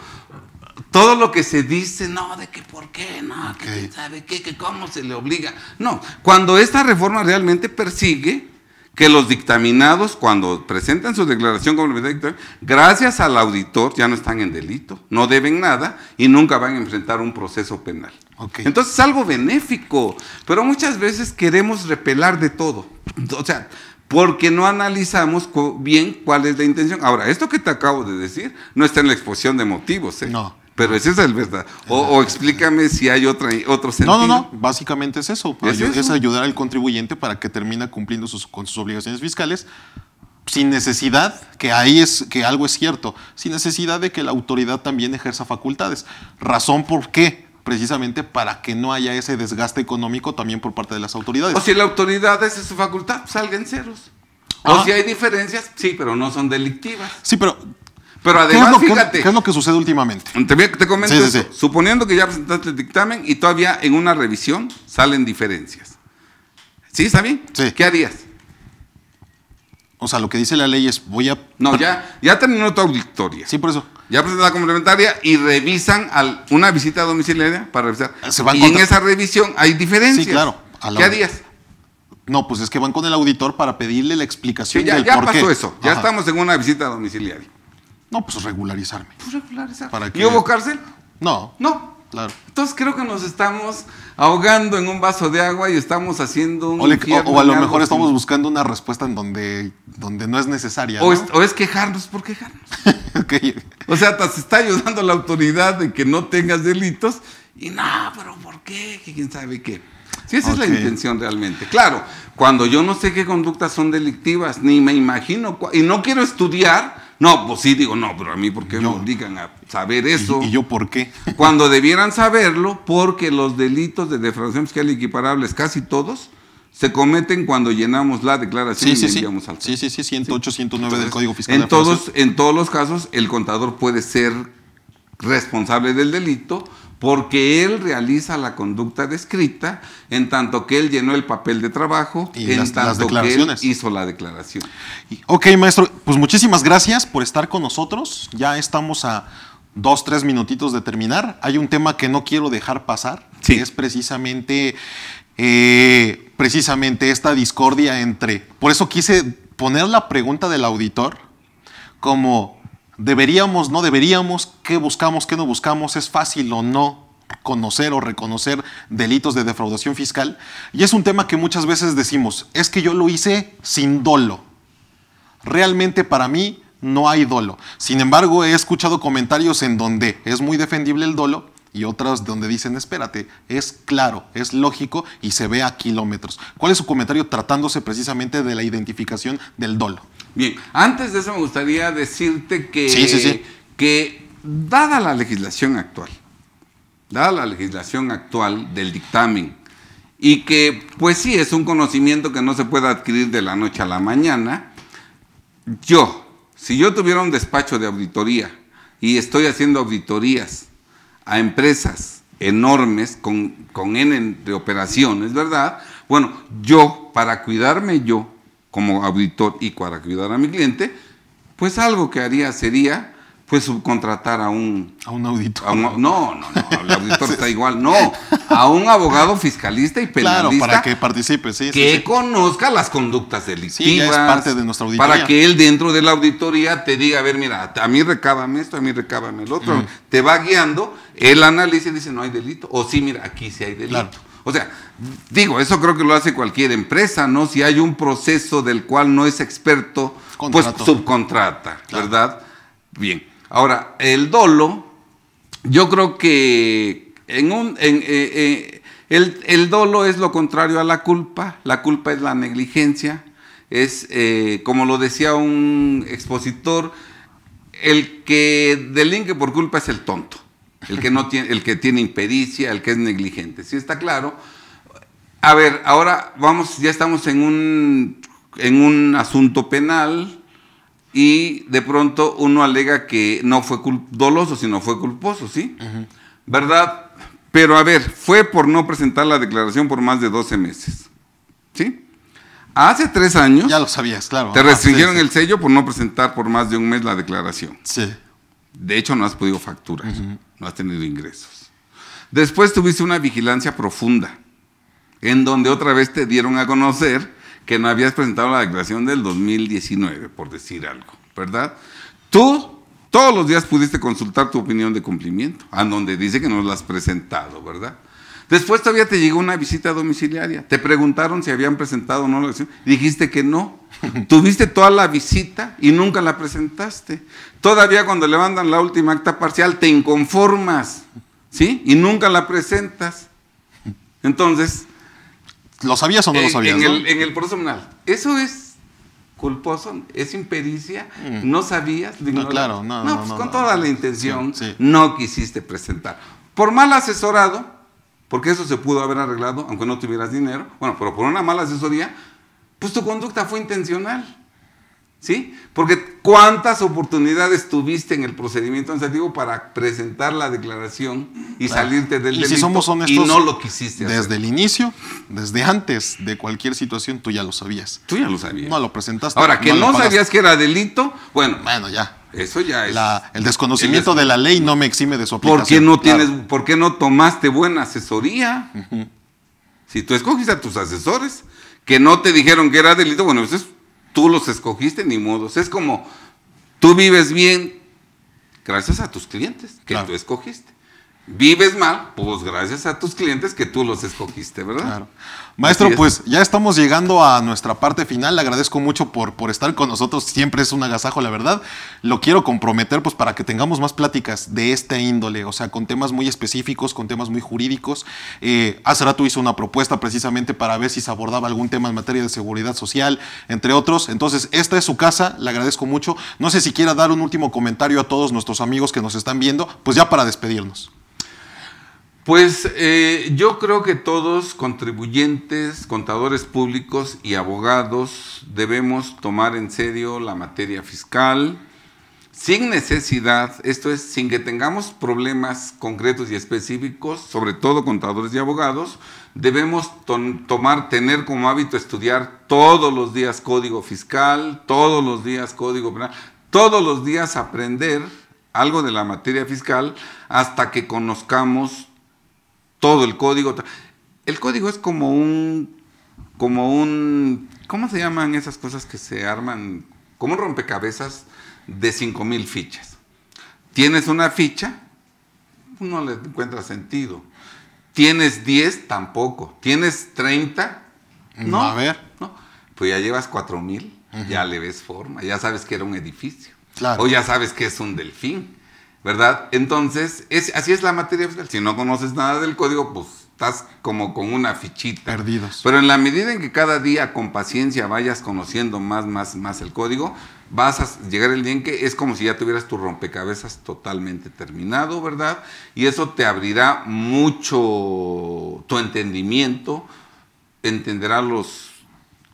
todo lo que se dice, no, de que por qué, no, sabe qué, que cómo se le obliga. No, cuando esta reforma realmente persigue que los dictaminados, cuando presentan su declaración complementaria, gracias al auditor ya no están en delito, no deben nada y nunca van a enfrentar un proceso penal. Entonces es algo benéfico, pero muchas veces queremos repelar de todo. O sea, porque no analizamos bien cuál es la intención. Ahora, esto que te acabo de decir no está en la exposición de motivos. ¿eh? No. Pero ese es el verdad. O, explícame si hay otra, otro sentido. No, no, no. Básicamente es eso. ¿Es, ayudar al contribuyente para que termine cumpliendo sus, con sus obligaciones fiscales sin necesidad, que ahí es que algo es cierto, sin necesidad de que la autoridad también ejerza facultades. Razón por qué, precisamente para que no haya ese desgaste económico también por parte de las autoridades. O si la autoridad es su facultad, pues, salgan ceros. O ah. si hay diferencias, sí, pero no son delictivas. Sí, pero pero además, lo, fíjate. ¿qué, es lo que sucede últimamente? Te, te comento. Suponiendo que ya presentaste el dictamen y todavía en una revisión salen diferencias. ¿Sí? ¿Está bien? ¿Qué harías? O sea, lo que dice la ley es voy a. No, ya, ya terminó tu auditoría. Sí, por eso. Ya presentó la complementaria y revisan al, una visita domiciliaria para revisar. y en esa revisión hay diferencias. Sí, claro. ¿Qué harías? No, pues es que van con el auditor para pedirle la explicación. del ya, ya pasó eso. Ya estamos en una visita domiciliaria. No, pues regularizarme. Pues ¿Para qué? ¿Y hubo cárcel? No. No. Claro. Entonces creo que nos estamos ahogando en un vaso de agua y estamos haciendo un. O, a lo mejor estamos buscando una respuesta en donde, donde no es necesaria. O, es, quejarnos por quejarnos. *laughs* O sea, te está ayudando la autoridad de que no tengas delitos y no, pero ¿por qué? quién sabe qué. Si esa es la intención realmente. Claro, cuando yo no sé qué conductas son delictivas, ni me imagino, y no quiero estudiar no, pues sí, digo, no, pero a mí, ¿por qué me obligan a saber eso? ¿Y, yo por qué? *laughs* Cuando debieran saberlo, porque los delitos de defraudación fiscal equiparables, casi todos, se cometen cuando llenamos la declaración y la enviamos sí. al Sí, sí, sí, 108, 109 del Código Fiscal. En, todos, en todos los casos, el contador puede ser responsable del delito porque él realiza la conducta descrita en tanto que él llenó el papel de trabajo, y en tanto que hizo la declaración. ok, maestro, pues muchísimas gracias por estar con nosotros. Ya estamos a dos, tres minutitos de terminar. Hay un tema que no quiero dejar pasar, que es precisamente, eh, precisamente esta discordia entre... Por eso quise poner la pregunta del auditor como deberíamos, no deberíamos, qué buscamos, qué no buscamos, es fácil o no conocer o reconocer delitos de defraudación fiscal. Y es un tema que muchas veces decimos, es que yo lo hice sin dolo. Realmente para mí no hay dolo. Sin embargo, he escuchado comentarios en donde es muy defendible el dolo y otras donde dicen, espérate, es claro, es lógico y se ve a kilómetros. ¿Cuál es su comentario tratándose precisamente de la identificación del dolo? Bien, antes de eso me gustaría decirte que, que dada la legislación actual, dada la legislación actual del dictamen, y que pues sí, es un conocimiento que no se puede adquirir de la noche a la mañana, yo, si yo tuviera un despacho de auditoría y estoy haciendo auditorías, a empresas enormes con, con N de operaciones, ¿verdad? Bueno, yo, para cuidarme yo como auditor y para cuidar a mi cliente, pues algo que haría sería fue subcontratar a un... A un auditor. no, no, no, el *laughs* auditor está igual, no, a un abogado fiscalista y penalista. Claro, para que participe, sí. Que conozca las conductas delictivas. es parte de nuestra auditoría. Para que él dentro de la auditoría te diga, a ver, mira, a mí recábame esto, a mí recábame el otro. Te va guiando, él analiza y dice, no hay delito. O sí, mira, aquí sí hay delito. O sea, digo, eso creo que lo hace cualquier empresa, ¿no? Si hay un proceso del cual no es experto, pues subcontrata, ¿verdad? Bien. Ahora, el dolo, yo creo que en un, eh, eh, el, dolo es lo contrario a la culpa, la culpa es la negligencia, es, eh, como lo decía un expositor, el que delinque por culpa es el tonto, el que, no *laughs* tiene, el que tiene impericia, el que es negligente, ¿sí está claro? A ver, ahora vamos, ya estamos en un, en un asunto penal, y de pronto uno alega que no fue doloso, sino fue culposo, ¿sí? ¿Verdad? Pero a ver, fue por no presentar la declaración por más de 12 meses, ¿sí? Hace tres años... Ya lo sabías, claro. Te restringieron el sello por no presentar por más de un mes la declaración. Sí. De hecho, no has podido facturar, no has tenido ingresos. Después tuviste una vigilancia profunda, en donde otra vez te dieron a conocer que no habías presentado la declaración del 2019, por decir algo, ¿verdad? Tú todos los días pudiste consultar tu opinión de cumplimiento, a donde dice que no la has presentado, ¿verdad? Después todavía te llegó una visita domiciliaria, te preguntaron si habían presentado o no la declaración, dijiste que no. *laughs* Tuviste toda la visita y nunca la presentaste. Todavía cuando le mandan la última acta parcial te inconformas, ¿sí? Y nunca la presentas. Entonces, ¿Lo sabías o no lo sabías? En, el, proceso penal. Eso es culposo, es impericia, mm. no sabías. No, claro, no, no, con toda la intención no quisiste presentar. Por mal asesorado, porque eso se pudo haber arreglado, aunque no tuvieras dinero, bueno, pero por una mala asesoría, pues tu conducta fue intencional. ¿Sí? Porque cuántas oportunidades tuviste en el procedimiento administrativo para presentar la declaración y salirte del y delito si somos honestos, y no lo quisiste hacer. Desde el inicio, desde antes de cualquier situación, tú ya lo sabías. Tú ya lo sabías. No lo presentaste. Ahora, que no, sabías que era delito, bueno. Bueno, ya. Eso ya es. el desconocimiento de la ley no me exime de su aplicación. ¿Por qué no, tienes, ¿por qué no tomaste buena asesoría? Si tú escogiste a tus asesores que no te dijeron que era delito, bueno, eso es Tú los escogiste, ni modos. Es como, tú vives bien gracias a tus clientes que tú escogiste vives mal, pues gracias a tus clientes que tú los escogiste, ¿verdad? Maestro, pues ya estamos llegando a nuestra parte final. Le agradezco mucho por, por estar con nosotros. Siempre es un agasajo, la verdad. Lo quiero comprometer pues para que tengamos más pláticas de esta índole, o sea, con temas muy específicos, con temas muy jurídicos. Eh, hace rato hizo una propuesta precisamente para ver si se abordaba algún tema en materia de seguridad social, entre otros. Entonces, esta es su casa. Le agradezco mucho. No sé si quiera dar un último comentario a todos nuestros amigos que nos están viendo, pues ya para despedirnos. Pues eh, yo creo que todos, contribuyentes, contadores públicos y abogados, debemos tomar en serio la materia fiscal sin necesidad, esto es, sin que tengamos problemas concretos y específicos, sobre todo contadores y abogados, debemos tomar, tener como hábito estudiar todos los días código fiscal, todos los días código penal, todos los días aprender algo de la materia fiscal hasta que conozcamos todo el código. El código es como un, como un, ¿cómo se llaman esas cosas que se arman? Como un rompecabezas de 5.000 fichas. Tienes una ficha, no le encuentra sentido. Tienes 10, tampoco. Tienes 30, no. A ver. Pues ya llevas 4.000, ya le ves forma, ya sabes que era un edificio. O ya sabes que es un delfín. ¿verdad? Entonces, es, así es la materia Si no conoces nada del código, pues estás como con una fichita. Perdidos. Pero en la medida en que cada día con paciencia vayas conociendo más, más, más el código, vas a llegar el día en que es como si ya tuvieras tu rompecabezas totalmente terminado, ¿verdad? Y eso te abrirá mucho tu entendimiento, entenderá los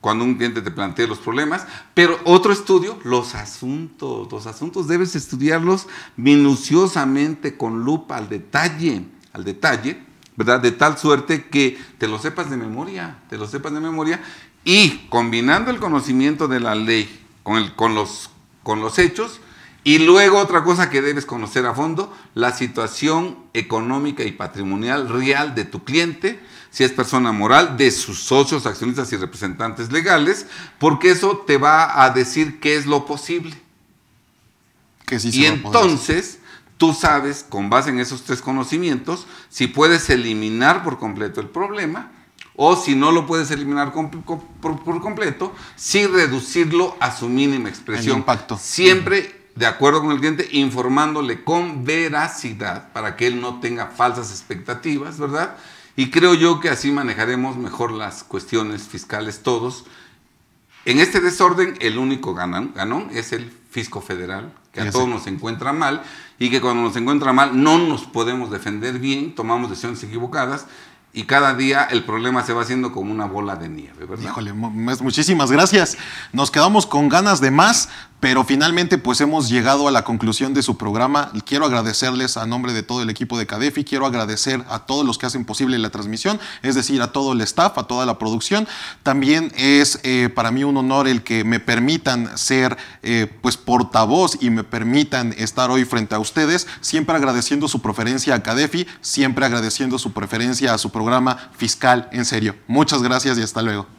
cuando un cliente te plantea los problemas, pero otro estudio, los asuntos. Los asuntos debes estudiarlos minuciosamente, con lupa, al detalle, al detalle, ¿verdad? De tal suerte que te lo sepas de memoria, te lo sepas de memoria, y combinando el conocimiento de la ley con, con, los, con los hechos, y luego otra cosa que debes conocer a fondo, la situación económica y patrimonial real de tu cliente, si es persona moral, de sus socios, accionistas y representantes legales, porque eso te va a decir qué es lo posible. Que sí y entonces tú sabes, con base en esos tres conocimientos, si puedes eliminar por completo el problema o si no lo puedes eliminar por, completo, si reducirlo a su mínima expresión. impacto. Siempre de acuerdo con el cliente, informándole con veracidad para que él no tenga falsas expectativas, ¿verdad? Y creo yo que así manejaremos mejor las cuestiones fiscales todos. En este desorden, el único ganón, es el fisco federal, que a todos nos encuentra mal y que cuando nos encuentra mal no nos podemos defender bien, tomamos decisiones equivocadas y cada día el problema se va haciendo como una bola de nieve, ¿verdad? Híjole, muchísimas gracias. Nos quedamos con ganas de más, pero finalmente pues hemos llegado a la conclusión de su programa. Quiero agradecerles a nombre de todo el equipo de Cadefi, quiero agradecer a todos los que hacen posible la transmisión, es decir, a todo el staff, a toda la producción. También es eh, para mí un honor el que me permitan ser eh, pues portavoz y me permitan estar hoy frente a ustedes, siempre agradeciendo su preferencia a Cadefi, siempre agradeciendo su preferencia a su programa fiscal en serio. Muchas gracias y hasta luego.